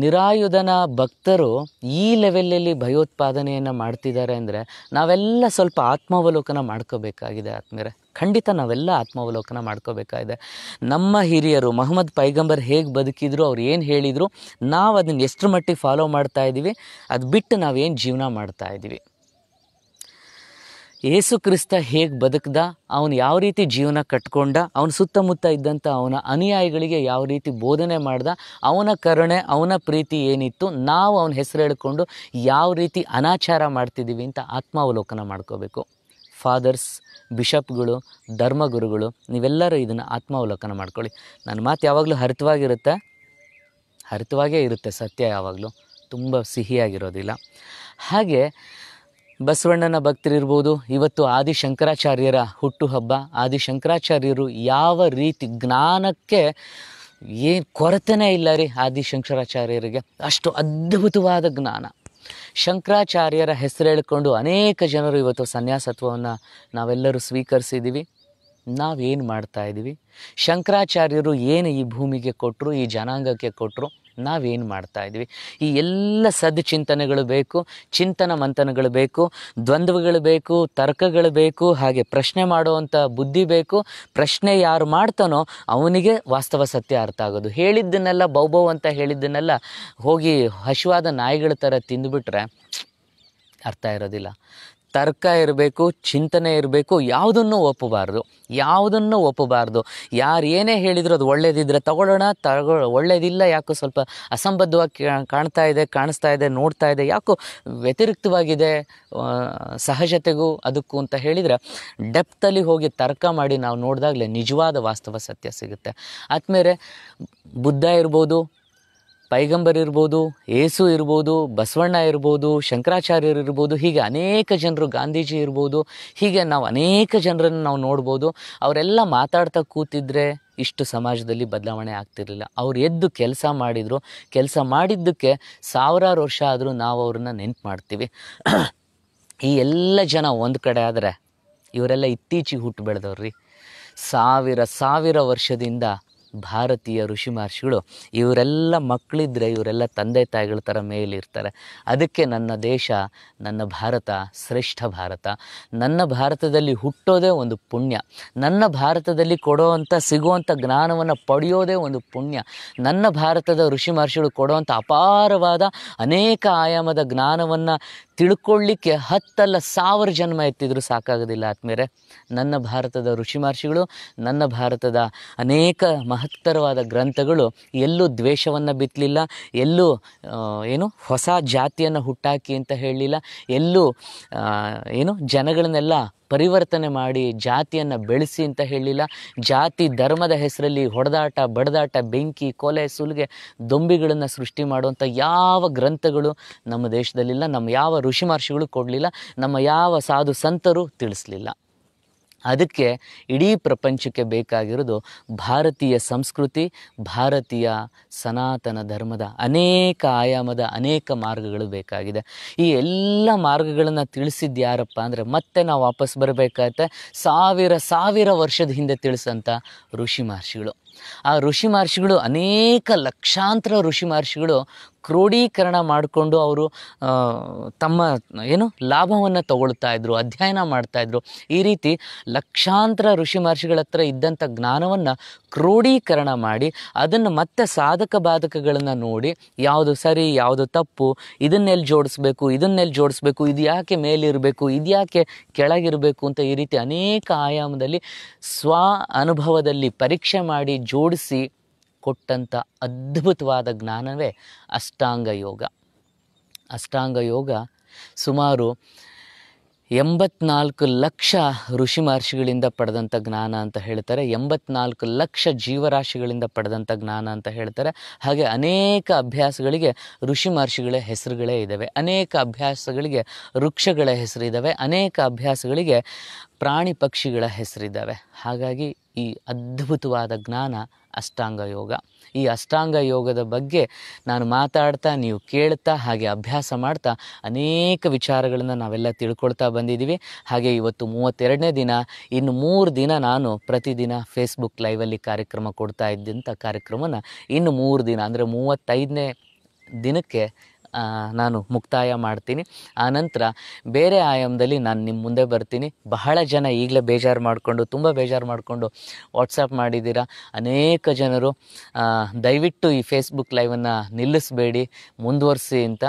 ನಿರಾಯುಧನ ಭಕ್ತರು ಈ ಲೆವೆಲಲ್ಲಿ ಭಯೋತ್ಪಾದನೆಯನ್ನು ಮಾಡ್ತಿದ್ದಾರೆ ಅಂದರೆ ನಾವೆಲ್ಲ ಸ್ವಲ್ಪ ಆತ್ಮಾವಲೋಕನ ಮಾಡ್ಕೋಬೇಕಾಗಿದೆ ಆತ್ಮೀರೆ ಖಂಡಿತ ನಾವೆಲ್ಲ ಆತ್ಮಾವಲೋಕನ ಮಾಡ್ಕೋಬೇಕಾಗಿದೆ ನಮ್ಮ ಹಿರಿಯರು ಮಹಮ್ಮದ್ ಪೈಗಂಬರ್ ಹೇಗೆ ಬದುಕಿದ್ರು ಅವ್ರು ಏನು ಹೇಳಿದರು ನಾವು ಅದನ್ನು ಎಷ್ಟು ಮಟ್ಟಿಗೆ ಫಾಲೋ ಮಾಡ್ತಾ ಇದ್ದೀವಿ ಅದು ಬಿಟ್ಟು ನಾವೇನು ಜೀವನ ಮಾಡ್ತಾ ಇದ್ದೀವಿ ಏಸು ಕ್ರಿಸ್ತ ಹೇಗೆ ಬದುಕ್ದ ಅವನು ಯಾವ ರೀತಿ ಜೀವನ ಕಟ್ಕೊಂಡ ಅವನ ಸುತ್ತಮುತ್ತ ಇದ್ದಂಥ ಅವನ ಅನುಯಾಯಿಗಳಿಗೆ ಯಾವ ರೀತಿ ಬೋಧನೆ ಮಾಡ್ದ ಅವನ ಕರುಣೆ ಅವನ ಪ್ರೀತಿ ಏನಿತ್ತು ನಾವು ಅವನ ಹೆಸರು ಹೇಳಿಕೊಂಡು ಯಾವ ರೀತಿ ಅನಾಚಾರ ಮಾಡ್ತಿದ್ದೀವಿ ಅಂತ ಆತ್ಮಾವಲೋಕನ ಮಾಡ್ಕೋಬೇಕು ಫಾದರ್ಸ್ ಬಿಷಪ್ಗಳು ಧರ್ಮಗುರುಗಳು ನೀವೆಲ್ಲರೂ ಇದನ್ನು ಆತ್ಮಾವಲೋಕನ ಮಾಡ್ಕೊಳ್ಳಿ ನನ್ನ ಮಾತು ಯಾವಾಗಲೂ ಹರಿತವಾಗಿರುತ್ತೆ ಹರಿತವಾಗೇ ಇರುತ್ತೆ ಸತ್ಯ ಯಾವಾಗಲೂ ತುಂಬ ಸಿಹಿಯಾಗಿರೋದಿಲ್ಲ ಹಾಗೆ ಬಸವಣ್ಣನ ಭಕ್ತರಿರ್ಬೋದು ಇವತ್ತು ಆದಿ ಶಂಕರಾಚಾರ್ಯರ ಹುಟ್ಟುಹಬ್ಬ ಆದಿ ಶಂಕರಾಚಾರ್ಯರು ಯಾವ ರೀತಿ ಜ್ಞಾನಕ್ಕೆ ಏನು ಕೊರತೆನೇ ಇಲ್ಲ ರೀ ಆದಿ ಶಂಕರಾಚಾರ್ಯರಿಗೆ ಅಷ್ಟು ಅದ್ಭುತವಾದ ಜ್ಞಾನ ಶಂಕರಾಚಾರ್ಯರ ಹೆಸರು ಹೇಳಿಕೊಂಡು ಅನೇಕ ಜನರು ಇವತ್ತು ಸನ್ಯಾಸತ್ವವನ್ನು ನಾವೆಲ್ಲರೂ ಸ್ವೀಕರಿಸಿದ್ದೀವಿ ನಾವೇನು ಮಾಡ್ತಾ ಇದ್ದೀವಿ ಶಂಕರಾಚಾರ್ಯರು ಏನು ಈ ಭೂಮಿಗೆ ಕೊಟ್ಟರು ಈ ಜನಾಂಗಕ್ಕೆ ಕೊಟ್ಟರು ನಾವೇನು ಮಾಡ್ತಾ ಇದ್ವಿ ಈ ಎಲ್ಲ ಸದ್ಚಿಂತನೆಗಳು ಬೇಕು ಚಿಂತನ ಮಂಥನಗಳು ಬೇಕು ದ್ವಂದ್ವಗಳು ಬೇಕು ತರ್ಕಗಳು ಬೇಕು ಹಾಗೆ ಪ್ರಶ್ನೆ ಮಾಡುವಂಥ ಬುದ್ಧಿ ಬೇಕು ಪ್ರಶ್ನೆ ಯಾರು ಮಾಡ್ತಾನೋ ಅವನಿಗೆ ವಾಸ್ತವ ಸತ್ಯ ಅರ್ಥ ಆಗೋದು ಹೇಳಿದ್ದನ್ನೆಲ್ಲ ಬೌಬೌ ಅಂತ ಹೇಳಿದ್ದನ್ನೆಲ್ಲ ಹೋಗಿ ಹಶುವಾದ ನಾಯಿಗಳ ಥರ ತಿಂದುಬಿಟ್ರೆ ಅರ್ಥ ಇರೋದಿಲ್ಲ ತರ್ಕ ಇರಬೇಕು ಚಿಂತನೆ ಇರಬೇಕು ಯಾವುದನ್ನು ಒಪ್ಪಬಾರ್ದು ಯಾವುದನ್ನು ಒಪ್ಪಬಾರ್ದು ಯಾರು ಏನೇ ಹೇಳಿದ್ರು ಅದು ಒಳ್ಳೇದಿದ್ರೆ ತಗೊಳ್ಳೋಣ ತಗೋ ಒಳ್ಳೇದಿಲ್ಲ ಯಾಕೋ ಸ್ವಲ್ಪ ಅಸಂಬದ್ಧವಾಗಿ ಕಾಣ್ತಾ ಇದೆ ಕಾಣಿಸ್ತಾ ಇದೆ ನೋಡ್ತಾ ಇದೆ ಯಾಕೋ ವ್ಯತಿರಿಕ್ತವಾಗಿದೆ ಸಹಜತೆಗೂ ಅದಕ್ಕೂ ಅಂತ ಹೇಳಿದರೆ ಡೆಪ್ತಲ್ಲಿ ಹೋಗಿ ತರ್ಕ ಮಾಡಿ ನಾವು ನೋಡಿದಾಗಲೇ ನಿಜವಾದ ವಾಸ್ತವ ಸತ್ಯ ಸಿಗುತ್ತೆ ಆದಮೇಲೆ ಬುದ್ಧ ಇರ್ಬೋದು ಪೈಗಂಬರ್ ಇರ್ಬೋದು ಏಸು ಇರ್ಬೋದು ಬಸವಣ್ಣ ಇರ್ಬೋದು ಶಂಕರಾಚಾರ್ಯರು ಇರ್ಬೋದು ಹೀಗೆ ಅನೇಕ ಜನರು ಗಾಂಧೀಜಿ ಇರ್ಬೋದು ಹೀಗೆ ನಾವು ಅನೇಕ ಜನರನ್ನು ನಾವು ನೋಡ್ಬೋದು ಅವರೆಲ್ಲ ಮಾತಾಡ್ತಾ ಕೂತಿದ್ರೆ ಇಷ್ಟು ಸಮಾಜದಲ್ಲಿ ಬದಲಾವಣೆ ಆಗ್ತಿರಲಿಲ್ಲ ಅವ್ರು ಎದ್ದು ಕೆಲಸ ಮಾಡಿದರು ಕೆಲಸ ಮಾಡಿದ್ದಕ್ಕೆ ಸಾವಿರಾರು ವರ್ಷ ಆದರೂ ನಾವು ಅವ್ರನ್ನ ನೆನ್ಪು ಮಾಡ್ತೀವಿ ಈ ಎಲ್ಲ ಜನ ಒಂದು ಕಡೆ ಆದರೆ ಇವರೆಲ್ಲ ಇತ್ತೀಚೆಗೆ ಹುಟ್ಟು ಬೆಳೆದವ್ರಿ ಸಾವಿರ ಸಾವಿರ ವರ್ಷದಿಂದ ಭಾರತೀಯ ಋಷಿ ಮಹರ್ಷಿಗಳು ಇವರೆಲ್ಲ ಮಕ್ಕಳಿದ್ರೆ ಇವರೆಲ್ಲ ತಂದೆ ತಾಯಿಗಳ ಥರ ಮೇಲಿರ್ತಾರೆ ಅದಕ್ಕೆ ನನ್ನ ದೇಶ ನನ್ನ ಭಾರತ ಶ್ರೇಷ್ಠ ಭಾರತ ನನ್ನ ಭಾರತದಲ್ಲಿ ಹುಟ್ಟೋದೇ ಒಂದು ಪುಣ್ಯ ನನ್ನ ಭಾರತದಲ್ಲಿ ಕೊಡೋವಂಥ ಸಿಗುವಂಥ ಜ್ಞಾನವನ್ನು ಪಡೆಯೋದೇ ಒಂದು ಪುಣ್ಯ ನನ್ನ ಭಾರತದ ಋಷಿ ಮಹರ್ಷಿಗಳು ಅಪಾರವಾದ ಅನೇಕ ಆಯಾಮದ ಜ್ಞಾನವನ್ನು ತಿಳ್ಕೊಳ್ಳಿಕ್ಕೆ ಹತ್ತಲ್ಲ ಸಾವಿರ ಜನ್ಮ ಎತ್ತಿದ್ರು ಸಾಕಾಗೋದಿಲ್ಲ ಆತ್ಮೇಲೆ ನನ್ನ ಭಾರತದ ಋಷಿ ಮಹರ್ಷಿಗಳು ನನ್ನ ಭಾರತದ ಅನೇಕ ಮಹತ್ತರವಾದ ಗ್ರಂಥಗಳು ಎಲ್ಲೂ ದ್ವೇಷವನ್ನು ಬಿತ್ತಲಿಲ್ಲ ಎಲ್ಲೂ ಏನು ಹೊಸ ಜಾತಿಯನ್ನು ಹುಟ್ಟಾಕಿ ಅಂತ ಹೇಳಲಿಲ್ಲ ಎಲ್ಲೂ ಏನು ಜನಗಳನ್ನೆಲ್ಲ ಪರಿವರ್ತನೆ ಮಾಡಿ ಜಾತಿಯನ್ನು ಬೆಳೆಸಿ ಅಂತ ಹೇಳಿಲ್ಲ ಜಾತಿ ಧರ್ಮದ ಹೆಸರಲ್ಲಿ ಹೊಡೆದಾಟ ಬಡದಾಟ ಬೆಂಕಿ ಕೊಲೆ ಸುಲಿಗೆ ದೊಂಬಿಗಳನ್ನು ಸೃಷ್ಟಿ ಮಾಡುವಂಥ ಯಾವ ಗ್ರಂಥಗಳು ನಮ್ಮ ದೇಶದಲ್ಲಿಲ್ಲ ನಮ್ಮ ಯಾವ ಋಷಿ ಮಹರ್ಷಿಗಳು ಕೊಡಲಿಲ್ಲ ನಮ್ಮ ಯಾವ ಸಾಧು ಸಂತರು ತಿಳಿಸ್ಲಿಲ್ಲ ಅದಕ್ಕೆ ಇಡೀ ಪ್ರಪಂಚಕ್ಕೆ ಬೇಕಾಗಿರೋದು ಭಾರತೀಯ ಸಂಸ್ಕೃತಿ ಭಾರತೀಯ ಸನಾತನ ಧರ್ಮದ ಅನೇಕ ಆಯಾಮದ ಅನೇಕ ಮಾರ್ಗಗಳು ಬೇಕಾಗಿದೆ ಈ ಎಲ್ಲ ಮಾರ್ಗಗಳನ್ನು ತಿಳಿಸಿದ್ದು ಯಾರಪ್ಪ ಅಂದರೆ ಮತ್ತೆ ನಾವು ವಾಪಸ್ ಬರಬೇಕಾಯ್ತ ಸಾವಿರ ಸಾವಿರ ವರ್ಷದ ಹಿಂದೆ ತಿಳಿಸಂಥ ಋಷಿ ಮಹರ್ಷಿಗಳು ಆ ಋಷಿ ಮಹರ್ಷಿಗಳು ಅನೇಕ ಲಕ್ಷಾಂತರ ಋಷಿ ಮಹರ್ಷಿಗಳು ಕ್ರೋಢೀಕರಣ ಮಾಡಿಕೊಂಡು ಅವರು ತಮ್ಮ ಏನು ಲಾಭವನ್ನು ತಗೊಳ್ತಾ ಇದ್ರು ಅಧ್ಯಯನ ಮಾಡ್ತಾಯಿದ್ರು ಈ ರೀತಿ ಲಕ್ಷಾಂತರ ಋಷಿ ಮಹರ್ಷಿಗಳ ಹತ್ರ ಇದ್ದಂಥ ಜ್ಞಾನವನ್ನು ಕ್ರೋಢೀಕರಣ ಮಾಡಿ ಅದನ್ನು ಮತ್ತೆ ಸಾಧಕ ಬಾಧಕಗಳನ್ನು ನೋಡಿ ಯಾವುದು ಸರಿ ಯಾವುದು ತಪ್ಪು ಇದನ್ನೆಲ್ಲಿ ಜೋಡಿಸ್ಬೇಕು ಇದನ್ನೆಲ್ಲಿ ಜೋಡಿಸ್ಬೇಕು ಇದು ಯಾಕೆ ಮೇಲಿರಬೇಕು ಇದು ಯಾಕೆ ಕೆಳಗಿರಬೇಕು ಅಂತ ಈ ರೀತಿ ಅನೇಕ ಆಯಾಮದಲ್ಲಿ ಸ್ವ ಅನುಭವದಲ್ಲಿ ಪರೀಕ್ಷೆ ಮಾಡಿ ಜೋಡಿಸಿ ಕೊಟ್ಟಂಥ ಅದ್ಭುತವಾದ ಜ್ಞಾನವೇ ಅಷ್ಟಾಂಗ ಯೋಗ ಅಷ್ಟಾಂಗ ಯೋಗ ಸುಮಾರು ಎಂಬತ್ನಾಲ್ಕು ಲಕ್ಷ ಋಷಿ ಮಹರ್ಷಿಗಳಿಂದ ಪಡೆದಂಥ ಜ್ಞಾನ ಅಂತ ಹೇಳ್ತಾರೆ ಎಂಬತ್ನಾಲ್ಕು ಲಕ್ಷ ಜೀವರಾಶಿಗಳಿಂದ ಪಡೆದಂಥ ಜ್ಞಾನ ಅಂತ ಹೇಳ್ತಾರೆ ಹಾಗೆ ಅನೇಕ ಅಭ್ಯಾಸಗಳಿಗೆ ಋಷಿ ಮಹರ್ಷಿಗಳ ಹೆಸರುಗಳೇ ಇದ್ದಾವೆ ಅನೇಕ ಅಭ್ಯಾಸಗಳಿಗೆ ವೃಕ್ಷಗಳ ಹೆಸರಿದ್ದಾವೆ ಅನೇಕ ಅಭ್ಯಾಸಗಳಿಗೆ ಪ್ರಾಣಿ ಪಕ್ಷಿಗಳ ಹೆಸರಿದ್ದಾವೆ ಹಾಗಾಗಿ ಈ ಅದ್ಭುತವಾದ ಜ್ಞಾನ ಅಷ್ಟಾಂಗ ಯೋಗ ಈ ಅಷ್ಟಾಂಗ ಯೋಗದ ಬಗ್ಗೆ ನಾನು ಮಾತಾಡ್ತಾ ನೀವು ಕೇಳ್ತಾ ಹಾಗೆ ಅಭ್ಯಾಸ ಮಾಡ್ತಾ ಅನೇಕ ವಿಚಾರಗಳನ್ನು ನಾವೆಲ್ಲ ತಿಳ್ಕೊಳ್ತಾ ಬಂದಿದ್ದೀವಿ ಹಾಗೆ ಇವತ್ತು ಮೂವತ್ತೆರಡನೇ ದಿನ ಇನ್ನು ಮೂರು ದಿನ ನಾನು ಪ್ರತಿದಿನ ಫೇಸ್ಬುಕ್ ಲೈವಲ್ಲಿ ಕಾರ್ಯಕ್ರಮ ಕೊಡ್ತಾ ಇದ್ದಂಥ ಕಾರ್ಯಕ್ರಮನ ಇನ್ನು ಮೂರು ದಿನ ಅಂದರೆ ಮೂವತ್ತೈದನೇ ದಿನಕ್ಕೆ ನಾನು ಮುಕ್ತಾಯ ಮಾಡ್ತೀನಿ ಆನಂತರ ಬೇರೆ ಆಯಾಮದಲ್ಲಿ ನಾನು ನಿಮ್ಮ ಮುಂದೆ ಬರ್ತೀನಿ ಬಹಳ ಜನ ಈಗಲೇ ಬೇಜಾರು ಮಾಡಿಕೊಂಡು ತುಂಬ ಬೇಜಾರು ಮಾಡಿಕೊಂಡು ವಾಟ್ಸಪ್ ಮಾಡಿದ್ದೀರಾ ಅನೇಕ ಜನರು ದಯವಿಟ್ಟು ಈ ಫೇಸ್ಬುಕ್ ಲೈವನ್ನು ನಿಲ್ಲಿಸಬೇಡಿ ಮುಂದುವರಿಸಿ ಅಂತ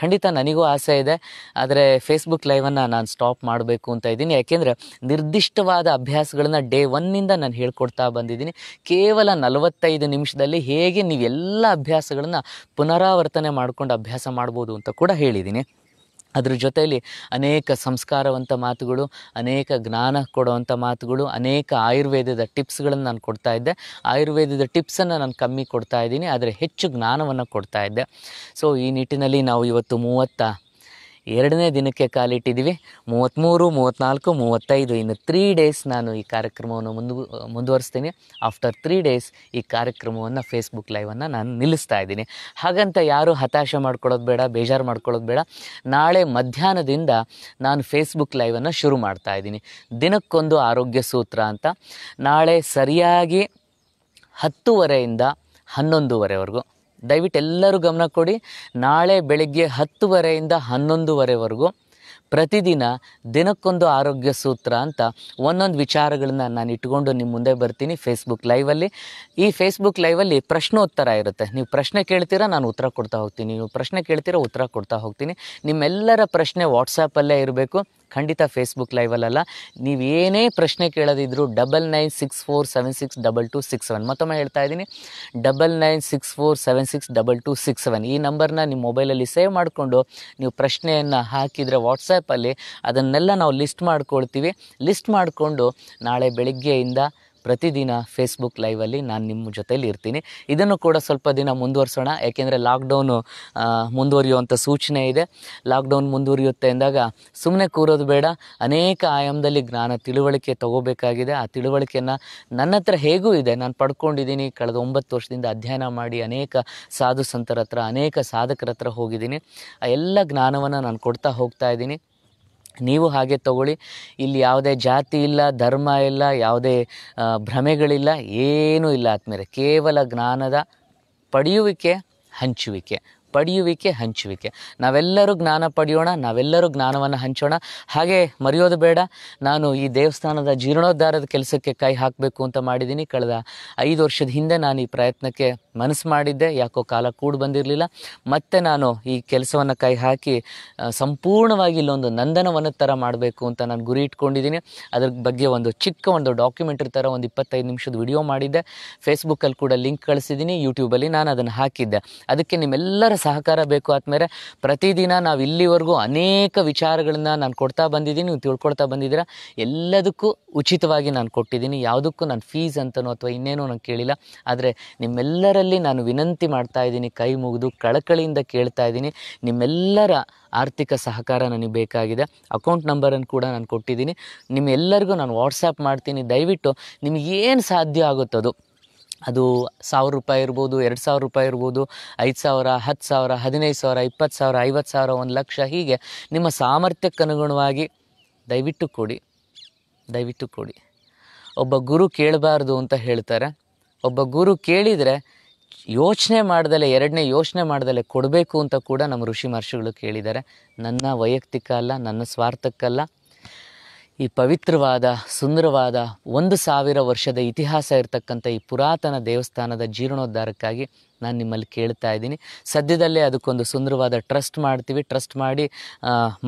ಖಂಡಿತ ನನಗೂ ಆಸೆ ಇದೆ ಆದರೆ ಫೇಸ್ಬುಕ್ ಲೈವನ್ನು ನಾನು ಸ್ಟಾಪ್ ಮಾಡಬೇಕು ಅಂತ ಇದ್ದೀನಿ ಯಾಕೆಂದರೆ ನಿರ್ದಿಷ್ಟವಾದ ಅಭ್ಯಾಸಗಳನ್ನು ಡೇ ಒನ್ನಿಂದ ನಾನು ಹೇಳ್ಕೊಡ್ತಾ ಬಂದಿದ್ದೀನಿ ಕೇವಲ ನಲವತ್ತೈದು ನಿಮಿಷದಲ್ಲಿ ಹೇಗೆ ನೀವೆಲ್ಲ ಅಭ್ಯಾಸಗಳನ್ನು ಪುನರಾವರ್ತನೆ ಮಾಡಿಕೊಂಡು ಅಭ್ಯಾಸ ಮಾಡ್ಬೋದು ಅಂತ ಕೂಡ ಹೇಳಿದ್ದೀನಿ ಅದ್ರ ಜೊತೆಯಲ್ಲಿ ಅನೇಕ ಸಂಸ್ಕಾರವಂತ ಮಾತುಗಳು ಅನೇಕ ಜ್ಞಾನ ಕೊಡುವಂಥ ಮಾತುಗಳು ಅನೇಕ ಆಯುರ್ವೇದದ ಟಿಪ್ಸ್ಗಳನ್ನು ನಾನು ಕೊಡ್ತಾ ಇದ್ದೆ ಆಯುರ್ವೇದದ ಟಿಪ್ಸನ್ನು ನಾನು ಕಮ್ಮಿ ಕೊಡ್ತಾ ಇದ್ದೀನಿ ಆದರೆ ಹೆಚ್ಚು ಜ್ಞಾನವನ್ನು ಕೊಡ್ತಾ ಇದ್ದೆ ಸೊ ಈ ನಿಟ್ಟಿನಲ್ಲಿ ನಾವು ಇವತ್ತು ಮೂವತ್ತ ಎರಡನೇ ದಿನಕ್ಕೆ ಕಾಲಿಟ್ಟಿದ್ದೀವಿ ಮೂವತ್ತ್ಮೂರು ಮೂವತ್ತ್ನಾಲ್ಕು ಮೂವತ್ತೈದು ಇನ್ನು ತ್ರೀ ಡೇಸ್ ನಾನು ಈ ಕಾರ್ಯಕ್ರಮವನ್ನು ಮುಂದು ಮುಂದುವರಿಸ್ತೀನಿ ಆಫ್ಟರ್ ತ್ರೀ ಡೇಸ್ ಈ ಕಾರ್ಯಕ್ರಮವನ್ನು ಫೇಸ್ಬುಕ್ ಲೈವನ್ನು ನಾನು ನಿಲ್ಲಿಸ್ತಾ ಇದ್ದೀನಿ ಹಾಗಂತ ಯಾರೂ ಹತಾಶೆ ಮಾಡ್ಕೊಳ್ಳೋದು ಬೇಡ ಬೇಜಾರು ಮಾಡ್ಕೊಳ್ಳೋದು ಬೇಡ ನಾಳೆ ಮಧ್ಯಾಹ್ನದಿಂದ ನಾನು ಫೇಸ್ಬುಕ್ ಲೈವನ್ನು ಶುರು ಮಾಡ್ತಾ ಇದ್ದೀನಿ ದಿನಕ್ಕೊಂದು ಆರೋಗ್ಯ ಸೂತ್ರ ಅಂತ ನಾಳೆ ಸರಿಯಾಗಿ ಹತ್ತುವರೆಯಿಂದ ಹನ್ನೊಂದುವರೆವರೆಗೂ ದಯವಿಟ್ಟು ಎಲ್ಲರೂ ಗಮನ ಕೊಡಿ ನಾಳೆ ಬೆಳಗ್ಗೆ ಹತ್ತುವರೆಯಿಂದ ಹನ್ನೊಂದುವರೆವರೆಗೂ ಪ್ರತಿದಿನ ದಿನಕ್ಕೊಂದು ಆರೋಗ್ಯ ಸೂತ್ರ ಅಂತ ಒಂದೊಂದು ವಿಚಾರಗಳನ್ನ ನಾನು ಇಟ್ಕೊಂಡು ನಿಮ್ಮ ಮುಂದೆ ಬರ್ತೀನಿ ಫೇಸ್ಬುಕ್ ಲೈವಲ್ಲಿ ಈ ಫೇಸ್ಬುಕ್ ಲೈವಲ್ಲಿ ಪ್ರಶ್ನೋತ್ತರ ಇರುತ್ತೆ ನೀವು ಪ್ರಶ್ನೆ ಕೇಳ್ತೀರಾ ನಾನು ಉತ್ತರ ಕೊಡ್ತಾ ಹೋಗ್ತೀನಿ ನೀವು ಪ್ರಶ್ನೆ ಕೇಳ್ತೀರಾ ಉತ್ತರ ಕೊಡ್ತಾ ಹೋಗ್ತೀನಿ ನಿಮ್ಮೆಲ್ಲರ ಪ್ರಶ್ನೆ ವಾಟ್ಸಪ್ಪಲ್ಲೇ ಇರಬೇಕು ಖಂಡಿತ ಫೇಸ್ಬುಕ್ ಲೈವಲ್ಲ ನೀವೇನೇ ಪ್ರಶ್ನೆ ಕೇಳೋದಿದ್ರು double nine six four seven six double two six seven ಮತ್ತೊಮ್ಮೆ ಹೇಳ್ತಾ ಇದ್ದೀನಿ double nine six four seven six double two six seven ಈ ನಂಬರ್ನ ನಿಮ್ಮ ಮೊಬೈಲಲ್ಲಿ ಸೇವ್ ಮಾಡಿಕೊಂಡು ನೀವು ಪ್ರಶ್ನೆಯನ್ನು ಹಾಕಿದರೆ ವಾಟ್ಸಪ್ಪಲ್ಲಿ ಅದನ್ನೆಲ್ಲ ನಾವು ಲಿಸ್ಟ್ ಮಾಡ್ಕೊಳ್ತೀವಿ ಲಿಸ್ಟ್ ಮಾಡಿಕೊಂಡು ನಾಳೆ ಬೆಳಿಗ್ಗೆಯಿಂದ ಪ್ರತಿದಿನ ಫೇಸ್ಬುಕ್ ಲೈವಲ್ಲಿ ನಾನು ನಿಮ್ಮ ಜೊತೆಯಲ್ಲಿ ಇರ್ತೀನಿ ಇದನ್ನು ಕೂಡ ಸ್ವಲ್ಪ ದಿನ ಮುಂದುವರಿಸೋಣ ಯಾಕೆಂದರೆ ಲಾಕ್ಡೌನು ಮುಂದುವರಿಯುವಂಥ ಸೂಚನೆ ಇದೆ ಲಾಕ್ಡೌನ್ ಮುಂದುವರಿಯುತ್ತೆ ಅಂದಾಗ ಸುಮ್ಮನೆ ಕೂರೋದು ಬೇಡ ಅನೇಕ ಆಯಾಮದಲ್ಲಿ ಜ್ಞಾನ ತಿಳುವಳಿಕೆ ತಗೋಬೇಕಾಗಿದೆ ಆ ತಿಳುವಳಿಕೆಯನ್ನು ನನ್ನ ಹತ್ರ ಹೇಗೂ ಇದೆ ನಾನು ಪಡ್ಕೊಂಡಿದ್ದೀನಿ ಕಳೆದ ಒಂಬತ್ತು ವರ್ಷದಿಂದ ಅಧ್ಯಯನ ಮಾಡಿ ಅನೇಕ ಸಾಧು ಸಂತರ ಹತ್ರ ಅನೇಕ ಸಾಧಕರ ಹತ್ರ ಹೋಗಿದ್ದೀನಿ ಆ ಎಲ್ಲ ಜ್ಞಾನವನ್ನು ನಾನು ಕೊಡ್ತಾ ಹೋಗ್ತಾ ಇದ್ದೀನಿ ನೀವು ಹಾಗೆ ತಗೊಳ್ಳಿ ಇಲ್ಲಿ ಯಾವುದೇ ಜಾತಿ ಇಲ್ಲ ಧರ್ಮ ಇಲ್ಲ ಯಾವುದೇ ಭ್ರಮೆಗಳಿಲ್ಲ ಏನೂ ಇಲ್ಲ ಆತ್ಮೇಲೆ ಕೇವಲ ಜ್ಞಾನದ ಪಡೆಯುವಿಕೆ ಹಂಚುವಿಕೆ ಪಡೆಯುವಿಕೆ ಹಂಚುವಿಕೆ ನಾವೆಲ್ಲರೂ ಜ್ಞಾನ ಪಡೆಯೋಣ ನಾವೆಲ್ಲರೂ ಜ್ಞಾನವನ್ನು ಹಂಚೋಣ ಹಾಗೆ ಮರೆಯೋದು ಬೇಡ ನಾನು ಈ ದೇವಸ್ಥಾನದ ಜೀರ್ಣೋದ್ಧಾರದ ಕೆಲಸಕ್ಕೆ ಕೈ ಹಾಕಬೇಕು ಅಂತ ಮಾಡಿದ್ದೀನಿ ಕಳೆದ ಐದು ವರ್ಷದ ಹಿಂದೆ ನಾನು ಈ ಪ್ರಯತ್ನಕ್ಕೆ ಮನಸ್ಸು ಮಾಡಿದ್ದೆ ಯಾಕೋ ಕಾಲ ಕೂಡ ಬಂದಿರಲಿಲ್ಲ ಮತ್ತೆ ನಾನು ಈ ಕೆಲಸವನ್ನು ಕೈ ಹಾಕಿ ಸಂಪೂರ್ಣವಾಗಿ ಇಲ್ಲೊಂದು ನಂದನವನ ಥರ ಮಾಡಬೇಕು ಅಂತ ನಾನು ಗುರಿ ಇಟ್ಕೊಂಡಿದ್ದೀನಿ ಅದ್ರ ಬಗ್ಗೆ ಒಂದು ಚಿಕ್ಕ ಒಂದು ಡಾಕ್ಯುಮೆಂಟ್ ಥರ ಒಂದು ಇಪ್ಪತ್ತೈದು ನಿಮಿಷದ ವಿಡಿಯೋ ಮಾಡಿದ್ದೆ ಫೇಸ್ಬುಕ್ಕಲ್ಲಿ ಕೂಡ ಲಿಂಕ್ ಕಳಿಸಿದ್ದೀನಿ ಯೂಟ್ಯೂಬಲ್ಲಿ ನಾನು ಅದನ್ನು ಹಾಕಿದ್ದೆ ಅದಕ್ಕೆ ನಿಮ್ಮೆಲ್ಲರ ಸಹಕಾರ ಬೇಕು ಆದಮೇಲೆ ಪ್ರತಿದಿನ ನಾವು ಇಲ್ಲಿವರೆಗೂ ಅನೇಕ ವಿಚಾರಗಳನ್ನ ನಾನು ಕೊಡ್ತಾ ಬಂದಿದ್ದೀನಿ ನೀವು ತಿಳ್ಕೊಳ್ತಾ ಬಂದಿದ್ದೀರಾ ಎಲ್ಲದಕ್ಕೂ ಉಚಿತವಾಗಿ ನಾನು ಕೊಟ್ಟಿದ್ದೀನಿ ಯಾವುದಕ್ಕೂ ನಾನು ಫೀಸ್ ಅಂತನೋ ಅಥವಾ ಇನ್ನೇನೋ ನಾನು ಕೇಳಿಲ್ಲ ಆದರೆ ನಿಮ್ಮೆಲ್ಲರ ನಿಮ್ಮಲ್ಲಿ ನಾನು ವಿನಂತಿ ಮಾಡ್ತಾ ಇದ್ದೀನಿ ಕೈ ಮುಗಿದು ಕಳಕಳಿಯಿಂದ ಕೇಳ್ತಾ ಇದ್ದೀನಿ ನಿಮ್ಮೆಲ್ಲರ ಆರ್ಥಿಕ ಸಹಕಾರ ನನಗೆ ಬೇಕಾಗಿದೆ ಅಕೌಂಟ್ ನಂಬರನ್ನು ಕೂಡ ನಾನು ಕೊಟ್ಟಿದ್ದೀನಿ ನಿಮ್ಮೆಲ್ಲರಿಗೂ ನಾನು ವಾಟ್ಸಪ್ ಮಾಡ್ತೀನಿ ದಯವಿಟ್ಟು ನಿಮಗೇನು ಸಾಧ್ಯ ಆಗುತ್ತದು ಅದು ಸಾವಿರ ರೂಪಾಯಿ ಇರ್ಬೋದು ಎರಡು ಸಾವಿರ ರೂಪಾಯಿ ಇರ್ಬೋದು ಐದು ಸಾವಿರ ಹತ್ತು ಸಾವಿರ ಹದಿನೈದು ಸಾವಿರ ಇಪ್ಪತ್ತು ಸಾವಿರ ಐವತ್ತು ಸಾವಿರ ಒಂದು ಲಕ್ಷ ಹೀಗೆ ನಿಮ್ಮ ಸಾಮರ್ಥ್ಯಕ್ಕನುಗುಣವಾಗಿ ದಯವಿಟ್ಟು ಕೊಡಿ ದಯವಿಟ್ಟು ಕೊಡಿ ಒಬ್ಬ ಗುರು ಕೇಳಬಾರ್ದು ಅಂತ ಹೇಳ್ತಾರೆ ಒಬ್ಬ ಗುರು ಕೇಳಿದರೆ ಯೋಚನೆ ಮಾಡ್ದಲೆ ಎರಡನೇ ಯೋಚನೆ ಮಾಡ್ದಲೆ ಕೊಡಬೇಕು ಅಂತ ಕೂಡ ನಮ್ಮ ಋಷಿ ಮಹರ್ಷಿಗಳು ಕೇಳಿದ್ದಾರೆ ನನ್ನ ವೈಯಕ್ತಿಕ ಅಲ್ಲ ನನ್ನ ಸ್ವಾರ್ಥಕ್ಕಲ್ಲ ಈ ಪವಿತ್ರವಾದ ಸುಂದರವಾದ ಒಂದು ಸಾವಿರ ವರ್ಷದ ಇತಿಹಾಸ ಇರತಕ್ಕಂಥ ಈ ಪುರಾತನ ದೇವಸ್ಥಾನದ ಜೀರ್ಣೋದ್ಧಾರಕ್ಕಾಗಿ ನಾನು ನಿಮ್ಮಲ್ಲಿ ಕೇಳ್ತಾ ಇದ್ದೀನಿ ಸದ್ಯದಲ್ಲೇ ಅದಕ್ಕೊಂದು ಸುಂದರವಾದ ಟ್ರಸ್ಟ್ ಮಾಡ್ತೀವಿ ಟ್ರಸ್ಟ್ ಮಾಡಿ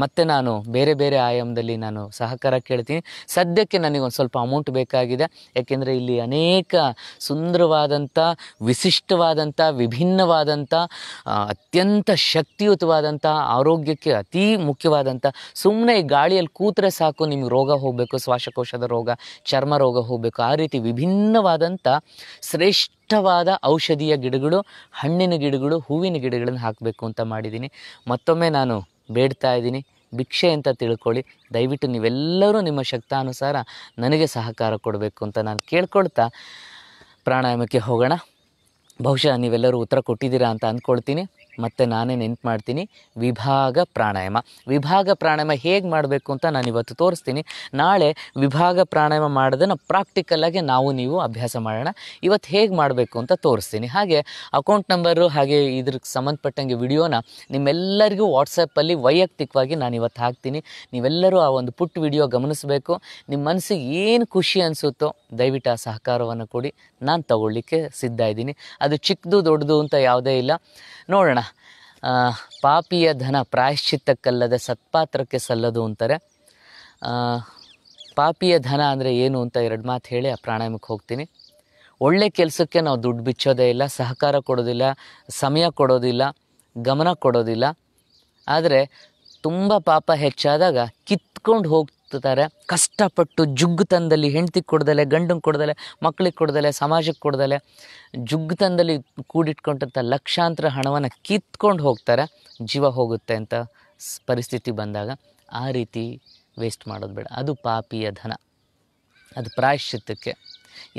ಮತ್ತೆ ನಾನು ಬೇರೆ ಬೇರೆ ಆಯಾಮದಲ್ಲಿ ನಾನು ಸಹಕಾರ ಕೇಳ್ತೀನಿ ಸದ್ಯಕ್ಕೆ ನನಗೊಂದು ಸ್ವಲ್ಪ ಅಮೌಂಟ್ ಬೇಕಾಗಿದೆ ಯಾಕೆಂದರೆ ಇಲ್ಲಿ ಅನೇಕ ಸುಂದರವಾದಂಥ ವಿಶಿಷ್ಟವಾದಂಥ ವಿಭಿನ್ನವಾದಂಥ ಅತ್ಯಂತ ಶಕ್ತಿಯುತವಾದಂಥ ಆರೋಗ್ಯಕ್ಕೆ ಅತೀ ಮುಖ್ಯವಾದಂಥ ಸುಮ್ಮನೆ ಈ ಗಾಳಿಯಲ್ಲಿ ಕೂತ್ರೆ ಸಾಕು ನಿಮಗೆ ರೋಗ ಹೋಗಬೇಕು ಶ್ವಾಸಕೋಶದ ರೋಗ ಚರ್ಮ ರೋಗ ಹೋಗಬೇಕು ಆ ರೀತಿ ವಿಭಿನ್ನವಾದಂಥ ಶ್ರೇಷ್ಠ ಇಷ್ಟವಾದ ಔಷಧೀಯ ಗಿಡಗಳು ಹಣ್ಣಿನ ಗಿಡಗಳು ಹೂವಿನ ಗಿಡಗಳನ್ನು ಹಾಕಬೇಕು ಅಂತ ಮಾಡಿದ್ದೀನಿ ಮತ್ತೊಮ್ಮೆ ನಾನು ಬೇಡ್ತಾ ಇದ್ದೀನಿ ಭಿಕ್ಷೆ ಅಂತ ತಿಳ್ಕೊಳ್ಳಿ ದಯವಿಟ್ಟು ನೀವೆಲ್ಲರೂ ನಿಮ್ಮ ಶಕ್ತಾನುಸಾರ ನನಗೆ ಸಹಕಾರ ಕೊಡಬೇಕು ಅಂತ ನಾನು ಕೇಳ್ಕೊಳ್ತಾ ಪ್ರಾಣಾಯಾಮಕ್ಕೆ ಹೋಗೋಣ ಬಹುಶಃ ನೀವೆಲ್ಲರೂ ಉತ್ತರ ಕೊಟ್ಟಿದ್ದೀರಾ ಅಂತ ಅಂದ್ಕೊಳ್ತೀನಿ ಮತ್ತು ನಾನೇ ನೆನ್ಪು ಮಾಡ್ತೀನಿ ವಿಭಾಗ ಪ್ರಾಣಾಯಾಮ ವಿಭಾಗ ಪ್ರಾಣಾಯಾಮ ಹೇಗೆ ಮಾಡಬೇಕು ಅಂತ ನಾನು ಇವತ್ತು ತೋರಿಸ್ತೀನಿ ನಾಳೆ ವಿಭಾಗ ಪ್ರಾಣಾಯಾಮ ಮಾಡೋದನ್ನು ಪ್ರಾಕ್ಟಿಕಲ್ಲಾಗೆ ನಾವು ನೀವು ಅಭ್ಯಾಸ ಮಾಡೋಣ ಇವತ್ತು ಹೇಗೆ ಮಾಡಬೇಕು ಅಂತ ತೋರಿಸ್ತೀನಿ ಹಾಗೆ ಅಕೌಂಟ್ ನಂಬರು ಹಾಗೆ ಇದ್ರಿಗೆ ಸಂಬಂಧಪಟ್ಟಂಗೆ ವಿಡಿಯೋನ ನಿಮ್ಮೆಲ್ಲರಿಗೂ ವಾಟ್ಸಪ್ಪಲ್ಲಿ ವೈಯಕ್ತಿಕವಾಗಿ ನಾನು ಇವತ್ತು ಹಾಕ್ತೀನಿ ನೀವೆಲ್ಲರೂ ಆ ಒಂದು ಪುಟ್ಟ ವಿಡಿಯೋ ಗಮನಿಸಬೇಕು ನಿಮ್ಮ ಮನಸ್ಸಿಗೆ ಏನು ಖುಷಿ ಅನಿಸುತ್ತೋ ದಯವಿಟ್ಟು ಆ ಸಹಕಾರವನ್ನು ಕೊಡಿ ನಾನು ತಗೊಳ್ಳಿಕ್ಕೆ ಸಿದ್ಧ ಇದ್ದೀನಿ ಅದು ಚಿಕ್ಕದು ದೊಡ್ಡದು ಅಂತ ಯಾವುದೇ ಇಲ್ಲ ನೋಡೋಣ ಪಾಪಿಯ ಧನ ಪ್ರಾಯಶ್ಚಿತ್ತಕ್ಕಲ್ಲದೆ ಸತ್ಪಾತ್ರಕ್ಕೆ ಸಲ್ಲದು ಅಂತಾರೆ ಪಾಪಿಯ ಧನ ಅಂದರೆ ಏನು ಅಂತ ಎರಡು ಮಾತು ಹೇಳಿ ಆ ಪ್ರಾಣಾಯಾಮಕ್ಕೆ ಹೋಗ್ತೀನಿ ಒಳ್ಳೆ ಕೆಲಸಕ್ಕೆ ನಾವು ದುಡ್ಡು ಬಿಚ್ಚೋದೇ ಇಲ್ಲ ಸಹಕಾರ ಕೊಡೋದಿಲ್ಲ ಸಮಯ ಕೊಡೋದಿಲ್ಲ ಗಮನ ಕೊಡೋದಿಲ್ಲ ಆದರೆ ತುಂಬ ಪಾಪ ಹೆಚ್ಚಾದಾಗ ಕಿತ್ಕೊಂಡು ಹೋಗ್ತೀವಿ ಎತ್ತಾರೆ ಕಷ್ಟಪಟ್ಟು ಜುಗ್ಗುತನದಲ್ಲಿ ಹೆಂಡ್ತಿ ಕೊಡ್ದಲೆ ಗಂಡಂಗೆ ಕೊಡ್ದಲೆ ಮಕ್ಕಳಿಗೆ ಕೊಡ್ದಲೆ ಸಮಾಜಕ್ಕೆ ಕೊಡ್ದಲೆ ಜುಗ್ಗುತನದಲ್ಲಿ ಕೂಡಿಟ್ಕೊಂಡಂಥ ಲಕ್ಷಾಂತರ ಹಣವನ್ನು ಕಿತ್ಕೊಂಡು ಹೋಗ್ತಾರೆ ಜೀವ ಹೋಗುತ್ತೆ ಅಂತ ಪರಿಸ್ಥಿತಿ ಬಂದಾಗ ಆ ರೀತಿ ವೇಸ್ಟ್ ಮಾಡೋದು ಬೇಡ ಅದು ಪಾಪಿಯ ಧನ ಅದು ಪ್ರಾಯಶ್ಚಿತ್ತಕ್ಕೆ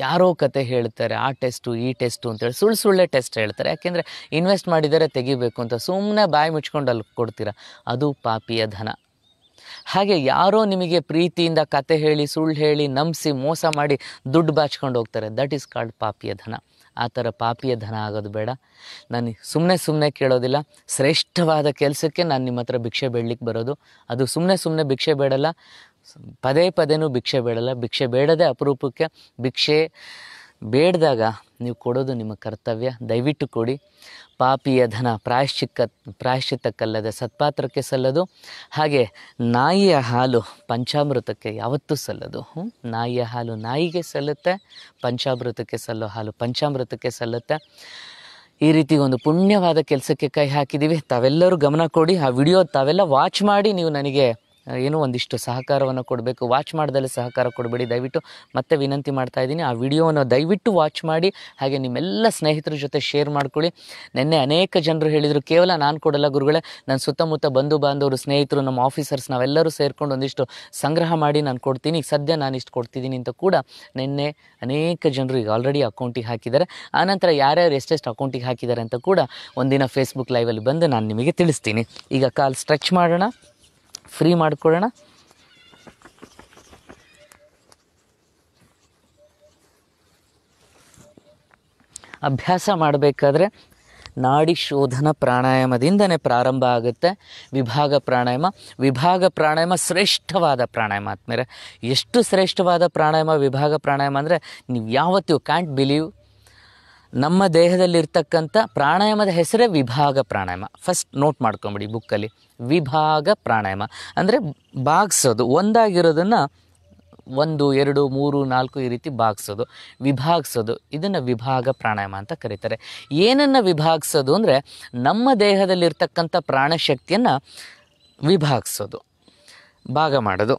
ಯಾರೋ ಕತೆ ಹೇಳ್ತಾರೆ ಆ ಟೆಸ್ಟು ಈ ಟೆಸ್ಟು ಅಂತೇಳಿ ಸುಳ್ಳು ಸುಳ್ಳೆ ಟೆಸ್ಟ್ ಹೇಳ್ತಾರೆ ಯಾಕೆಂದರೆ ಇನ್ವೆಸ್ಟ್ ಮಾಡಿದರೆ ತೆಗಿಬೇಕು ಅಂತ ಸುಮ್ಮನೆ ಬಾಯಿ ಮುಚ್ಕೊಂಡು ಅಲ್ಲಿ ಕೊಡ್ತೀರ ಅದು ಪಾಪಿಯ ಧನ ಹಾಗೆ ಯಾರೋ ನಿಮಗೆ ಪ್ರೀತಿಯಿಂದ ಕತೆ ಹೇಳಿ ಸುಳ್ಳು ಹೇಳಿ ನಂಬಿಸಿ ಮೋಸ ಮಾಡಿ ದುಡ್ಡು ಬಾಚ್ಕೊಂಡು ಹೋಗ್ತಾರೆ ದಟ್ ಈಸ್ ಕಾಲ್ಡ್ ಪಾಪಿಯ ಧನ ಆ ಥರ ಪಾಪಿಯ ಧನ ಆಗೋದು ಬೇಡ ನಾನು ಸುಮ್ಮನೆ ಸುಮ್ಮನೆ ಕೇಳೋದಿಲ್ಲ ಶ್ರೇಷ್ಠವಾದ ಕೆಲಸಕ್ಕೆ ನಾನು ನಿಮ್ಮ ಹತ್ರ ಭಿಕ್ಷೆ ಬೇಡಲಿಕ್ಕೆ ಬರೋದು ಅದು ಸುಮ್ಮನೆ ಸುಮ್ಮನೆ ಭಿಕ್ಷೆ ಬೇಡಲ್ಲ ಪದೇ ಪದೇನೂ ಭಿಕ್ಷೆ ಬೇಡಲ್ಲ ಭಿಕ್ಷೆ ಬೇಡದೆ ಅಪರೂಪಕ್ಕೆ ಭಿಕ್ಷೆ ಬೇಡದಾಗ ನೀವು ಕೊಡೋದು ನಿಮ್ಮ ಕರ್ತವ್ಯ ದಯವಿಟ್ಟು ಕೊಡಿ ಪಾಪಿಯ ಧನ ಪ್ರಾಯಶ್ಚಿಕ್ಕ ಪ್ರಾಯಶ್ಚಿತ್ತಕ್ಕಲ್ಲದೆ ಸತ್ಪಾತ್ರಕ್ಕೆ ಸಲ್ಲದು ಹಾಗೆ ನಾಯಿಯ ಹಾಲು ಪಂಚಾಮೃತಕ್ಕೆ ಯಾವತ್ತೂ ಸಲ್ಲದು ನಾಯಿಯ ಹಾಲು ನಾಯಿಗೆ ಸಲ್ಲುತ್ತೆ ಪಂಚಾಮೃತಕ್ಕೆ ಸಲ್ಲೋ ಹಾಲು ಪಂಚಾಮೃತಕ್ಕೆ ಸಲ್ಲುತ್ತೆ ಈ ರೀತಿ ಒಂದು ಪುಣ್ಯವಾದ ಕೆಲಸಕ್ಕೆ ಕೈ ಹಾಕಿದ್ದೀವಿ ತಾವೆಲ್ಲರೂ ಗಮನ ಕೊಡಿ ಆ ವಿಡಿಯೋ ತಾವೆಲ್ಲ ವಾಚ್ ಮಾಡಿ ನೀವು ನನಗೆ ಏನೋ ಒಂದಿಷ್ಟು ಸಹಕಾರವನ್ನು ಕೊಡಬೇಕು ವಾಚ್ ಮಾಡ್ದಲ್ಲೇ ಸಹಕಾರ ಕೊಡಬೇಡಿ ದಯವಿಟ್ಟು ಮತ್ತೆ ವಿನಂತಿ ಮಾಡ್ತಾ ಇದ್ದೀನಿ ಆ ವಿಡಿಯೋವನ್ನು ದಯವಿಟ್ಟು ವಾಚ್ ಮಾಡಿ ಹಾಗೆ ನಿಮ್ಮೆಲ್ಲ ಸ್ನೇಹಿತರ ಜೊತೆ ಶೇರ್ ಮಾಡ್ಕೊಳ್ಳಿ ನಿನ್ನೆ ಅನೇಕ ಜನರು ಹೇಳಿದರು ಕೇವಲ ನಾನು ಕೊಡಲ್ಲ ಗುರುಗಳೇ ನನ್ನ ಸುತ್ತಮುತ್ತ ಬಂಧು ಬಾಂಧವರು ಸ್ನೇಹಿತರು ನಮ್ಮ ಆಫೀಸರ್ಸ್ ನಾವೆಲ್ಲರೂ ಸೇರಿಕೊಂಡು ಒಂದಿಷ್ಟು ಸಂಗ್ರಹ ಮಾಡಿ ನಾನು ಕೊಡ್ತೀನಿ ಸದ್ಯ ನಾನು ಕೊಡ್ತಿದ್ದೀನಿ ಅಂತ ಕೂಡ ನಿನ್ನೆ ಅನೇಕ ಜನರು ಈಗ ಆಲ್ರೆಡಿ ಅಕೌಂಟಿಗೆ ಹಾಕಿದ್ದಾರೆ ಆನಂತರ ಯಾರ್ಯಾರು ಎಷ್ಟೆಷ್ಟು ಅಕೌಂಟಿಗೆ ಹಾಕಿದ್ದಾರೆ ಅಂತ ಕೂಡ ಒಂದಿನ ಫೇಸ್ಬುಕ್ ಲೈವಲ್ಲಿ ಬಂದು ನಾನು ನಿಮಗೆ ತಿಳಿಸ್ತೀನಿ ಈಗ ಕಾಲ್ ಸ್ಟ್ರೆಚ್ ಮಾಡೋಣ ಫ್ರೀ ಮಾಡಿಕೊಡೋಣ ಅಭ್ಯಾಸ ಮಾಡಬೇಕಾದ್ರೆ ನಾಡಿ ಶೋಧನ ಪ್ರಾಣಾಯಾಮದಿಂದನೇ ಪ್ರಾರಂಭ ಆಗುತ್ತೆ ವಿಭಾಗ ಪ್ರಾಣಾಯಾಮ ವಿಭಾಗ ಪ್ರಾಣಾಯಾಮ ಶ್ರೇಷ್ಠವಾದ ಪ್ರಾಣಾಯಾಮ ಆದಮೇಲೆ ಎಷ್ಟು ಶ್ರೇಷ್ಠವಾದ ಪ್ರಾಣಾಯಾಮ ವಿಭಾಗ ಪ್ರಾಣಾಯಾಮ ಅಂದರೆ ನೀವು ಯಾವತ್ತೂ ಕ್ಯಾಂಟ್ ಬಿಲೀವ್ ನಮ್ಮ ದೇಹದಲ್ಲಿರ್ತಕ್ಕಂಥ ಪ್ರಾಣಾಯಾಮದ ಹೆಸರೇ ವಿಭಾಗ ಪ್ರಾಣಾಯಾಮ ಫಸ್ಟ್ ನೋಟ್ ಮಾಡ್ಕೊಂಬಿಡಿ ಬುಕ್ಕಲ್ಲಿ ವಿಭಾಗ ಪ್ರಾಣಾಯಾಮ ಅಂದರೆ ಬಾಗಿಸೋದು ಒಂದಾಗಿರೋದನ್ನು ಒಂದು ಎರಡು ಮೂರು ನಾಲ್ಕು ಈ ರೀತಿ ಬಾಗಿಸೋದು ವಿಭಾಗಿಸೋದು ಇದನ್ನು ವಿಭಾಗ ಪ್ರಾಣಾಯಾಮ ಅಂತ ಕರೀತಾರೆ ಏನನ್ನು ವಿಭಾಗಿಸೋದು ಅಂದರೆ ನಮ್ಮ ದೇಹದಲ್ಲಿರ್ತಕ್ಕಂಥ ಪ್ರಾಣಶಕ್ತಿಯನ್ನು ವಿಭಾಗಿಸೋದು ಭಾಗ ಮಾಡೋದು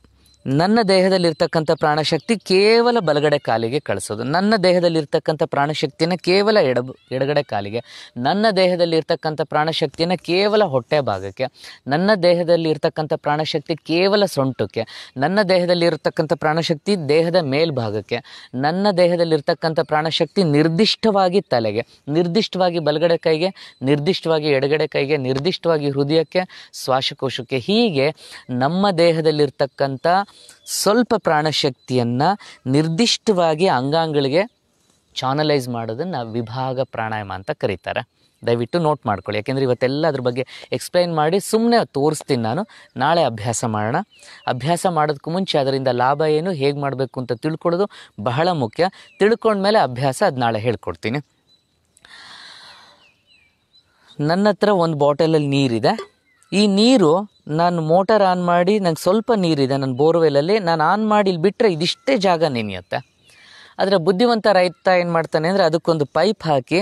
ನನ್ನ ದೇಹದಲ್ಲಿರ್ತಕ್ಕಂಥ ಪ್ರಾಣಶಕ್ತಿ ಕೇವಲ ಬಲಗಡೆ ಕಾಲಿಗೆ ಕಳಿಸೋದು ನನ್ನ ದೇಹದಲ್ಲಿರ್ತಕ್ಕಂಥ ಪ್ರಾಣಶಕ್ತಿಯನ್ನು ಕೇವಲ ಎಡ ಎಡಗಡೆ ಕಾಲಿಗೆ ನನ್ನ ದೇಹದಲ್ಲಿರ್ತಕ್ಕಂಥ ಪ್ರಾಣಶಕ್ತಿಯನ್ನು ಕೇವಲ ಹೊಟ್ಟೆ ಭಾಗಕ್ಕೆ ನನ್ನ ದೇಹದಲ್ಲಿರ್ತಕ್ಕಂಥ ಪ್ರಾಣಶಕ್ತಿ ಕೇವಲ ಸೊಂಟಕ್ಕೆ ನನ್ನ ದೇಹದಲ್ಲಿ ಪ್ರಾಣಶಕ್ತಿ ದೇಹದ ಮೇಲ್ಭಾಗಕ್ಕೆ ನನ್ನ ದೇಹದಲ್ಲಿರ್ತಕ್ಕಂಥ ಪ್ರಾಣಶಕ್ತಿ ನಿರ್ದಿಷ್ಟವಾಗಿ ತಲೆಗೆ ನಿರ್ದಿಷ್ಟವಾಗಿ ಬಲಗಡೆ ಕೈಗೆ ನಿರ್ದಿಷ್ಟವಾಗಿ ಎಡಗಡೆ ಕೈಗೆ ನಿರ್ದಿಷ್ಟವಾಗಿ ಹೃದಯಕ್ಕೆ ಶ್ವಾಸಕೋಶಕ್ಕೆ ಹೀಗೆ ನಮ್ಮ ದೇಹದಲ್ಲಿರ್ತಕ್ಕಂಥ ಸ್ವಲ್ಪ ಪ್ರಾಣಶಕ್ತಿಯನ್ನು ನಿರ್ದಿಷ್ಟವಾಗಿ ಅಂಗಾಂಗಗಳಿಗೆ ಚಾನಲೈಸ್ ಮಾಡೋದನ್ನು ವಿಭಾಗ ಪ್ರಾಣಾಯಾಮ ಅಂತ ಕರೀತಾರೆ ದಯವಿಟ್ಟು ನೋಟ್ ಮಾಡ್ಕೊಳ್ಳಿ ಯಾಕೆಂದರೆ ಇವತ್ತೆಲ್ಲ ಅದ್ರ ಬಗ್ಗೆ ಎಕ್ಸ್ಪ್ಲೈನ್ ಮಾಡಿ ಸುಮ್ಮನೆ ತೋರಿಸ್ತೀನಿ ನಾನು ನಾಳೆ ಅಭ್ಯಾಸ ಮಾಡೋಣ ಅಭ್ಯಾಸ ಮಾಡೋದಕ್ಕೂ ಮುಂಚೆ ಅದರಿಂದ ಲಾಭ ಏನು ಹೇಗೆ ಮಾಡಬೇಕು ಅಂತ ತಿಳ್ಕೊಳ್ಳೋದು ಬಹಳ ಮುಖ್ಯ ತಿಳ್ಕೊಂಡ ಮೇಲೆ ಅಭ್ಯಾಸ ಅದು ನಾಳೆ ಹೇಳ್ಕೊಡ್ತೀನಿ ನನ್ನ ಹತ್ರ ಒಂದು ಬಾಟಲಲ್ಲಿ ನೀರಿದೆ ಈ ನೀರು ನಾನು ಮೋಟರ್ ಆನ್ ಮಾಡಿ ನಂಗೆ ಸ್ವಲ್ಪ ನೀರಿದೆ ನನ್ನ ಬೋರ್ವೆಲಲ್ಲಿ ನಾನು ಆನ್ ಮಾಡಿ ಇಲ್ಲಿ ಬಿಟ್ಟರೆ ಇದಿಷ್ಟೇ ಜಾಗ ನೆನೆಯುತ್ತೆ ಆದರೆ ಬುದ್ಧಿವಂತ ರೈತ ಏನು ಮಾಡ್ತಾನೆ ಅಂದರೆ ಅದಕ್ಕೊಂದು ಪೈಪ್ ಹಾಕಿ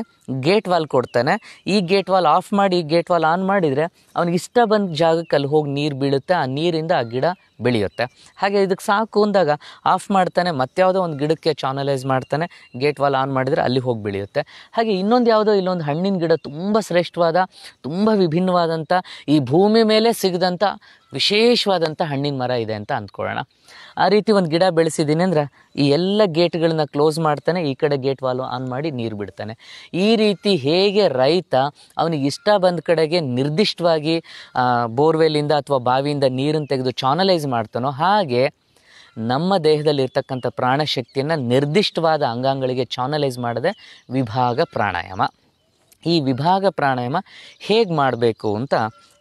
ಗೇಟ್ ವಾಲ್ ಕೊಡ್ತಾನೆ ಈ ಗೇಟ್ ವಾಲ್ ಆಫ್ ಮಾಡಿ ಈ ಗೇಟ್ ವಾಲ್ ಆನ್ ಮಾಡಿದರೆ ಅವ್ನಿಗೆ ಇಷ್ಟ ಬಂದ ಜಾಗಕ್ಕೆ ಅಲ್ಲಿ ಹೋಗಿ ನೀರು ಬೀಳುತ್ತೆ ಆ ನೀರಿಂದ ಆ ಗಿಡ ಬೆಳೆಯುತ್ತೆ ಹಾಗೆ ಇದಕ್ಕೆ ಸಾಕು ಅಂದಾಗ ಆಫ್ ಮಾಡ್ತಾನೆ ಮತ್ತೆ ಯಾವುದೋ ಒಂದು ಗಿಡಕ್ಕೆ ಚಾನಲೈಸ್ ಮಾಡ್ತಾನೆ ಗೇಟ್ ವಾಲ್ ಆನ್ ಮಾಡಿದರೆ ಅಲ್ಲಿ ಹೋಗಿ ಬೆಳೆಯುತ್ತೆ ಹಾಗೆ ಇನ್ನೊಂದು ಯಾವುದೋ ಇಲ್ಲೊಂದು ಹಣ್ಣಿನ ಗಿಡ ತುಂಬ ಶ್ರೇಷ್ಠವಾದ ತುಂಬ ವಿಭಿನ್ನವಾದಂಥ ಈ ಭೂಮಿ ಮೇಲೆ ಸಿಗದಂಥ ವಿಶೇಷವಾದಂಥ ಹಣ್ಣಿನ ಮರ ಇದೆ ಅಂತ ಅಂದ್ಕೊಳ್ಳೋಣ ಆ ರೀತಿ ಒಂದು ಗಿಡ ಬೆಳೆಸಿದ್ದೀನಿ ಅಂದ್ರೆ ಈ ಎಲ್ಲ ಗೇಟ್ಗಳನ್ನ ಕ್ಲೋಸ್ ಮಾಡ್ತಾನೆ ಈ ಕಡೆ ಗೇಟ್ ವಾಲು ಆನ್ ಮಾಡಿ ನೀರು ಬಿಡ್ತಾನೆ ಈ ರೀತಿ ಹೇಗೆ ರೈತ ಅವನಿಗೆ ಇಷ್ಟ ಬಂದ ಕಡೆಗೆ ನಿರ್ದಿಷ್ಟವಾಗಿ ಬೋರ್ವೆಲ್ಲಿಂದ ಅಥವಾ ಬಾವಿಯಿಂದ ನೀರನ್ನು ತೆಗೆದು ಚಾನಲೈಸ್ ಮಾಡ್ತಾನೋ ಹಾಗೆ ನಮ್ಮ ದೇಹದಲ್ಲಿರ್ತಕ್ಕಂಥ ಪ್ರಾಣಶಕ್ತಿಯನ್ನು ನಿರ್ದಿಷ್ಟವಾದ ಅಂಗಾಂಗಗಳಿಗೆ ಚಾನಲೈಸ್ ಮಾಡದೆ ವಿಭಾಗ ಪ್ರಾಣಾಯಾಮ ಈ ವಿಭಾಗ ಪ್ರಾಣಾಯಾಮ ಹೇಗೆ ಮಾಡಬೇಕು ಅಂತ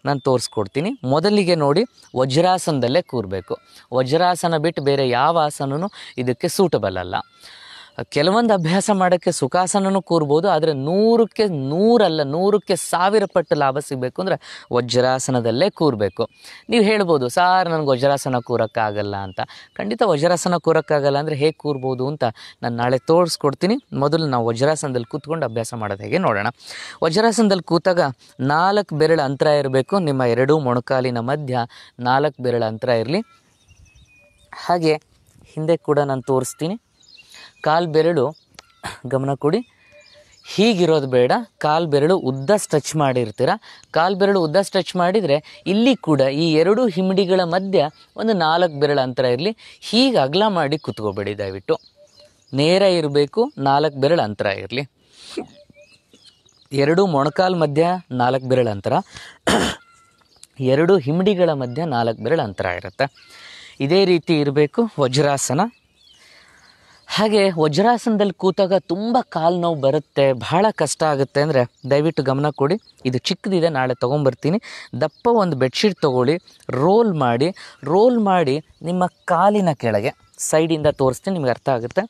ನಾನು ತೋರಿಸ್ಕೊಡ್ತೀನಿ ಮೊದಲಿಗೆ ನೋಡಿ ವಜ್ರಾಸನದಲ್ಲೇ ಕೂರಬೇಕು ವಜ್ರಾಸನ ಬಿಟ್ಟು ಬೇರೆ ಯಾವ ಆಸನೂ ಇದಕ್ಕೆ ಸೂಟಬಲ್ ಅಲ್ಲ ಕೆಲವೊಂದು ಅಭ್ಯಾಸ ಮಾಡೋಕ್ಕೆ ಸುಖಾಸನೂ ಕೂರ್ಬೋದು ಆದರೆ ನೂರಕ್ಕೆ ನೂರಲ್ಲ ನೂರಕ್ಕೆ ಸಾವಿರ ಪಟ್ಟು ಲಾಭ ಸಿಗಬೇಕು ಅಂದರೆ ವಜ್ರಾಸನದಲ್ಲೇ ಕೂರಬೇಕು ನೀವು ಹೇಳ್ಬೋದು ಸಾರ್ ನನಗೆ ವಜ್ರಾಸನ ಕೂರೋಕ್ಕಾಗಲ್ಲ ಅಂತ ಖಂಡಿತ ವಜ್ರಾಸನ ಕೂರೋಕ್ಕಾಗಲ್ಲ ಅಂದರೆ ಹೇಗೆ ಕೂರ್ಬೋದು ಅಂತ ನಾನು ನಾಳೆ ತೋರಿಸ್ಕೊಡ್ತೀನಿ ಮೊದಲು ನಾವು ವಜ್ರಾಸನದಲ್ಲಿ ಕೂತ್ಕೊಂಡು ಅಭ್ಯಾಸ ಮಾಡೋದು ಹೇಗೆ ನೋಡೋಣ ವಜ್ರಾಸನದಲ್ಲಿ ಕೂತಾಗ ನಾಲ್ಕು ಬೆರಳ ಅಂತರ ಇರಬೇಕು ನಿಮ್ಮ ಎರಡೂ ಮೊಣಕಾಲಿನ ಮಧ್ಯ ನಾಲ್ಕು ಬೆರಳ ಅಂತರ ಇರಲಿ ಹಾಗೆ ಹಿಂದೆ ಕೂಡ ನಾನು ತೋರಿಸ್ತೀನಿ ಕಾಲು ಬೆರಳು ಗಮನ ಕೊಡಿ ಹೀಗಿರೋದು ಬೇಡ ಕಾಲು ಬೆರಳು ಉದ್ದ ಸ್ಟ್ರೆಚ್ ಮಾಡಿರ್ತೀರ ಕಾಲು ಬೆರಳು ಉದ್ದ ಸ್ಟ್ರೆಚ್ ಮಾಡಿದರೆ ಇಲ್ಲಿ ಕೂಡ ಈ ಎರಡು ಹಿಮ್ಮಡಿಗಳ ಮಧ್ಯ ಒಂದು ನಾಲ್ಕು ಬೆರಳು ಅಂತರ ಇರಲಿ ಹೀಗೆ ಅಗಲ ಮಾಡಿ ಕುತ್ಕೋಬೇಡಿ ದಯವಿಟ್ಟು ನೇರ ಇರಬೇಕು ನಾಲ್ಕು ಬೆರಳು ಅಂತರ ಇರಲಿ ಎರಡು ಮೊಣಕಾಲು ಮಧ್ಯ ನಾಲ್ಕು ಬೆರಳು ಅಂತರ ಎರಡು ಹಿಮ್ಮಡಿಗಳ ಮಧ್ಯ ನಾಲ್ಕು ಬೆರಳು ಅಂತರ ಇರುತ್ತೆ ಇದೇ ರೀತಿ ಇರಬೇಕು ವಜ್ರಾಸನ ಹಾಗೆ ವಜ್ರಾಸನದಲ್ಲಿ ಕೂತಾಗ ತುಂಬ ಕಾಲು ನೋವು ಬರುತ್ತೆ ಬಹಳ ಕಷ್ಟ ಆಗುತ್ತೆ ಅಂದರೆ ದಯವಿಟ್ಟು ಗಮನ ಕೊಡಿ ಇದು ಚಿಕ್ಕದಿದೆ ನಾಳೆ ತೊಗೊಂಬರ್ತೀನಿ ದಪ್ಪ ಒಂದು ಬೆಡ್ಶೀಟ್ ತೊಗೊಳ್ಳಿ ರೋಲ್ ಮಾಡಿ ರೋಲ್ ಮಾಡಿ ನಿಮ್ಮ ಕಾಲಿನ ಕೆಳಗೆ ಸೈಡಿಂದ ತೋರಿಸ್ತೀನಿ ನಿಮಗೆ ಅರ್ಥ ಆಗುತ್ತೆ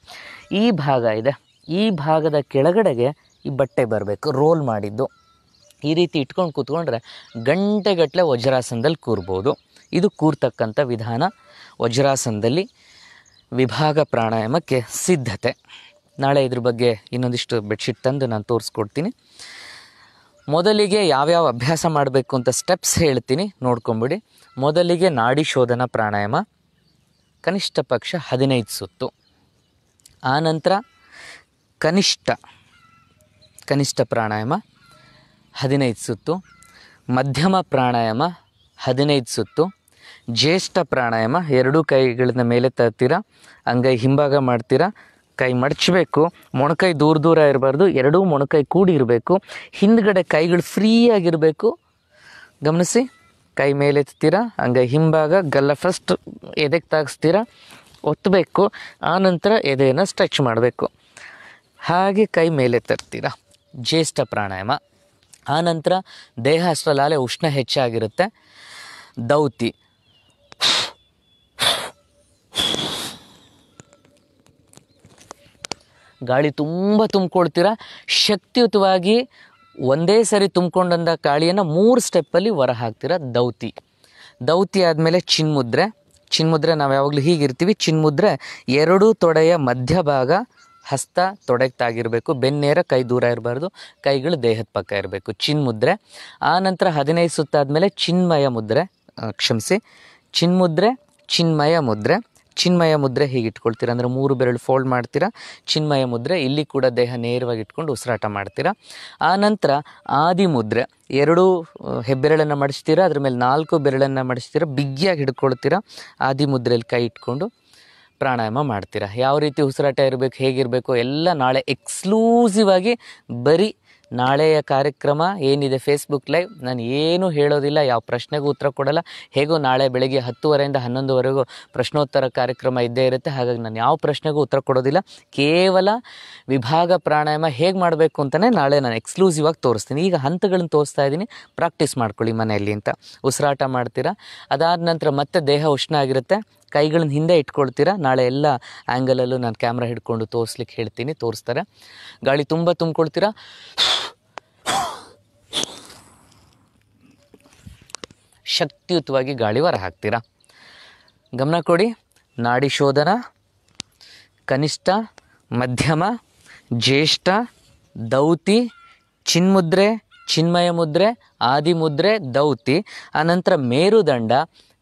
ಈ ಭಾಗ ಇದೆ ಈ ಭಾಗದ ಕೆಳಗಡೆಗೆ ಈ ಬಟ್ಟೆ ಬರಬೇಕು ರೋಲ್ ಮಾಡಿದ್ದು ಈ ರೀತಿ ಇಟ್ಕೊಂಡು ಕೂತ್ಕೊಂಡ್ರೆ ಗಂಟೆಗಟ್ಟಲೆ ವಜ್ರಾಸನದಲ್ಲಿ ಕೂರ್ಬೋದು ಇದು ಕೂರ್ತಕ್ಕಂಥ ವಿಧಾನ ವಜ್ರಾಸನದಲ್ಲಿ ವಿಭಾಗ ಪ್ರಾಣಾಯಾಮಕ್ಕೆ ಸಿದ್ಧತೆ ನಾಳೆ ಇದ್ರ ಬಗ್ಗೆ ಇನ್ನೊಂದಿಷ್ಟು ಬೆಡ್ಶೀಟ್ ತಂದು ನಾನು ತೋರಿಸ್ಕೊಡ್ತೀನಿ ಮೊದಲಿಗೆ ಯಾವ್ಯಾವ ಅಭ್ಯಾಸ ಮಾಡಬೇಕು ಅಂತ ಸ್ಟೆಪ್ಸ್ ಹೇಳ್ತೀನಿ ನೋಡ್ಕೊಂಬಿಡಿ ಮೊದಲಿಗೆ ನಾಡಿ ಶೋಧನ ಪ್ರಾಣಾಯಾಮ ಕನಿಷ್ಠ ಪಕ್ಷ ಹದಿನೈದು ಸುತ್ತು ಆನಂತರ ಕನಿಷ್ಠ ಕನಿಷ್ಠ ಪ್ರಾಣಾಯಾಮ ಹದಿನೈದು ಸುತ್ತು ಮಧ್ಯಮ ಪ್ರಾಣಾಯಾಮ ಹದಿನೈದು ಸುತ್ತು ಜ್ಯೇಷ್ಠ ಪ್ರಾಣಾಯಾಮ ಎರಡೂ ಕೈಗಳನ್ನ ಮೇಲೆ ತರ್ತೀರಾ ಅಂಗೈ ಹಿಂಭಾಗ ಮಾಡ್ತೀರಾ ಕೈ ಮಡಚಬೇಕು ಮೊಣಕೈ ದೂರ ದೂರ ಇರಬಾರ್ದು ಎರಡೂ ಮೊಣಕೈ ಕೂಡಿ ಇರಬೇಕು ಹಿಂದ್ಗಡೆ ಕೈಗಳು ಫ್ರೀ ಆಗಿರಬೇಕು ಗಮನಿಸಿ ಕೈ ಮೇಲೆತ್ತೀರಾ ಹಂಗೆ ಹಿಂಭಾಗ ಗಲ್ಲ ಫಸ್ಟ್ ಎದೆಗೆ ತಾಗಿಸ್ತೀರ ಒತ್ತಬೇಕು ಆನಂತರ ಎದೆಯನ್ನು ಸ್ಟ್ರೆಚ್ ಮಾಡಬೇಕು ಹಾಗೆ ಕೈ ಮೇಲೆ ತರ್ತೀರಾ ಜ್ಯೇಷ್ಠ ಪ್ರಾಣಾಯಾಮ ಆನಂತರ ದೇಹ ಅಷ್ಟರಲ್ಲಾಲೆ ಉಷ್ಣ ಹೆಚ್ಚಾಗಿರುತ್ತೆ ದೌತಿ ಗಾಳಿ ತುಂಬ ತುಂಬಿಕೊಳ್ತೀರ ಶಕ್ತಿಯುತವಾಗಿ ಒಂದೇ ಸರಿ ತುಂಬಿಕೊಂಡಂಥ ಗಾಳಿಯನ್ನು ಮೂರು ಸ್ಟೆಪ್ಪಲ್ಲಿ ಹೊರ ಹಾಕ್ತೀರ ದೌತಿ ದೌತಿ ಆದಮೇಲೆ ಚಿನ್ಮುದ್ರೆ ಚಿನ್ಮುದ್ರೆ ನಾವು ಯಾವಾಗಲೂ ಹೀಗಿರ್ತೀವಿ ಚಿನ್ಮುದ್ರೆ ಎರಡೂ ತೊಡೆಯ ಮಧ್ಯಭಾಗ ಹಸ್ತ ತೊಡಕ್ತಾಗಿರಬೇಕು ಬೆನ್ನೇರ ಕೈ ದೂರ ಇರಬಾರ್ದು ಕೈಗಳು ದೇಹದ ಪಕ್ಕ ಇರಬೇಕು ಚಿನ್ಮುದ್ರೆ ಆನಂತರ ಹದಿನೈದು ಸುತ್ತಾದಮೇಲೆ ಚಿನ್ಮಯ ಮುದ್ರೆ ಕ್ಷಮಿಸಿ ಚಿನ್ಮುದ್ರೆ ಚಿನ್ಮಯ ಮುದ್ರೆ ಚಿನ್ಮಯ ಮುದ್ರೆ ಹೀಗೆ ಇಟ್ಕೊಳ್ತೀರಾ ಅಂದರೆ ಮೂರು ಬೆರಳು ಫೋಲ್ಡ್ ಮಾಡ್ತೀರಾ ಚಿನ್ಮಯ ಮುದ್ರೆ ಇಲ್ಲಿ ಕೂಡ ದೇಹ ನೇರವಾಗಿ ಇಟ್ಕೊಂಡು ಉಸಿರಾಟ ಮಾಡ್ತೀರಾ ಆನಂತರ ಆದಿ ಮುದ್ರೆ ಎರಡು ಹೆಬ್ಬೆರಳನ್ನು ಮಡಿಸ್ತೀರಾ ಅದ್ರ ಮೇಲೆ ನಾಲ್ಕು ಬೆರಳನ್ನು ಮಡಿಸ್ತೀರಾ ಬಿಗಿಯಾಗಿ ಹಿಡ್ಕೊಳ್ತೀರಾ ಆದಿ ಮುದ್ರೆಯಲ್ಲಿ ಕೈ ಇಟ್ಕೊಂಡು ಪ್ರಾಣಾಯಾಮ ಮಾಡ್ತೀರಾ ಯಾವ ರೀತಿ ಉಸಿರಾಟ ಇರಬೇಕು ಹೇಗಿರಬೇಕು ಎಲ್ಲ ನಾಳೆ ಎಕ್ಸ್ಕ್ಲೂಸಿವ್ ಆಗಿ ಬರೀ ನಾಳೆಯ ಕಾರ್ಯಕ್ರಮ ಏನಿದೆ ಫೇಸ್ಬುಕ್ ಲೈವ್ ನಾನು ಏನೂ ಹೇಳೋದಿಲ್ಲ ಯಾವ ಪ್ರಶ್ನೆಗೂ ಉತ್ತರ ಕೊಡಲ್ಲ ಹೇಗೂ ನಾಳೆ ಬೆಳಗ್ಗೆ ಹತ್ತುವರೆಯಿಂದ ಹನ್ನೊಂದುವರೆಗೂ ಪ್ರಶ್ನೋತ್ತರ ಕಾರ್ಯಕ್ರಮ ಇದ್ದೇ ಇರುತ್ತೆ ಹಾಗಾಗಿ ನಾನು ಯಾವ ಪ್ರಶ್ನೆಗೂ ಉತ್ತರ ಕೊಡೋದಿಲ್ಲ ಕೇವಲ ವಿಭಾಗ ಪ್ರಾಣಾಯಾಮ ಹೇಗೆ ಮಾಡಬೇಕು ಅಂತಲೇ ನಾಳೆ ನಾನು ಎಕ್ಸ್ಕ್ಲೂಸಿವ್ ಆಗಿ ತೋರಿಸ್ತೀನಿ ಈಗ ಹಂತಗಳನ್ನು ತೋರಿಸ್ತಾ ಇದ್ದೀನಿ ಪ್ರಾಕ್ಟೀಸ್ ಮಾಡ್ಕೊಳ್ಳಿ ಮನೆಯಲ್ಲಿ ಅಂತ ಉಸಿರಾಟ ಮಾಡ್ತೀರಾ ಅದಾದ ನಂತರ ಮತ್ತೆ ದೇಹ ಉಷ್ಣ ಆಗಿರುತ್ತೆ ಕೈಗಳನ್ನ ಹಿಂದೆ ಇಟ್ಕೊಳ್ತೀರಾ ನಾಳೆ ಎಲ್ಲ ಆ್ಯಂಗಲಲ್ಲೂ ನಾನು ಕ್ಯಾಮ್ರಾ ಹಿಡ್ಕೊಂಡು ತೋರಿಸ್ಲಿಕ್ಕೆ ಹೇಳ್ತೀನಿ ತೋರಿಸ್ತಾರೆ ಗಾಳಿ ತುಂಬ ತುಂಬ್ಕೊಳ್ತೀರಾ ಶಕ್ತಿಯುತವಾಗಿ ಗಾಳಿ ಹೊರ ಹಾಕ್ತೀರಾ ಗಮನ ಕೊಡಿ ನಾಡಿ ಶೋಧನ ಕನಿಷ್ಠ ಮಧ್ಯಮ ಜ್ಯೇಷ್ಠ ದೌತಿ ಚಿನ್ಮುದ್ರೆ ಚಿನ್ಮಯ ಮುದ್ರೆ ಆದಿಮುದ್ರೆ ದೌತಿ ಆನಂತರ ಮೇರುದಂಡ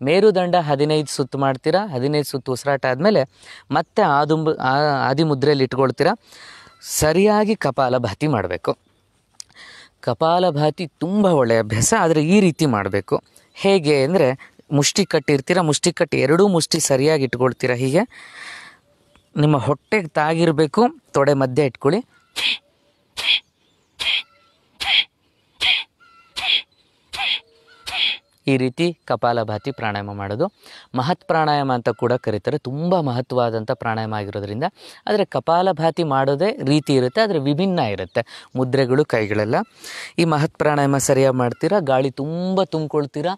ಮೇರುದಂಡ ಹದಿನೈದು ಸುತ್ತು ಮಾಡ್ತೀರಾ ಹದಿನೈದು ಸುತ್ತು ಉಸಿರಾಟ ಆದಮೇಲೆ ಮತ್ತೆ ಆದುಂಬ ಮುದ್ರೆಯಲ್ಲಿ ಇಟ್ಕೊಳ್ತೀರಾ ಸರಿಯಾಗಿ ಕಪಾಲಭಾತಿ ಮಾಡಬೇಕು ಕಪಾಲಭಾತಿ ತುಂಬ ಒಳ್ಳೆಯ ಅಭ್ಯಾಸ ಆದರೆ ಈ ರೀತಿ ಮಾಡಬೇಕು ಹೇಗೆ ಅಂದರೆ ಮುಷ್ಟಿ ಕಟ್ಟಿರ್ತೀರ ಮುಷ್ಟಿ ಕಟ್ಟಿ ಎರಡೂ ಮುಷ್ಟಿ ಸರಿಯಾಗಿ ಇಟ್ಕೊಳ್ತೀರಾ ಹೀಗೆ ನಿಮ್ಮ ಹೊಟ್ಟೆಗೆ ತಾಗಿರಬೇಕು ತೊಡೆ ಮಧ್ಯೆ ಇಟ್ಕೊಳ್ಳಿ ಈ ರೀತಿ ಕಪಾಲಭಾತಿ ಪ್ರಾಣಾಯಾಮ ಮಾಡೋದು ಮಹತ್ ಪ್ರಾಣಾಯಾಮ ಅಂತ ಕೂಡ ಕರೀತಾರೆ ತುಂಬ ಮಹತ್ವವಾದಂಥ ಪ್ರಾಣಾಯಾಮ ಆಗಿರೋದ್ರಿಂದ ಆದರೆ ಕಪಾಲಭಾತಿ ಮಾಡೋದೇ ರೀತಿ ಇರುತ್ತೆ ಆದರೆ ವಿಭಿನ್ನ ಇರುತ್ತೆ ಮುದ್ರೆಗಳು ಕೈಗಳೆಲ್ಲ ಈ ಮಹತ್ ಪ್ರಾಣಾಯಾಮ ಸರಿಯಾಗಿ ಮಾಡ್ತೀರಾ ಗಾಳಿ ತುಂಬ ತುಂಬಿಕೊಳ್ತೀರಾ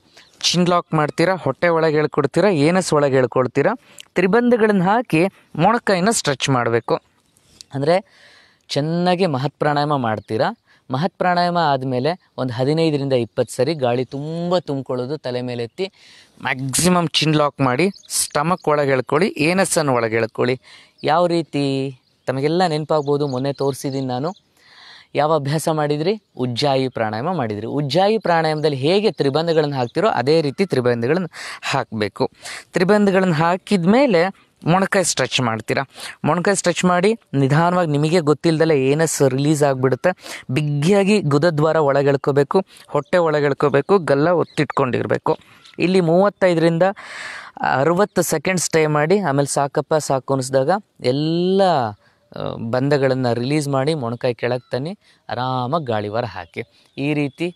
ಚಿನ್ ಲಾಕ್ ಮಾಡ್ತೀರಾ ಹೊಟ್ಟೆ ಒಳಗೆ ಹೇಳ್ಕೊಡ್ತೀರಾ ಏನಸ್ ಒಳಗೆ ಹೇಳ್ಕೊಳ್ತೀರಾ ತ್ರಿಬಂಧಗಳನ್ನು ಹಾಕಿ ಮೊಣಕೈನ ಸ್ಟ್ರೆಚ್ ಮಾಡಬೇಕು ಅಂದರೆ ಚೆನ್ನಾಗಿ ಮಹತ್ ಪ್ರಾಣಾಯಾಮ ಮಾಡ್ತೀರಾ ಮಹತ್ ಪ್ರಾಣಾಯಾಮ ಆದಮೇಲೆ ಒಂದು ಹದಿನೈದರಿಂದ ಇಪ್ಪತ್ತು ಸರಿ ಗಾಳಿ ತುಂಬ ತುಂಬಿಕೊಳ್ಳೋದು ತಲೆ ಮೇಲೆ ಎತ್ತಿ ಮ್ಯಾಕ್ಸಿಮಮ್ ಚಿನ್ ಲಾಕ್ ಮಾಡಿ ಸ್ಟಮಕ್ ಒಳಗೆ ಹೇಳ್ಕೊಳ್ಳಿ ಏನಸ್ಸನ್ನು ಒಳಗೆ ಹೇಳ್ಕೊಳ್ಳಿ ಯಾವ ರೀತಿ ತಮಗೆಲ್ಲ ನೆನಪಾಗ್ಬೋದು ಮೊನ್ನೆ ತೋರಿಸಿದ್ದೀನಿ ನಾನು ಯಾವ ಅಭ್ಯಾಸ ಮಾಡಿದ್ರಿ ಉಜ್ಜಾಯಿ ಪ್ರಾಣಾಯಾಮ ಮಾಡಿದ್ರಿ ಉಜ್ಜಾಯಿ ಪ್ರಾಣಾಯಾಮದಲ್ಲಿ ಹೇಗೆ ತ್ರಿಬಂಧಗಳನ್ನು ಹಾಕ್ತಿರೋ ಅದೇ ರೀತಿ ತ್ರಿಬಂಧಗಳನ್ನು ಹಾಕಬೇಕು ತ್ರಿಬಂಧಗಳನ್ನು ಹಾಕಿದ ಮೇಲೆ ಮೊಣಕಾಯಿ ಸ್ಟ್ರೆಚ್ ಮಾಡ್ತೀರಾ ಮೊಣಕಾಯಿ ಸ್ಟ್ರೆಚ್ ಮಾಡಿ ನಿಧಾನವಾಗಿ ನಿಮಗೆ ಗೊತ್ತಿಲ್ಲದಲ್ಲೇ ಏನಸ್ ರಿಲೀಸ್ ಆಗಿಬಿಡುತ್ತೆ ಬಿಗ್ಗಿಯಾಗಿ ಗುದದ್ವಾರ ಒಳಗೆಳ್ಕೋಬೇಕು ಹೊಟ್ಟೆ ಒಳಗೆಳ್ಕೋಬೇಕು ಗಲ್ಲ ಒತ್ತಿಟ್ಕೊಂಡಿರಬೇಕು ಇಲ್ಲಿ ಮೂವತ್ತೈದರಿಂದ ಅರುವತ್ತು ಸೆಕೆಂಡ್ ಸ್ಟೇ ಮಾಡಿ ಆಮೇಲೆ ಸಾಕಪ್ಪ ಸಾಕು ಅನಿಸಿದಾಗ ಎಲ್ಲ ಬಂಧಗಳನ್ನು ರಿಲೀಸ್ ಮಾಡಿ ಮೊಣಕಾಯಿ ಕೆಳಗೆ ತನ್ನಿ ಆರಾಮಾಗಿ ಗಾಳಿವಾರ ಹಾಕಿ ಈ ರೀತಿ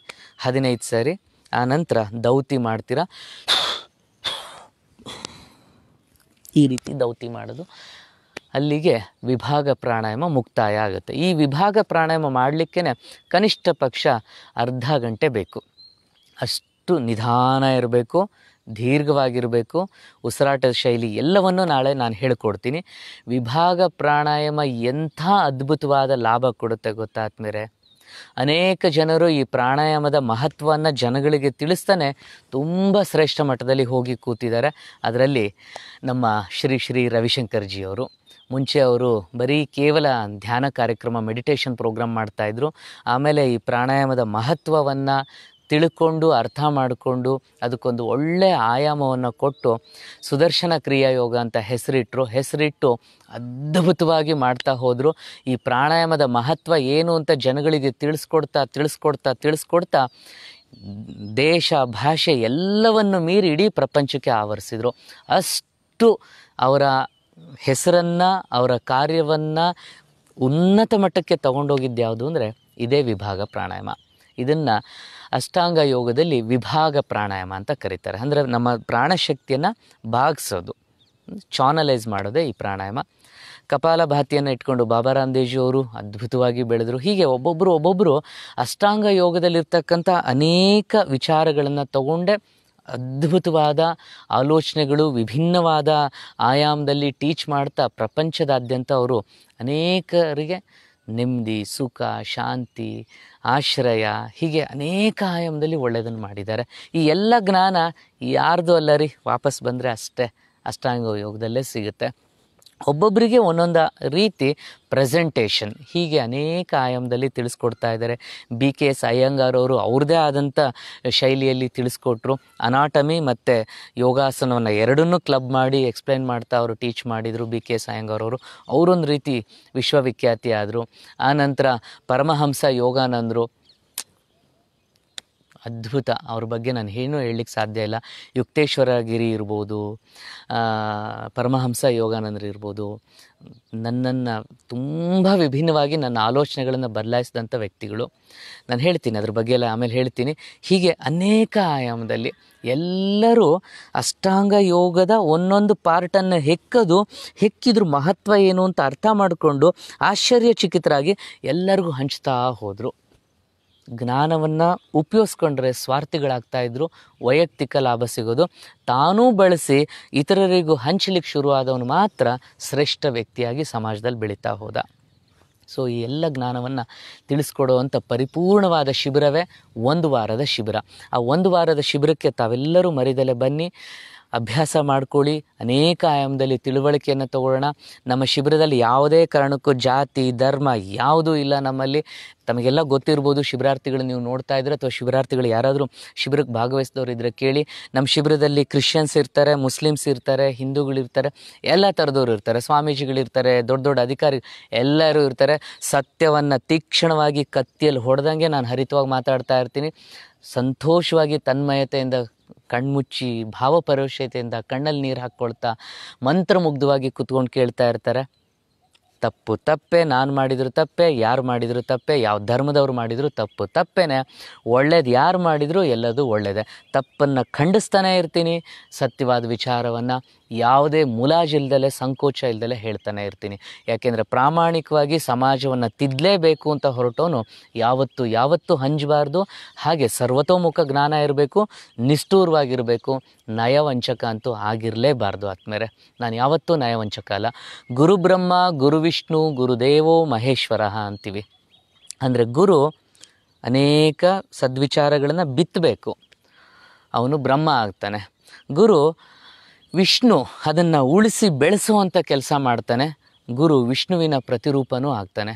ಹದಿನೈದು ಸಾರಿ ಆನಂತರ ದೌತಿ ಮಾಡ್ತೀರಾ ಈ ರೀತಿ ದೌತಿ ಮಾಡೋದು ಅಲ್ಲಿಗೆ ವಿಭಾಗ ಪ್ರಾಣಾಯಾಮ ಮುಕ್ತಾಯ ಆಗುತ್ತೆ ಈ ವಿಭಾಗ ಪ್ರಾಣಾಯಾಮ ಮಾಡಲಿಕ್ಕೇ ಕನಿಷ್ಠ ಪಕ್ಷ ಅರ್ಧ ಗಂಟೆ ಬೇಕು ಅಷ್ಟು ನಿಧಾನ ಇರಬೇಕು ದೀರ್ಘವಾಗಿರಬೇಕು ಉಸಿರಾಟದ ಶೈಲಿ ಎಲ್ಲವನ್ನು ನಾಳೆ ನಾನು ಹೇಳಿಕೊಡ್ತೀನಿ ವಿಭಾಗ ಪ್ರಾಣಾಯಾಮ ಎಂಥ ಅದ್ಭುತವಾದ ಲಾಭ ಕೊಡುತ್ತೆ ಗೊತ್ತಾದ ಮೇಲೆ ಅನೇಕ ಜನರು ಈ ಪ್ರಾಣಾಯಾಮದ ಮಹತ್ವವನ್ನು ಜನಗಳಿಗೆ ತಿಳಿಸ್ತಾನೆ ತುಂಬ ಶ್ರೇಷ್ಠ ಮಟ್ಟದಲ್ಲಿ ಹೋಗಿ ಕೂತಿದ್ದಾರೆ ಅದರಲ್ಲಿ ನಮ್ಮ ಶ್ರೀ ಶ್ರೀ ಅವರು ಮುಂಚೆ ಅವರು ಬರೀ ಕೇವಲ ಧ್ಯಾನ ಕಾರ್ಯಕ್ರಮ ಮೆಡಿಟೇಷನ್ ಪ್ರೋಗ್ರಾಮ್ ಮಾಡ್ತಾಯಿದ್ರು ಆಮೇಲೆ ಈ ಪ್ರಾಣಾಯಾಮದ ಮಹತ್ವವನ್ನು ತಿಳ್ಕೊಂಡು ಅರ್ಥ ಮಾಡಿಕೊಂಡು ಅದಕ್ಕೊಂದು ಒಳ್ಳೆಯ ಆಯಾಮವನ್ನು ಕೊಟ್ಟು ಸುದರ್ಶನ ಕ್ರಿಯಾಯೋಗ ಯೋಗ ಅಂತ ಹೆಸರಿಟ್ಟರು ಹೆಸರಿಟ್ಟು ಅದ್ಭುತವಾಗಿ ಮಾಡ್ತಾ ಹೋದರು ಈ ಪ್ರಾಣಾಯಾಮದ ಮಹತ್ವ ಏನು ಅಂತ ಜನಗಳಿಗೆ ತಿಳಿಸ್ಕೊಡ್ತಾ ತಿಳಿಸ್ಕೊಡ್ತಾ ತಿಳಿಸ್ಕೊಡ್ತಾ ದೇಶ ಭಾಷೆ ಎಲ್ಲವನ್ನು ಮೀರಿ ಇಡೀ ಪ್ರಪಂಚಕ್ಕೆ ಆವರಿಸಿದರು ಅಷ್ಟು ಅವರ ಹೆಸರನ್ನು ಅವರ ಕಾರ್ಯವನ್ನು ಉನ್ನತ ಮಟ್ಟಕ್ಕೆ ತಗೊಂಡೋಗಿದ್ದು ಯಾವುದು ಅಂದರೆ ಇದೇ ವಿಭಾಗ ಪ್ರಾಣಾಯಾಮ ಇದನ್ನು ಅಷ್ಟಾಂಗ ಯೋಗದಲ್ಲಿ ವಿಭಾಗ ಪ್ರಾಣಾಯಾಮ ಅಂತ ಕರೀತಾರೆ ಅಂದರೆ ನಮ್ಮ ಪ್ರಾಣಶಕ್ತಿಯನ್ನು ಭಾಗಿಸೋದು ಚಾನಲೈಸ್ ಮಾಡೋದೇ ಈ ಪ್ರಾಣಾಯಾಮ ಕಪಾಲ ಭಾತಿಯನ್ನು ಇಟ್ಕೊಂಡು ಬಾಬಾ ರಾಮದೇವ್ಜಿ ಅವರು ಅದ್ಭುತವಾಗಿ ಬೆಳೆದರು ಹೀಗೆ ಒಬ್ಬೊಬ್ಬರು ಒಬ್ಬೊಬ್ಬರು ಅಷ್ಟಾಂಗ ಯೋಗದಲ್ಲಿರ್ತಕ್ಕಂಥ ಅನೇಕ ವಿಚಾರಗಳನ್ನು ತಗೊಂಡೆ ಅದ್ಭುತವಾದ ಆಲೋಚನೆಗಳು ವಿಭಿನ್ನವಾದ ಆಯಾಮದಲ್ಲಿ ಟೀಚ್ ಮಾಡ್ತಾ ಪ್ರಪಂಚದಾದ್ಯಂತ ಅವರು ಅನೇಕರಿಗೆ ನೆಮ್ಮದಿ ಸುಖ ಶಾಂತಿ ಆಶ್ರಯ ಹೀಗೆ ಅನೇಕ ಆಯಾಮದಲ್ಲಿ ಒಳ್ಳೆಯದನ್ನು ಮಾಡಿದ್ದಾರೆ ಈ ಎಲ್ಲ ಜ್ಞಾನ ಯಾರ್ದು ಅಲ್ಲ ರೀ ವಾಪಸ್ ಬಂದರೆ ಅಷ್ಟೇ ಅಷ್ಟಾಂಗ ಯೋಗದಲ್ಲೇ ಸಿಗುತ್ತೆ ಒಬ್ಬೊಬ್ಬರಿಗೆ ಒಂದೊಂದು ರೀತಿ ಪ್ರೆಸೆಂಟೇಷನ್ ಹೀಗೆ ಅನೇಕ ಆಯಾಮದಲ್ಲಿ ತಿಳಿಸ್ಕೊಡ್ತಾ ಇದ್ದಾರೆ ಬಿ ಕೆ ಎಸ್ ಅಯ್ಯಂಗಾರ್ ಅವರು ಅವ್ರದ್ದೇ ಆದಂಥ ಶೈಲಿಯಲ್ಲಿ ತಿಳಿಸ್ಕೊಟ್ರು ಅನಾಟಮಿ ಮತ್ತು ಯೋಗಾಸನವನ್ನು ಎರಡನ್ನೂ ಕ್ಲಬ್ ಮಾಡಿ ಎಕ್ಸ್ಪ್ಲೈನ್ ಮಾಡ್ತಾ ಅವರು ಟೀಚ್ ಮಾಡಿದರು ಬಿ ಕೆ ಎಸ್ ಅಯ್ಯಂಗಾರ್ ಅವರು ಅವರೊಂದು ರೀತಿ ವಿಶ್ವವಿಖ್ಯಾತಿ ಆದರು ಆನಂತರ ಪರಮಹಂಸ ಯೋಗಾನಂದರು ಅದ್ಭುತ ಅವ್ರ ಬಗ್ಗೆ ನಾನು ಏನೂ ಹೇಳಲಿಕ್ಕೆ ಸಾಧ್ಯ ಇಲ್ಲ ಯುಕ್ತೇಶ್ವರ ಗಿರಿ ಇರ್ಬೋದು ಪರಮಹಂಸ ಯೋಗಾನಂದರು ಇರ್ಬೋದು ನನ್ನನ್ನು ತುಂಬ ವಿಭಿನ್ನವಾಗಿ ನನ್ನ ಆಲೋಚನೆಗಳನ್ನು ಬದಲಾಯಿಸಿದಂಥ ವ್ಯಕ್ತಿಗಳು ನಾನು ಹೇಳ್ತೀನಿ ಅದ್ರ ಬಗ್ಗೆ ಎಲ್ಲ ಆಮೇಲೆ ಹೇಳ್ತೀನಿ ಹೀಗೆ ಅನೇಕ ಆಯಾಮದಲ್ಲಿ ಎಲ್ಲರೂ ಅಷ್ಟಾಂಗ ಯೋಗದ ಒಂದೊಂದು ಪಾರ್ಟನ್ನು ಹೆಕ್ಕದು ಹೆಕ್ಕಿದ್ರ ಮಹತ್ವ ಏನು ಅಂತ ಅರ್ಥ ಮಾಡಿಕೊಂಡು ಆಶ್ಚರ್ಯಚಕಿತರಾಗಿ ಎಲ್ಲರಿಗೂ ಹಂಚ್ತಾ ಹೋದರು ಜ್ಞಾನವನ್ನು ಉಪಯೋಗಿಸ್ಕೊಂಡ್ರೆ ಸ್ವಾರ್ಥಿಗಳಾಗ್ತಾ ಇದ್ರು ವೈಯಕ್ತಿಕ ಲಾಭ ಸಿಗೋದು ತಾನೂ ಬಳಸಿ ಇತರರಿಗೂ ಹಂಚಲಿಕ್ಕೆ ಶುರುವಾದವನು ಮಾತ್ರ ಶ್ರೇಷ್ಠ ವ್ಯಕ್ತಿಯಾಗಿ ಸಮಾಜದಲ್ಲಿ ಬೆಳೀತಾ ಹೋದ ಸೊ ಈ ಎಲ್ಲ ಜ್ಞಾನವನ್ನು ತಿಳಿಸ್ಕೊಡುವಂಥ ಪರಿಪೂರ್ಣವಾದ ಶಿಬಿರವೇ ಒಂದು ವಾರದ ಶಿಬಿರ ಆ ಒಂದು ವಾರದ ಶಿಬಿರಕ್ಕೆ ತಾವೆಲ್ಲರೂ ಮರಿದಲೆ ಬನ್ನಿ ಅಭ್ಯಾಸ ಮಾಡ್ಕೊಳ್ಳಿ ಅನೇಕ ಆಯಾಮದಲ್ಲಿ ತಿಳುವಳಿಕೆಯನ್ನು ತಗೊಳ್ಳೋಣ ನಮ್ಮ ಶಿಬಿರದಲ್ಲಿ ಯಾವುದೇ ಕಾರಣಕ್ಕೂ ಜಾತಿ ಧರ್ಮ ಯಾವುದೂ ಇಲ್ಲ ನಮ್ಮಲ್ಲಿ ತಮಗೆಲ್ಲ ಗೊತ್ತಿರ್ಬೋದು ಶಿಬಿರಾರ್ಥಿಗಳು ನೀವು ನೋಡ್ತಾ ಇದ್ರೆ ಅಥವಾ ಶಿಬಿರಾರ್ಥಿಗಳು ಯಾರಾದರೂ ಶಿಬಿರಕ್ಕೆ ಭಾಗವಹಿಸಿದವರು ಇದ್ದರೆ ಕೇಳಿ ನಮ್ಮ ಶಿಬಿರದಲ್ಲಿ ಕ್ರಿಶ್ಚಿಯನ್ಸ್ ಇರ್ತಾರೆ ಮುಸ್ಲಿಮ್ಸ್ ಇರ್ತಾರೆ ಹಿಂದೂಗಳಿರ್ತಾರೆ ಎಲ್ಲ ಥರದವ್ರು ಇರ್ತಾರೆ ಸ್ವಾಮೀಜಿಗಳಿರ್ತಾರೆ ದೊಡ್ಡ ದೊಡ್ಡ ಅಧಿಕಾರಿ ಎಲ್ಲರೂ ಇರ್ತಾರೆ ಸತ್ಯವನ್ನು ತೀಕ್ಷ್ಣವಾಗಿ ಕತ್ತಿಯಲ್ಲಿ ಹೊಡೆದಂಗೆ ನಾನು ಹರಿತವಾಗಿ ಮಾತಾಡ್ತಾ ಇರ್ತೀನಿ ಸಂತೋಷವಾಗಿ ತನ್ಮಯತೆಯಿಂದ ಕಣ್ಮುಚ್ಚಿ ಭಾವಪರವಶತೆಯಿಂದ ಕಣ್ಣಲ್ಲಿ ನೀರು ಹಾಕ್ಕೊಳ್ತಾ ಮಂತ್ರಮುಗ್ಧವಾಗಿ ಕುತ್ಕೊಂಡು ಕೇಳ್ತಾ ಇರ್ತಾರೆ ತಪ್ಪು ತಪ್ಪೇ ನಾನು ಮಾಡಿದರೂ ತಪ್ಪೇ ಯಾರು ಮಾಡಿದರೂ ತಪ್ಪೇ ಯಾವ ಧರ್ಮದವ್ರು ಮಾಡಿದ್ರು ತಪ್ಪು ತಪ್ಪೇನೆ ಒಳ್ಳೇದು ಯಾರು ಮಾಡಿದರೂ ಎಲ್ಲದೂ ಒಳ್ಳೆಯದೇ ತಪ್ಪನ್ನು ಖಂಡಿಸ್ತಾನೆ ಇರ್ತೀನಿ ಸತ್ಯವಾದ ವಿಚಾರವನ್ನು ಯಾವುದೇ ಮುಲಾಜಿಲ್ದಲೆ ಸಂಕೋಚ ಇಲ್ಲದಲೇ ಹೇಳ್ತಾನೆ ಇರ್ತೀನಿ ಯಾಕೆಂದರೆ ಪ್ರಾಮಾಣಿಕವಾಗಿ ಸಮಾಜವನ್ನು ತಿದ್ದಲೇಬೇಕು ಅಂತ ಹೊರಟೋನು ಯಾವತ್ತು ಯಾವತ್ತು ಹಂಚಬಾರ್ದು ಹಾಗೆ ಸರ್ವತೋಮುಖ ಜ್ಞಾನ ಇರಬೇಕು ನಿಷ್ಠೂರವಾಗಿರಬೇಕು ನಯವಂಚಕ ಅಂತೂ ಆಗಿರಲೇಬಾರ್ದು ಆತ್ಮೇರೆ ನಾನು ಯಾವತ್ತೂ ನಯವಂಚಕ ಅಲ್ಲ ಗುರುಬ್ರಹ್ಮ ಗುರುವಿಷ್ಣು ಗುರುದೇವೋ ಮಹೇಶ್ವರ ಅಂತೀವಿ ಅಂದರೆ ಗುರು ಅನೇಕ ಸದ್ವಿಚಾರಗಳನ್ನು ಬಿತ್ತಬೇಕು ಅವನು ಬ್ರಹ್ಮ ಆಗ್ತಾನೆ ಗುರು ವಿಷ್ಣು ಅದನ್ನು ಉಳಿಸಿ ಬೆಳೆಸುವಂಥ ಕೆಲಸ ಮಾಡ್ತಾನೆ ಗುರು ವಿಷ್ಣುವಿನ ಪ್ರತಿರೂಪನೂ ಆಗ್ತಾನೆ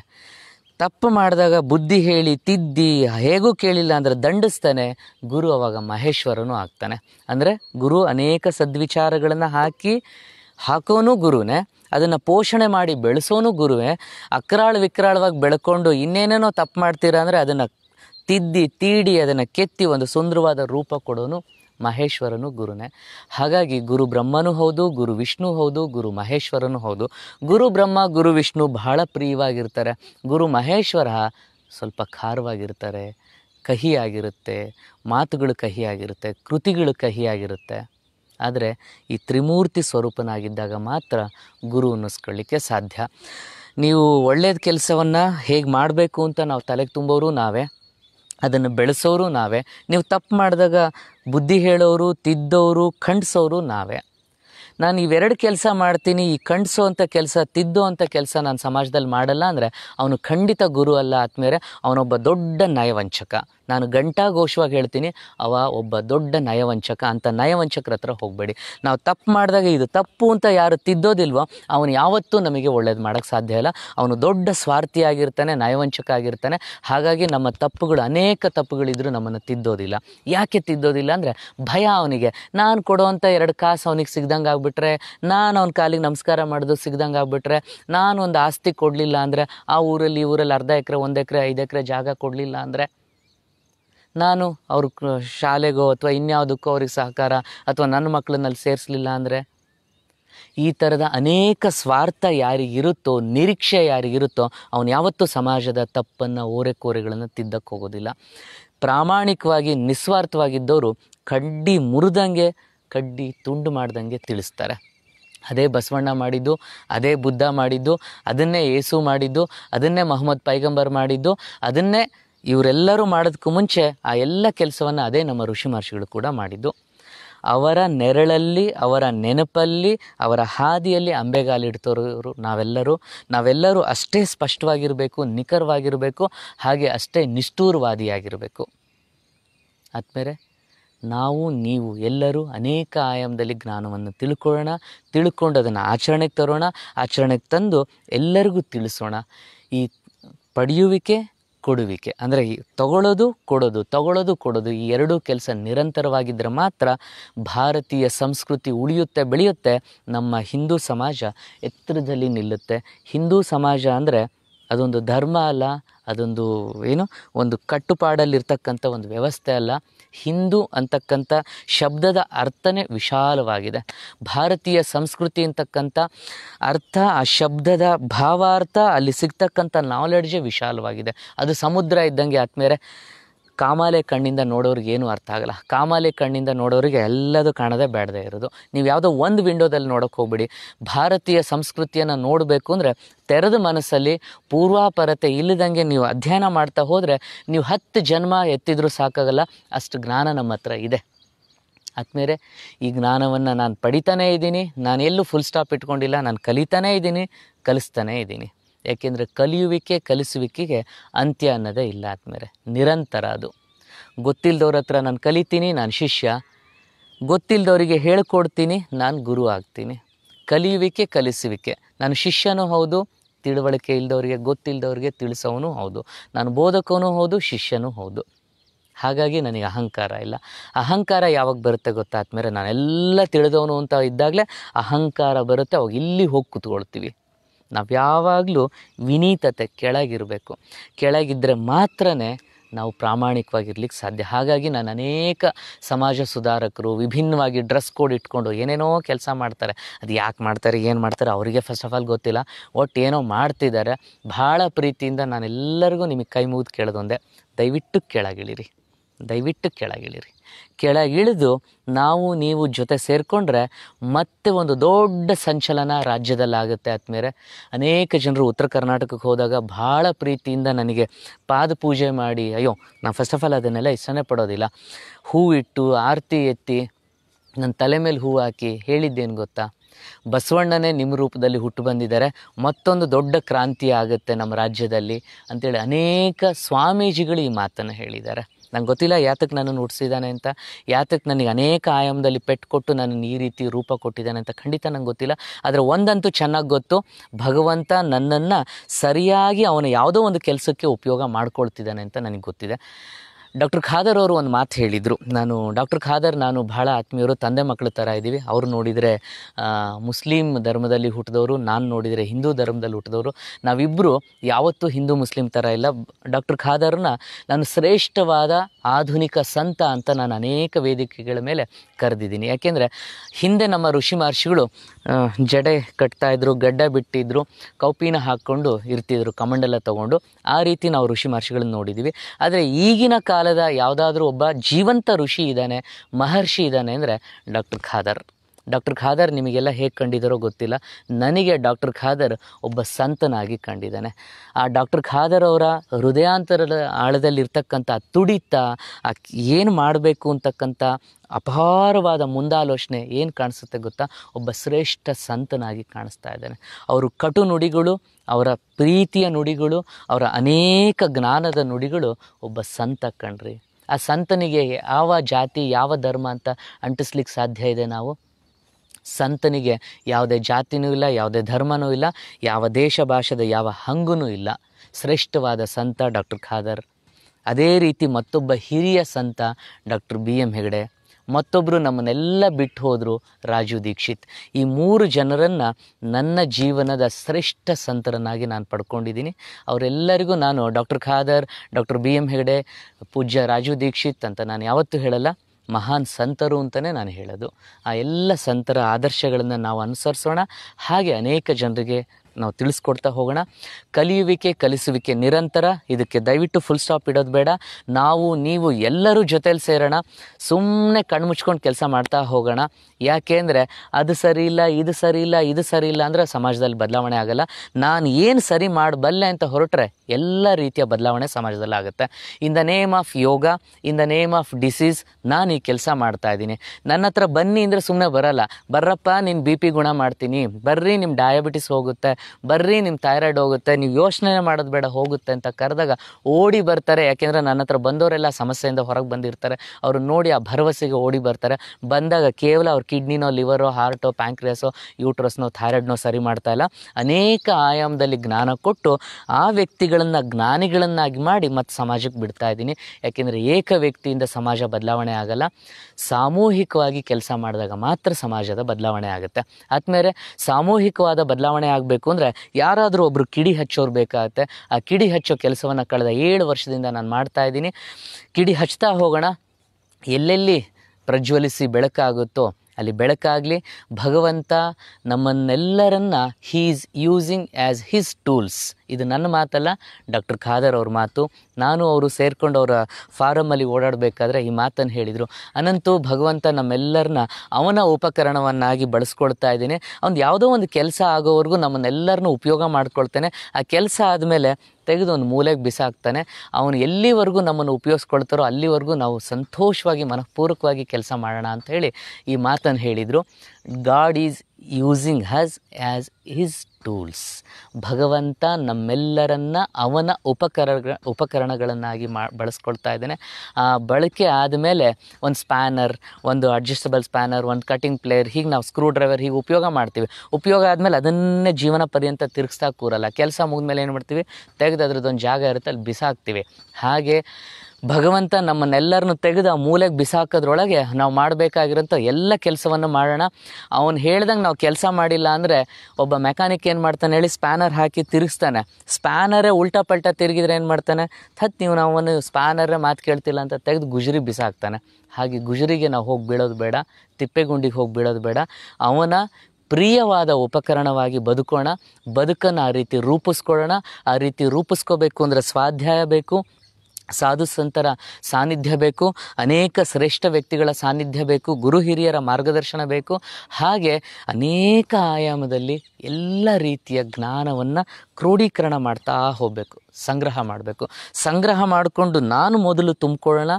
ತಪ್ಪು ಮಾಡಿದಾಗ ಬುದ್ಧಿ ಹೇಳಿ ತಿದ್ದಿ ಹೇಗೂ ಕೇಳಿಲ್ಲ ಅಂದರೆ ದಂಡಿಸ್ತಾನೆ ಗುರು ಅವಾಗ ಮಹೇಶ್ವರನೂ ಆಗ್ತಾನೆ ಅಂದರೆ ಗುರು ಅನೇಕ ಸದ್ವಿಚಾರಗಳನ್ನು ಹಾಕಿ ಹಾಕೋನು ಗುರುವೇ ಅದನ್ನು ಪೋಷಣೆ ಮಾಡಿ ಬೆಳೆಸೋನು ಗುರುವೇ ಅಕ್ರಾಳ ವಿಕ್ರಾಳವಾಗಿ ಬೆಳ್ಕೊಂಡು ಇನ್ನೇನೇನೋ ತಪ್ಪು ಮಾಡ್ತೀರ ಅಂದರೆ ಅದನ್ನು ತಿದ್ದಿ ತೀಡಿ ಅದನ್ನು ಕೆತ್ತಿ ಒಂದು ಸುಂದರವಾದ ರೂಪ ಕೊಡೋನು ಮಹೇಶ್ವರನು ಗುರುನೇ ಹಾಗಾಗಿ ಗುರು ಬ್ರಹ್ಮನೂ ಹೌದು ಗುರು ವಿಷ್ಣು ಹೌದು ಗುರು ಮಹೇಶ್ವರನು ಹೌದು ಗುರು ಬ್ರಹ್ಮ ಗುರು ವಿಷ್ಣು ಬಹಳ ಪ್ರಿಯವಾಗಿರ್ತಾರೆ ಗುರು ಮಹೇಶ್ವರ ಸ್ವಲ್ಪ ಖಾರವಾಗಿರ್ತಾರೆ ಕಹಿಯಾಗಿರುತ್ತೆ ಮಾತುಗಳು ಕಹಿಯಾಗಿರುತ್ತೆ ಕೃತಿಗಳು ಕಹಿಯಾಗಿರುತ್ತೆ ಆದರೆ ಈ ತ್ರಿಮೂರ್ತಿ ಸ್ವರೂಪನಾಗಿದ್ದಾಗ ಮಾತ್ರ ಗುರು ಅನ್ನಿಸ್ಕೊಳ್ಳಿಕ್ಕೆ ಸಾಧ್ಯ ನೀವು ಒಳ್ಳೆಯದ ಕೆಲಸವನ್ನು ಹೇಗೆ ಮಾಡಬೇಕು ಅಂತ ನಾವು ತಲೆಗೆ ತುಂಬೋರು ನಾವೇ ಅದನ್ನು ಬೆಳೆಸೋರು ನಾವೇ ನೀವು ತಪ್ಪು ಮಾಡಿದಾಗ ಬುದ್ಧಿ ಹೇಳೋರು ತಿದ್ದೋರು ಖಂಡಿಸೋರು ನಾವೇ ನಾನು ಇವೆರಡು ಕೆಲಸ ಮಾಡ್ತೀನಿ ಈ ಖಂಡಿಸೋ ಅಂಥ ಕೆಲಸ ತಿದ್ದೋ ಅಂಥ ಕೆಲಸ ನಾನು ಸಮಾಜದಲ್ಲಿ ಮಾಡಲ್ಲ ಅಂದರೆ ಅವನು ಖಂಡಿತ ಗುರು ಅಲ್ಲ ಆದ್ಮೇಲೆ ಅವನೊಬ್ಬ ದೊಡ್ಡ ನಯವಂಚಕ ನಾನು ಗಂಟಾ ಘೋಷವಾಗಿ ಹೇಳ್ತೀನಿ ಅವ ಒಬ್ಬ ದೊಡ್ಡ ನಯವಂಚಕ ಅಂತ ನಯವಂಚಕರ ಹತ್ರ ಹೋಗಬೇಡಿ ನಾವು ತಪ್ಪು ಮಾಡಿದಾಗ ಇದು ತಪ್ಪು ಅಂತ ಯಾರು ತಿದ್ದೋದಿಲ್ವೋ ಅವನು ಯಾವತ್ತೂ ನಮಗೆ ಒಳ್ಳೇದು ಮಾಡೋಕ್ಕೆ ಸಾಧ್ಯ ಇಲ್ಲ ಅವನು ದೊಡ್ಡ ಸ್ವಾರ್ಥಿಯಾಗಿರ್ತಾನೆ ನಯವಂಚಕ ಆಗಿರ್ತಾನೆ ಹಾಗಾಗಿ ನಮ್ಮ ತಪ್ಪುಗಳು ಅನೇಕ ತಪ್ಪುಗಳಿದ್ರೂ ನಮ್ಮನ್ನು ತಿದ್ದೋದಿಲ್ಲ ಯಾಕೆ ತಿದ್ದೋದಿಲ್ಲ ಅಂದರೆ ಭಯ ಅವನಿಗೆ ನಾನು ಕೊಡೋವಂಥ ಎರಡು ಕಾಸು ಅವನಿಗೆ ಸಿಗ್ದಂಗೆ ಆಗಿಬಿಟ್ರೆ ನಾನು ಅವನ ಕಾಲಿಗೆ ನಮಸ್ಕಾರ ಮಾಡೋದು ಸಿಗ್ದಂಗೆ ಆಗಿಬಿಟ್ರೆ ನಾನು ಒಂದು ಆಸ್ತಿ ಕೊಡಲಿಲ್ಲ ಅಂದರೆ ಆ ಊರಲ್ಲಿ ಈ ಊರಲ್ಲಿ ಅರ್ಧ ಎಕರೆ ಒಂದು ಎಕರೆ ಐದು ಎಕರೆ ಜಾಗ ಕೊಡಲಿಲ್ಲ ಅಂದರೆ ನಾನು ಅವ್ರ ಶಾಲೆಗೋ ಅಥವಾ ಇನ್ಯಾವುದಕ್ಕೋ ಅವ್ರಿಗೆ ಸಹಕಾರ ಅಥವಾ ನನ್ನ ಮಕ್ಕಳನ್ನಲ್ಲಿ ಸೇರಿಸಲಿಲ್ಲ ಅಂದರೆ ಈ ಥರದ ಅನೇಕ ಸ್ವಾರ್ಥ ಯಾರಿಗಿರುತ್ತೋ ನಿರೀಕ್ಷೆ ಯಾರಿಗಿರುತ್ತೋ ಅವನು ಯಾವತ್ತೂ ಸಮಾಜದ ತಪ್ಪನ್ನು ಓರೆಕೋರೆಗಳನ್ನು ತಿದ್ದಕ್ಕೆ ಹೋಗೋದಿಲ್ಲ ಪ್ರಾಮಾಣಿಕವಾಗಿ ನಿಸ್ವಾರ್ಥವಾಗಿದ್ದವರು ಕಡ್ಡಿ ಮುರಿದಂಗೆ ಕಡ್ಡಿ ತುಂಡು ಮಾಡ್ದಂಗೆ ತಿಳಿಸ್ತಾರೆ ಅದೇ ಬಸವಣ್ಣ ಮಾಡಿದ್ದು ಅದೇ ಬುದ್ಧ ಮಾಡಿದ್ದು ಅದನ್ನೇ ಏಸು ಮಾಡಿದ್ದು ಅದನ್ನೇ ಮೊಹಮ್ಮದ್ ಪೈಗಂಬರ್ ಮಾಡಿದ್ದು ಅದನ್ನೇ ಇವರೆಲ್ಲರೂ ಮಾಡೋದಕ್ಕೂ ಮುಂಚೆ ಆ ಎಲ್ಲ ಕೆಲಸವನ್ನು ಅದೇ ನಮ್ಮ ಋಷಿ ಮಹರ್ಷಿಗಳು ಕೂಡ ಮಾಡಿದ್ದು ಅವರ ನೆರಳಲ್ಲಿ ಅವರ ನೆನಪಲ್ಲಿ ಅವರ ಹಾದಿಯಲ್ಲಿ ಅಂಬೆಗಾಲಿಡ್ತೋರು ನಾವೆಲ್ಲರೂ ನಾವೆಲ್ಲರೂ ಅಷ್ಟೇ ಸ್ಪಷ್ಟವಾಗಿರಬೇಕು ನಿಖರವಾಗಿರಬೇಕು ಹಾಗೆ ಅಷ್ಟೇ ನಿಷ್ಠೂರವಾದಿಯಾಗಿರಬೇಕು ಆದ್ಮೇಲೆ ನಾವು ನೀವು ಎಲ್ಲರೂ ಅನೇಕ ಆಯಾಮದಲ್ಲಿ ಜ್ಞಾನವನ್ನು ತಿಳ್ಕೊಳ್ಳೋಣ ತಿಳ್ಕೊಂಡು ಅದನ್ನು ಆಚರಣೆಗೆ ತರೋಣ ಆಚರಣೆಗೆ ತಂದು ಎಲ್ಲರಿಗೂ ತಿಳಿಸೋಣ ಈ ಪಡೆಯುವಿಕೆ ಕೊಡುವಿಕೆ ಅಂದರೆ ತಗೊಳ್ಳೋದು ಕೊಡೋದು ತಗೊಳ್ಳೋದು ಕೊಡೋದು ಈ ಎರಡೂ ಕೆಲಸ ನಿರಂತರವಾಗಿದ್ದರೆ ಮಾತ್ರ ಭಾರತೀಯ ಸಂಸ್ಕೃತಿ ಉಳಿಯುತ್ತೆ ಬೆಳೆಯುತ್ತೆ ನಮ್ಮ ಹಿಂದೂ ಸಮಾಜ ಎತ್ತರದಲ್ಲಿ ನಿಲ್ಲುತ್ತೆ ಹಿಂದೂ ಸಮಾಜ ಅಂದರೆ ಅದೊಂದು ಧರ್ಮ ಅಲ್ಲ ಅದೊಂದು ಏನು ಒಂದು ಕಟ್ಟುಪಾಡಲ್ಲಿರ್ತಕ್ಕಂಥ ಒಂದು ವ್ಯವಸ್ಥೆ ಅಲ್ಲ ಹಿಂದೂ ಅಂತಕ್ಕಂಥ ಶಬ್ದದ ಅರ್ಥನೇ ವಿಶಾಲವಾಗಿದೆ ಭಾರತೀಯ ಸಂಸ್ಕೃತಿ ಅಂತಕ್ಕಂಥ ಅರ್ಥ ಆ ಶಬ್ದದ ಭಾವಾರ್ಥ ಅಲ್ಲಿ ಸಿಗ್ತಕ್ಕಂಥ ನಾಲೆಡ್ಜೇ ವಿಶಾಲವಾಗಿದೆ ಅದು ಸಮುದ್ರ ಇದ್ದಂಗೆ ಆತ್ಮೇಲೆ ಕಾಮಾಲೆ ಕಣ್ಣಿಂದ ನೋಡೋರಿಗೆ ಏನೂ ಅರ್ಥ ಆಗಲ್ಲ ಕಾಮಾಲೆ ಕಣ್ಣಿಂದ ನೋಡೋರಿಗೆ ಎಲ್ಲದೂ ಕಾಣದೇ ಬೇಡದೇ ಇರೋದು ನೀವು ಯಾವುದೋ ಒಂದು ವಿಂಡೋದಲ್ಲಿ ನೋಡೋಕ್ಕೆ ಹೋಗ್ಬಿಡಿ ಭಾರತೀಯ ಸಂಸ್ಕೃತಿಯನ್ನು ನೋಡಬೇಕು ಅಂದರೆ ತೆರೆದ ಮನಸ್ಸಲ್ಲಿ ಪೂರ್ವಾಪರತೆ ಇಲ್ಲದಂಗೆ ನೀವು ಅಧ್ಯಯನ ಮಾಡ್ತಾ ಹೋದರೆ ನೀವು ಹತ್ತು ಜನ್ಮ ಎತ್ತಿದ್ರೂ ಸಾಕಾಗಲ್ಲ ಅಷ್ಟು ಜ್ಞಾನ ನಮ್ಮ ಹತ್ರ ಇದೆ ಆದಮೇಲೆ ಈ ಜ್ಞಾನವನ್ನು ನಾನು ಪಡಿತಾನೇ ಇದ್ದೀನಿ ನಾನು ಎಲ್ಲೂ ಫುಲ್ ಸ್ಟಾಪ್ ಇಟ್ಕೊಂಡಿಲ್ಲ ನಾನು ಕಲಿತಾನೇ ಇದ್ದೀನಿ ಕಲಿಸ್ತಾನೇ ಇದ್ದೀನಿ ಯಾಕೆಂದರೆ ಕಲಿಯುವಿಕೆ ಕಲಿಸುವಿಕೆಗೆ ಅಂತ್ಯ ಅನ್ನೋದೇ ಇಲ್ಲ ಆದಮೇಲೆ ನಿರಂತರ ಅದು ಗೊತ್ತಿಲ್ಲದವ್ರ ಹತ್ರ ನಾನು ಕಲಿತೀನಿ ನಾನು ಶಿಷ್ಯ ಗೊತ್ತಿಲ್ಲದವರಿಗೆ ಹೇಳ್ಕೊಡ್ತೀನಿ ನಾನು ಗುರು ಆಗ್ತೀನಿ ಕಲಿಯುವಿಕೆ ಕಲಿಸುವಿಕೆ ನಾನು ಶಿಷ್ಯನೂ ಹೌದು ತಿಳುವಳಿಕೆ ಇಲ್ಲದವ್ರಿಗೆ ಗೊತ್ತಿಲ್ಲದವ್ರಿಗೆ ತಿಳಿಸೋನು ಹೌದು ನಾನು ಬೋಧಕನೂ ಹೌದು ಶಿಷ್ಯನೂ ಹೌದು ಹಾಗಾಗಿ ನನಗೆ ಅಹಂಕಾರ ಇಲ್ಲ ಅಹಂಕಾರ ಯಾವಾಗ ಬರುತ್ತೆ ಗೊತ್ತಾದ ಮೇಲೆ ನಾನೆಲ್ಲ ತಿಳಿದವನು ಅಂತ ಇದ್ದಾಗಲೇ ಅಹಂಕಾರ ಬರುತ್ತೆ ಅವಾಗ ಇಲ್ಲಿ ಹೋಗಿ ಕೂತ್ಕೊಳ್ತೀವಿ ನಾವು ಯಾವಾಗಲೂ ವಿನೀತತೆ ಕೆಳಗಿರಬೇಕು ಕೆಳಗಿದ್ದರೆ ಮಾತ್ರ ನಾವು ಪ್ರಾಮಾಣಿಕವಾಗಿರ್ಲಿಕ್ಕೆ ಸಾಧ್ಯ ಹಾಗಾಗಿ ನಾನು ಅನೇಕ ಸಮಾಜ ಸುಧಾರಕರು ವಿಭಿನ್ನವಾಗಿ ಡ್ರೆಸ್ ಕೋಡ್ ಇಟ್ಕೊಂಡು ಏನೇನೋ ಕೆಲಸ ಮಾಡ್ತಾರೆ ಅದು ಯಾಕೆ ಮಾಡ್ತಾರೆ ಏನು ಮಾಡ್ತಾರೆ ಅವರಿಗೆ ಫಸ್ಟ್ ಆಫ್ ಆಲ್ ಗೊತ್ತಿಲ್ಲ ಒಟ್ಟು ಏನೋ ಮಾಡ್ತಿದ್ದಾರೆ ಭಾಳ ಪ್ರೀತಿಯಿಂದ ನಾನೆಲ್ಲರಿಗೂ ನಿಮಗೆ ಕೈ ಮುಗಿದು ಕೇಳೋದೊಂದೇ ದಯವಿಟ್ಟು ಕೆಳಗಿಳಿರಿ ದಯವಿಟ್ಟು ಕೆಳಗಿಳಿರಿ ಕೆಳಗಿಳಿದು ನಾವು ನೀವು ಜೊತೆ ಸೇರಿಕೊಂಡ್ರೆ ಮತ್ತೆ ಒಂದು ದೊಡ್ಡ ಸಂಚಲನ ರಾಜ್ಯದಲ್ಲಾಗುತ್ತೆ ಆದಮೇಲೆ ಅನೇಕ ಜನರು ಉತ್ತರ ಕರ್ನಾಟಕಕ್ಕೆ ಹೋದಾಗ ಭಾಳ ಪ್ರೀತಿಯಿಂದ ನನಗೆ ಪಾದ ಪೂಜೆ ಮಾಡಿ ಅಯ್ಯೋ ನಾನು ಫಸ್ಟ್ ಆಫ್ ಆಲ್ ಅದನ್ನೆಲ್ಲ ಇಷ್ಟನೇ ಪಡೋದಿಲ್ಲ ಹೂ ಇಟ್ಟು ಆರತಿ ಎತ್ತಿ ನನ್ನ ತಲೆ ಮೇಲೆ ಹೂ ಹಾಕಿ ಹೇಳಿದ್ದೇನು ಗೊತ್ತಾ ಬಸವಣ್ಣನೇ ನಿಮ್ಮ ರೂಪದಲ್ಲಿ ಹುಟ್ಟು ಬಂದಿದ್ದಾರೆ ಮತ್ತೊಂದು ದೊಡ್ಡ ಕ್ರಾಂತಿ ಆಗುತ್ತೆ ನಮ್ಮ ರಾಜ್ಯದಲ್ಲಿ ಅಂತೇಳಿ ಅನೇಕ ಸ್ವಾಮೀಜಿಗಳು ಈ ಮಾತನ್ನು ಹೇಳಿದ್ದಾರೆ ನಂಗೆ ಗೊತ್ತಿಲ್ಲ ಯಾತಕ್ಕೆ ನನ್ನನ್ನು ಹುಟ್ಟಿಸಿದ್ದಾನೆ ಅಂತ ಯಾತಕ್ಕೆ ನನಗೆ ಅನೇಕ ಆಯಾಮದಲ್ಲಿ ಪೆಟ್ಟು ಕೊಟ್ಟು ನನ್ನನ್ನು ಈ ರೀತಿ ರೂಪ ಕೊಟ್ಟಿದ್ದಾನೆ ಅಂತ ಖಂಡಿತ ನಂಗೆ ಗೊತ್ತಿಲ್ಲ ಆದರೆ ಒಂದಂತೂ ಚೆನ್ನಾಗಿ ಗೊತ್ತು ಭಗವಂತ ನನ್ನನ್ನು ಸರಿಯಾಗಿ ಅವನ ಯಾವುದೋ ಒಂದು ಕೆಲಸಕ್ಕೆ ಉಪಯೋಗ ಮಾಡ್ಕೊಳ್ತಿದ್ದಾನೆ ಅಂತ ನನಗೆ ಗೊತ್ತಿದೆ ಡಾಕ್ಟರ್ ಖಾದರ್ ಅವರು ಒಂದು ಮಾತು ಹೇಳಿದರು ನಾನು ಡಾಕ್ಟರ್ ಖಾದರ್ ನಾನು ಭಾಳ ಆತ್ಮೀಯರು ತಂದೆ ಮಕ್ಕಳ ಥರ ಇದ್ದೀವಿ ಅವರು ನೋಡಿದರೆ ಮುಸ್ಲಿಂ ಧರ್ಮದಲ್ಲಿ ಹುಟ್ಟಿದವರು ನಾನು ನೋಡಿದರೆ ಹಿಂದೂ ಧರ್ಮದಲ್ಲಿ ಹುಟ್ಟಿದವರು ನಾವಿಬ್ಬರು ಯಾವತ್ತೂ ಹಿಂದೂ ಮುಸ್ಲಿಂ ಥರ ಇಲ್ಲ ಡಾಕ್ಟರ್ ಖಾದರ್ನ ನಾನು ಶ್ರೇಷ್ಠವಾದ ಆಧುನಿಕ ಸಂತ ಅಂತ ನಾನು ಅನೇಕ ವೇದಿಕೆಗಳ ಮೇಲೆ ಕರೆದಿದ್ದೀನಿ ಯಾಕೆಂದರೆ ಹಿಂದೆ ನಮ್ಮ ಋಷಿ ಮಹರ್ಷಿಗಳು ಜಡೆ ಕಟ್ತಾಯಿದ್ರು ಗಡ್ಡ ಬಿಟ್ಟಿದ್ರು ಕೌಪಿನ ಹಾಕ್ಕೊಂಡು ಇರ್ತಿದ್ರು ಕಮಂಡಲ ತಗೊಂಡು ಆ ರೀತಿ ನಾವು ಋಷಿ ಮಹರ್ಷಿಗಳನ್ನು ನೋಡಿದ್ದೀವಿ ಆದರೆ ಈಗಿನ ಕಾಲದ ಯಾವುದಾದ್ರೂ ಒಬ್ಬ ಜೀವಂತ ಋಷಿ ಇದ್ದಾನೆ ಮಹರ್ಷಿ ಇದ್ದಾನೆ ಅಂದರೆ ಡಾಕ್ಟರ್ ಖಾದರ್ ಡಾಕ್ಟರ್ ಖಾದರ್ ನಿಮಗೆಲ್ಲ ಹೇಗೆ ಕಂಡಿದ್ದಾರೋ ಗೊತ್ತಿಲ್ಲ ನನಗೆ ಡಾಕ್ಟರ್ ಖಾದರ್ ಒಬ್ಬ ಸಂತನಾಗಿ ಕಂಡಿದ್ದಾನೆ ಆ ಡಾಕ್ಟರ್ ಖಾದರ್ ಅವರ ಹೃದಯಾಂತರದ ಆಳದಲ್ಲಿರ್ತಕ್ಕಂಥ ತುಡಿತ ಆ ಏನು ಮಾಡಬೇಕು ಅಂತಕ್ಕಂಥ ಅಪಾರವಾದ ಮುಂದಾಲೋಚನೆ ಏನು ಕಾಣಿಸುತ್ತೆ ಗೊತ್ತಾ ಒಬ್ಬ ಶ್ರೇಷ್ಠ ಸಂತನಾಗಿ ಕಾಣಿಸ್ತಾ ಇದ್ದಾನೆ ಅವರು ಕಟು ನುಡಿಗಳು ಅವರ ಪ್ರೀತಿಯ ನುಡಿಗಳು ಅವರ ಅನೇಕ ಜ್ಞಾನದ ನುಡಿಗಳು ಒಬ್ಬ ಸಂತ ಕಣ್ರಿ ಆ ಸಂತನಿಗೆ ಯಾವ ಜಾತಿ ಯಾವ ಧರ್ಮ ಅಂತ ಅಂಟಿಸ್ಲಿಕ್ಕೆ ಸಾಧ್ಯ ಇದೆ ನಾವು ಸಂತನಿಗೆ ಯಾವುದೇ ಜಾತಿನೂ ಇಲ್ಲ ಯಾವುದೇ ಧರ್ಮನೂ ಇಲ್ಲ ಯಾವ ದೇಶ ಭಾಷೆದ ಯಾವ ಹಂಗೂ ಇಲ್ಲ ಶ್ರೇಷ್ಠವಾದ ಸಂತ ಡಾಕ್ಟರ್ ಖಾದರ್ ಅದೇ ರೀತಿ ಮತ್ತೊಬ್ಬ ಹಿರಿಯ ಸಂತ ಡಾಕ್ಟರ್ ಬಿ ಎಂ ಹೆಗಡೆ ಮತ್ತೊಬ್ಬರು ನಮ್ಮನ್ನೆಲ್ಲ ಬಿಟ್ಟು ಹೋದರು ರಾಜು ದೀಕ್ಷಿತ್ ಈ ಮೂರು ಜನರನ್ನು ನನ್ನ ಜೀವನದ ಶ್ರೇಷ್ಠ ಸಂತರನ್ನಾಗಿ ನಾನು ಪಡ್ಕೊಂಡಿದ್ದೀನಿ ಅವರೆಲ್ಲರಿಗೂ ನಾನು doctor Khader doctor B M Hegde ಪೂಜ್ಯ ರಾಜು ದೀಕ್ಷಿತ್ ಅಂತ ನಾನು ಯಾವತ್ತೂ ಹೇಳಲ್ಲ ಮಹಾನ್ ಸಂತರು ಅಂತಲೇ ನಾನು ಹೇಳೋದು ಆ ಎಲ್ಲ ಸಂತರ ಆದರ್ಶಗಳನ್ನು ನಾವು ಅನುಸರಿಸೋಣ ಹಾಗೆ ಅನೇಕ ಜನರಿಗೆ ನಾವು ತಿಳಿಸ್ಕೊಡ್ತಾ ಹೋಗೋಣ ಕಲಿಯುವಿಕೆ ಕಲಿಸುವಿಕೆ ನಿರಂತರ ಇದಕ್ಕೆ ದಯವಿಟ್ಟು ಫುಲ್ ಸ್ಟಾಪ್ ಇಡೋದು ಬೇಡ ನಾವು ನೀವು ಎಲ್ಲರೂ ಜೊತೇಲಿ ಸೇರೋಣ ಸುಮ್ಮನೆ ಕಣ್ಮುಚ್ಕೊಂಡು ಕೆಲಸ ಮಾಡ್ತಾ ಹೋಗೋಣ ಅಂದರೆ ಅದು ಸರಿ ಇಲ್ಲ ಇದು ಸರಿ ಇಲ್ಲ ಇದು ಸರಿ ಇಲ್ಲ ಅಂದರೆ ಸಮಾಜದಲ್ಲಿ ಬದಲಾವಣೆ ಆಗಲ್ಲ ನಾನು ಏನು ಸರಿ ಮಾಡಬಲ್ಲೆ ಅಂತ ಹೊರಟ್ರೆ ಎಲ್ಲ ರೀತಿಯ ಬದಲಾವಣೆ ಸಮಾಜದಲ್ಲಿ ಆಗುತ್ತೆ in the name of yoga in the name of disease ನಾನು ಈ ಕೆಲಸ ಮಾಡ್ತಾ ಇದ್ದೀನಿ ನನ್ನ ಹತ್ರ ಬನ್ನಿ ಅಂದರೆ ಸುಮ್ಮನೆ ಬರಲ್ಲ ಬರ್ರಪ್ಪ ನಿನ್ನ ಬಿ ಪಿ ಗುಣ ಮಾಡ್ತೀನಿ ಬರ್ರಿ ನಿಮ್ಮ ಡಯಾಬಿಟಿಸ್ ಹೋಗುತ್ತೆ ಬರ್ರಿ ನಿಮ್ಮ ಥೈರಾಯ್ಡ್ ಹೋಗುತ್ತೆ ನೀವು ಯೋಚನೆ ಮಾಡೋದು ಬೇಡ ಹೋಗುತ್ತೆ ಅಂತ ಕರೆದಾಗ ಓಡಿ ಬರ್ತಾರೆ ಯಾಕೆಂದರೆ ನನ್ನ ಹತ್ರ ಬಂದವರೆಲ್ಲ ಸಮಸ್ಯೆಯಿಂದ ಹೊರಗೆ ಬಂದಿರ್ತಾರೆ ಅವರು ನೋಡಿ ಆ ಭರವಸೆಗೆ ಓಡಿ ಬರ್ತಾರೆ ಬಂದಾಗ ಕೇವಲ ಅವ್ರ ಕಿಡ್ನಿನೋ ಲಿವರೋ ಹಾರ್ಟೋ ಪ್ಯಾಂಕ್ರಿಯಸೋ ಯೂಟ್ರಸ್ನೋ ಥೈರಾಯ್ಡ್ನೋ ಸರಿ ಮಾಡ್ತಾ ಇಲ್ಲ ಅನೇಕ ಆಯಾಮದಲ್ಲಿ ಜ್ಞಾನ ಕೊಟ್ಟು ಆ ವ್ಯಕ್ತಿಗಳನ್ನು ಜ್ಞಾನಿಗಳನ್ನಾಗಿ ಮಾಡಿ ಮತ್ತು ಸಮಾಜಕ್ಕೆ ಬಿಡ್ತಾ ಇದ್ದೀನಿ ಯಾಕೆಂದರೆ ಏಕ ವ್ಯಕ್ತಿಯಿಂದ ಸಮಾಜ ಬದಲಾವಣೆ ಆಗಲ್ಲ ಸಾಮೂಹಿಕವಾಗಿ ಕೆಲಸ ಮಾಡಿದಾಗ ಮಾತ್ರ ಸಮಾಜದ ಬದಲಾವಣೆ ಆಗುತ್ತೆ ಆದಮೇಲೆ ಸಾಮೂಹಿಕವಾದ ಬದಲಾವಣೆ ಆಗಬೇಕು ಅಂದರೆ ಯಾರಾದರೂ ಒಬ್ಬರು ಕಿಡಿ ಹಚ್ಚೋರು ಬೇಕಾಗುತ್ತೆ ಆ ಕಿಡಿ ಹಚ್ಚೋ ಕೆಲಸವನ್ನು ಕಳೆದ ಏಳು ವರ್ಷದಿಂದ ನಾನು ಮಾಡ್ತಾ ಇದ್ದೀನಿ ಕಿಡಿ ಹಚ್ತಾ ಹೋಗೋಣ ಎಲ್ಲೆಲ್ಲಿ ಪ್ರಜ್ವಲಿಸಿ ಬೆಳಕಾಗುತ್ತೋ ಅಲ್ಲಿ ಬೆಳಕಾಗಲಿ ಭಗವಂತ ನಮ್ಮನ್ನೆಲ್ಲರನ್ನ he's using as his tools ಇದು ನನ್ನ ಮಾತಲ್ಲ ಡಾಕ್ಟರ್ ಖಾದರ್ ಅವ್ರ ಮಾತು ನಾನು ಅವರು ಸೇರ್ಕೊಂಡು ಅವರ ಫಾರಮಲ್ಲಿ ಓಡಾಡಬೇಕಾದ್ರೆ ಈ ಮಾತನ್ನು ಹೇಳಿದರು ಅನಂತೂ ಭಗವಂತ ನಮ್ಮೆಲ್ಲರನ್ನ ಅವನ ಉಪಕರಣವನ್ನಾಗಿ ಬಳಸ್ಕೊಳ್ತಾ ಇದ್ದೀನಿ ಅವನು ಯಾವುದೋ ಒಂದು ಕೆಲಸ ಆಗೋವರೆಗೂ ನಮ್ಮನ್ನೆಲ್ಲರನ್ನೂ ಉಪಯೋಗ ಮಾಡ್ಕೊಳ್ತೇನೆ ಆ ಕೆಲಸ ಆದಮೇಲೆ ತೆಗೆದು ಒಂದು ಮೂಲೆಗೆ ಬಿಸಾಕ್ತಾನೆ ಅವನು ಎಲ್ಲಿವರೆಗೂ ನಮ್ಮನ್ನು ಉಪಯೋಗಿಸ್ಕೊಳ್ತಾರೋ ಅಲ್ಲಿವರೆಗೂ ನಾವು ಸಂತೋಷವಾಗಿ ಮನಃಪೂರ್ವಕವಾಗಿ ಕೆಲಸ ಮಾಡೋಣ ಅಂತ ಹೇಳಿ ಈ ಮಾತನ್ನು ಹೇಳಿದರು God is using us as his tools ಭಗವಂತ ನಮ್ಮೆಲ್ಲರನ್ನ ಅವನ ಉಪಕರ ಉಪಕರಣಗಳನ್ನಾಗಿ ಮಾ ಬಳಸ್ಕೊಳ್ತಾ ಇದ್ದಾನೆ ಆ ಬಳಕೆ ಆದಮೇಲೆ ಒಂದು ಸ್ಪ್ಯಾನರ್ ಒಂದು ಅಡ್ಜಸ್ಟಬಲ್ ಸ್ಪ್ಯಾನರ್ ಒಂದು ಕಟಿಂಗ್ ಪ್ಲೇಯರ್ ಹೀಗೆ ನಾವು ಸ್ಕ್ರೂ ಡ್ರೈವರ್ ಹೀಗೆ ಉಪಯೋಗ ಮಾಡ್ತೀವಿ ಉಪಯೋಗ ಆದಮೇಲೆ ಅದನ್ನೇ ಜೀವನ ಪರ್ಯಂತ ತಿರುಗಿಸ್ತಾ ಕೂರಲ್ಲ ಕೆಲಸ ಮುಗಿದ್ಮೇಲೆ ಏನು ಮಾಡ್ತೀವಿ ತೆಗೆದು ಅದ್ರದ್ದು ಒಂದು ಜಾಗ ಇರುತ್ತೆ ಅಲ್ಲಿ ಬಿಸಾಕ್ತೀವಿ ಹಾಗೆ ಭಗವಂತ ನಮ್ಮನ್ನೆಲ್ಲರನ್ನು ತೆಗೆದು ಆ ಮೂಲೆಗೆ ಬಿಸಾಕೋದ್ರೊಳಗೆ ನಾವು ಮಾಡಬೇಕಾಗಿರೋಂಥ ಎಲ್ಲ ಕೆಲಸವನ್ನು ಮಾಡೋಣ ಅವನು ಹೇಳ್ದಂಗೆ ನಾವು ಕೆಲಸ ಮಾಡಿಲ್ಲ ಅಂದರೆ ಒಬ್ಬ ಮೆಕ್ಯಾನಿಕ್ ಏನು ಮಾಡ್ತಾನೆ ಹೇಳಿ ಸ್ಪ್ಯಾನರ್ ಹಾಕಿ ತಿರುಗಿಸ್ತಾನೆ ಸ್ಪ್ಯಾನರೇ ಉಲ್ಟಾ ಪಲ್ಟಾ ತಿರುಗಿದ್ರೆ ಏನು ಮಾಡ್ತಾನೆ ಥತ್ ನೀವು ನಾವನ್ನು ಸ್ಪ್ಯಾನರೇ ಮಾತು ಕೇಳ್ತಿಲ್ಲ ಅಂತ ತೆಗೆದು ಗುಜರಿ ಬಿಸಾಕ್ತಾನೆ ಹಾಗೆ ಗುಜರಿಗೆ ನಾವು ಹೋಗಿ ಬೀಳೋದು ಬೇಡ ತಿಪ್ಪೆಗುಂಡಿಗೆ ಹೋಗಿ ಬೀಳೋದು ಬೇಡ ಅವನ ಪ್ರಿಯವಾದ ಉಪಕರಣವಾಗಿ ಬದುಕೋಣ ಬದುಕನ್ನು ಆ ರೀತಿ ರೂಪಿಸ್ಕೊಳ್ಳೋಣ ಆ ರೀತಿ ರೂಪಿಸ್ಕೋಬೇಕು ಅಂದರೆ ಸ್ವಾಧ್ಯಾಯ ಬೇಕು ಸಾಧು ಸಂತರ ಸಾನ್ನಿಧ್ಯ ಬೇಕು ಅನೇಕ ಶ್ರೇಷ್ಠ ವ್ಯಕ್ತಿಗಳ ಸಾನ್ನಿಧ್ಯ ಬೇಕು ಗುರು ಹಿರಿಯರ ಮಾರ್ಗದರ್ಶನ ಬೇಕು ಹಾಗೆ ಅನೇಕ ಆಯಾಮದಲ್ಲಿ ಎಲ್ಲ ರೀತಿಯ ಜ್ಞಾನವನ್ನು ಕ್ರೋಢೀಕರಣ ಮಾಡ್ತಾ ಹೋಗಬೇಕು ಸಂಗ್ರಹ ಮಾಡಬೇಕು ಸಂಗ್ರಹ ಮಾಡಿಕೊಂಡು ನಾನು ಮೊದಲು ತುಂಬಿಕೊಳ್ಳೋಣ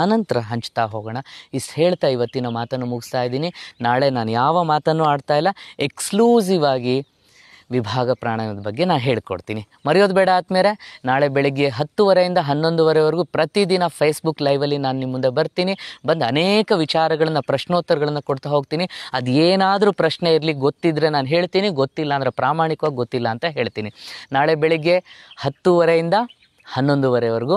ಆನಂತರ ಹಂಚ್ತಾ ಹೋಗೋಣ ಇಸ್ ಹೇಳ್ತಾ ಇವತ್ತಿನ ಮಾತನ್ನು ಮುಗಿಸ್ತಾ ಇದ್ದೀನಿ ನಾಳೆ ನಾನು ಯಾವ ಮಾತನ್ನು ಆಡ್ತಾ ಇಲ್ಲ ಎಕ್ಸ್ಕ್ಲೂಸಿವ್ ಆಗಿ ವಿಭಾಗ ಪ್ರಾಣಾಯಾಮದ ಬಗ್ಗೆ ನಾನು ಹೇಳ್ಕೊಡ್ತೀನಿ ಮರೆಯೋದು ಬೇಡ ಆದ್ಮೇಲೆ ನಾಳೆ ಬೆಳಗ್ಗೆ ಹತ್ತುವರೆಯಿಂದ ಹನ್ನೊಂದುವರೆವರೆಗೂ ಪ್ರತಿದಿನ ಫೇಸ್ಬುಕ್ ಲೈವಲ್ಲಿ ನಾನು ನಿಮ್ಮ ಮುಂದೆ ಬರ್ತೀನಿ ಬಂದು ಅನೇಕ ವಿಚಾರಗಳನ್ನು ಪ್ರಶ್ನೋತ್ತರಗಳನ್ನು ಕೊಡ್ತಾ ಹೋಗ್ತೀನಿ ಅದು ಏನಾದರೂ ಪ್ರಶ್ನೆ ಇರಲಿ ಗೊತ್ತಿದ್ದರೆ ನಾನು ಹೇಳ್ತೀನಿ ಗೊತ್ತಿಲ್ಲ ಅಂದರೆ ಪ್ರಾಮಾಣಿಕವಾಗಿ ಗೊತ್ತಿಲ್ಲ ಅಂತ ಹೇಳ್ತೀನಿ ನಾಳೆ ಬೆಳಿಗ್ಗೆ ಹತ್ತುವರೆಯಿಂದ ಹನ್ನೊಂದುವರೆವರೆಗೂ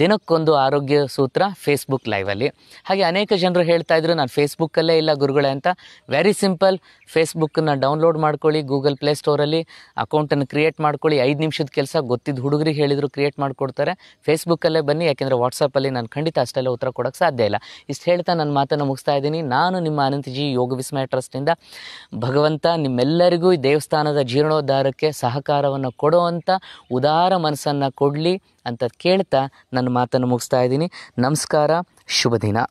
ದಿನಕ್ಕೊಂದು ಆರೋಗ್ಯ ಸೂತ್ರ ಫೇಸ್ಬುಕ್ ಲೈವಲ್ಲಿ ಹಾಗೆ ಅನೇಕ ಜನರು ಹೇಳ್ತಾ ಇದ್ರು ನಾನು ಫೇಸ್ಬುಕ್ಕಲ್ಲೇ ಇಲ್ಲ ಗುರುಗಳೇ ಅಂತ ವೆರಿ ಸಿಂಪಲ್ ಫೇಸ್ಬುಕ್ಕನ್ನು ಡೌನ್ಲೋಡ್ ಮಾಡ್ಕೊಳ್ಳಿ ಗೂಗಲ್ ಪ್ಲೇ ಸ್ಟೋರಲ್ಲಿ ಅಕೌಂಟನ್ನು ಕ್ರಿಯೇಟ್ ಮಾಡ್ಕೊಳ್ಳಿ ಐದು ನಿಮಿಷದ ಕೆಲಸ ಗೊತ್ತಿದ್ದ ಹುಡುಗರಿಗೆ ಹೇಳಿದ್ರು ಕ್ರಿಯೇಟ್ ಮಾಡಿಕೊಡ್ತಾರೆ ಫೇಸ್ಬುಕ್ಕಲ್ಲೇ ಬನ್ನಿ ಯಾಕೆಂದರೆ ವಾಟ್ಸಪ್ಪಲ್ಲಿ ನಾನು ಖಂಡಿತ ಅಷ್ಟೆಲ್ಲ ಉತ್ತರ ಕೊಡೋಕ್ಕೆ ಸಾಧ್ಯ ಇಲ್ಲ ಇಷ್ಟು ಹೇಳ್ತಾ ನನ್ನ ಮಾತನ್ನು ಮುಗಿಸ್ತಾ ಇದ್ದೀನಿ ನಾನು ನಿಮ್ಮ ಅನಂತಜಿ ಯೋಗ ವಿಸ್ಮಯ ಟ್ರಸ್ಟಿಂದ ಭಗವಂತ ನಿಮ್ಮೆಲ್ಲರಿಗೂ ಈ ದೇವಸ್ಥಾನದ ಜೀರ್ಣೋದ್ಧಾರಕ್ಕೆ ಸಹಕಾರವನ್ನು ಕೊಡುವಂಥ ಉದಾರ ಮನಸ್ಸನ್ನು ಕೊಡಲಿ ಅಂತ ಕೇಳ್ತಾ ನನ್ನ ಮಾತನ್ನು ಮುಗಿಸ್ತಾ ಇದ್ದೀನಿ ನಮಸ್ಕಾರ ಶುಭ ದಿನ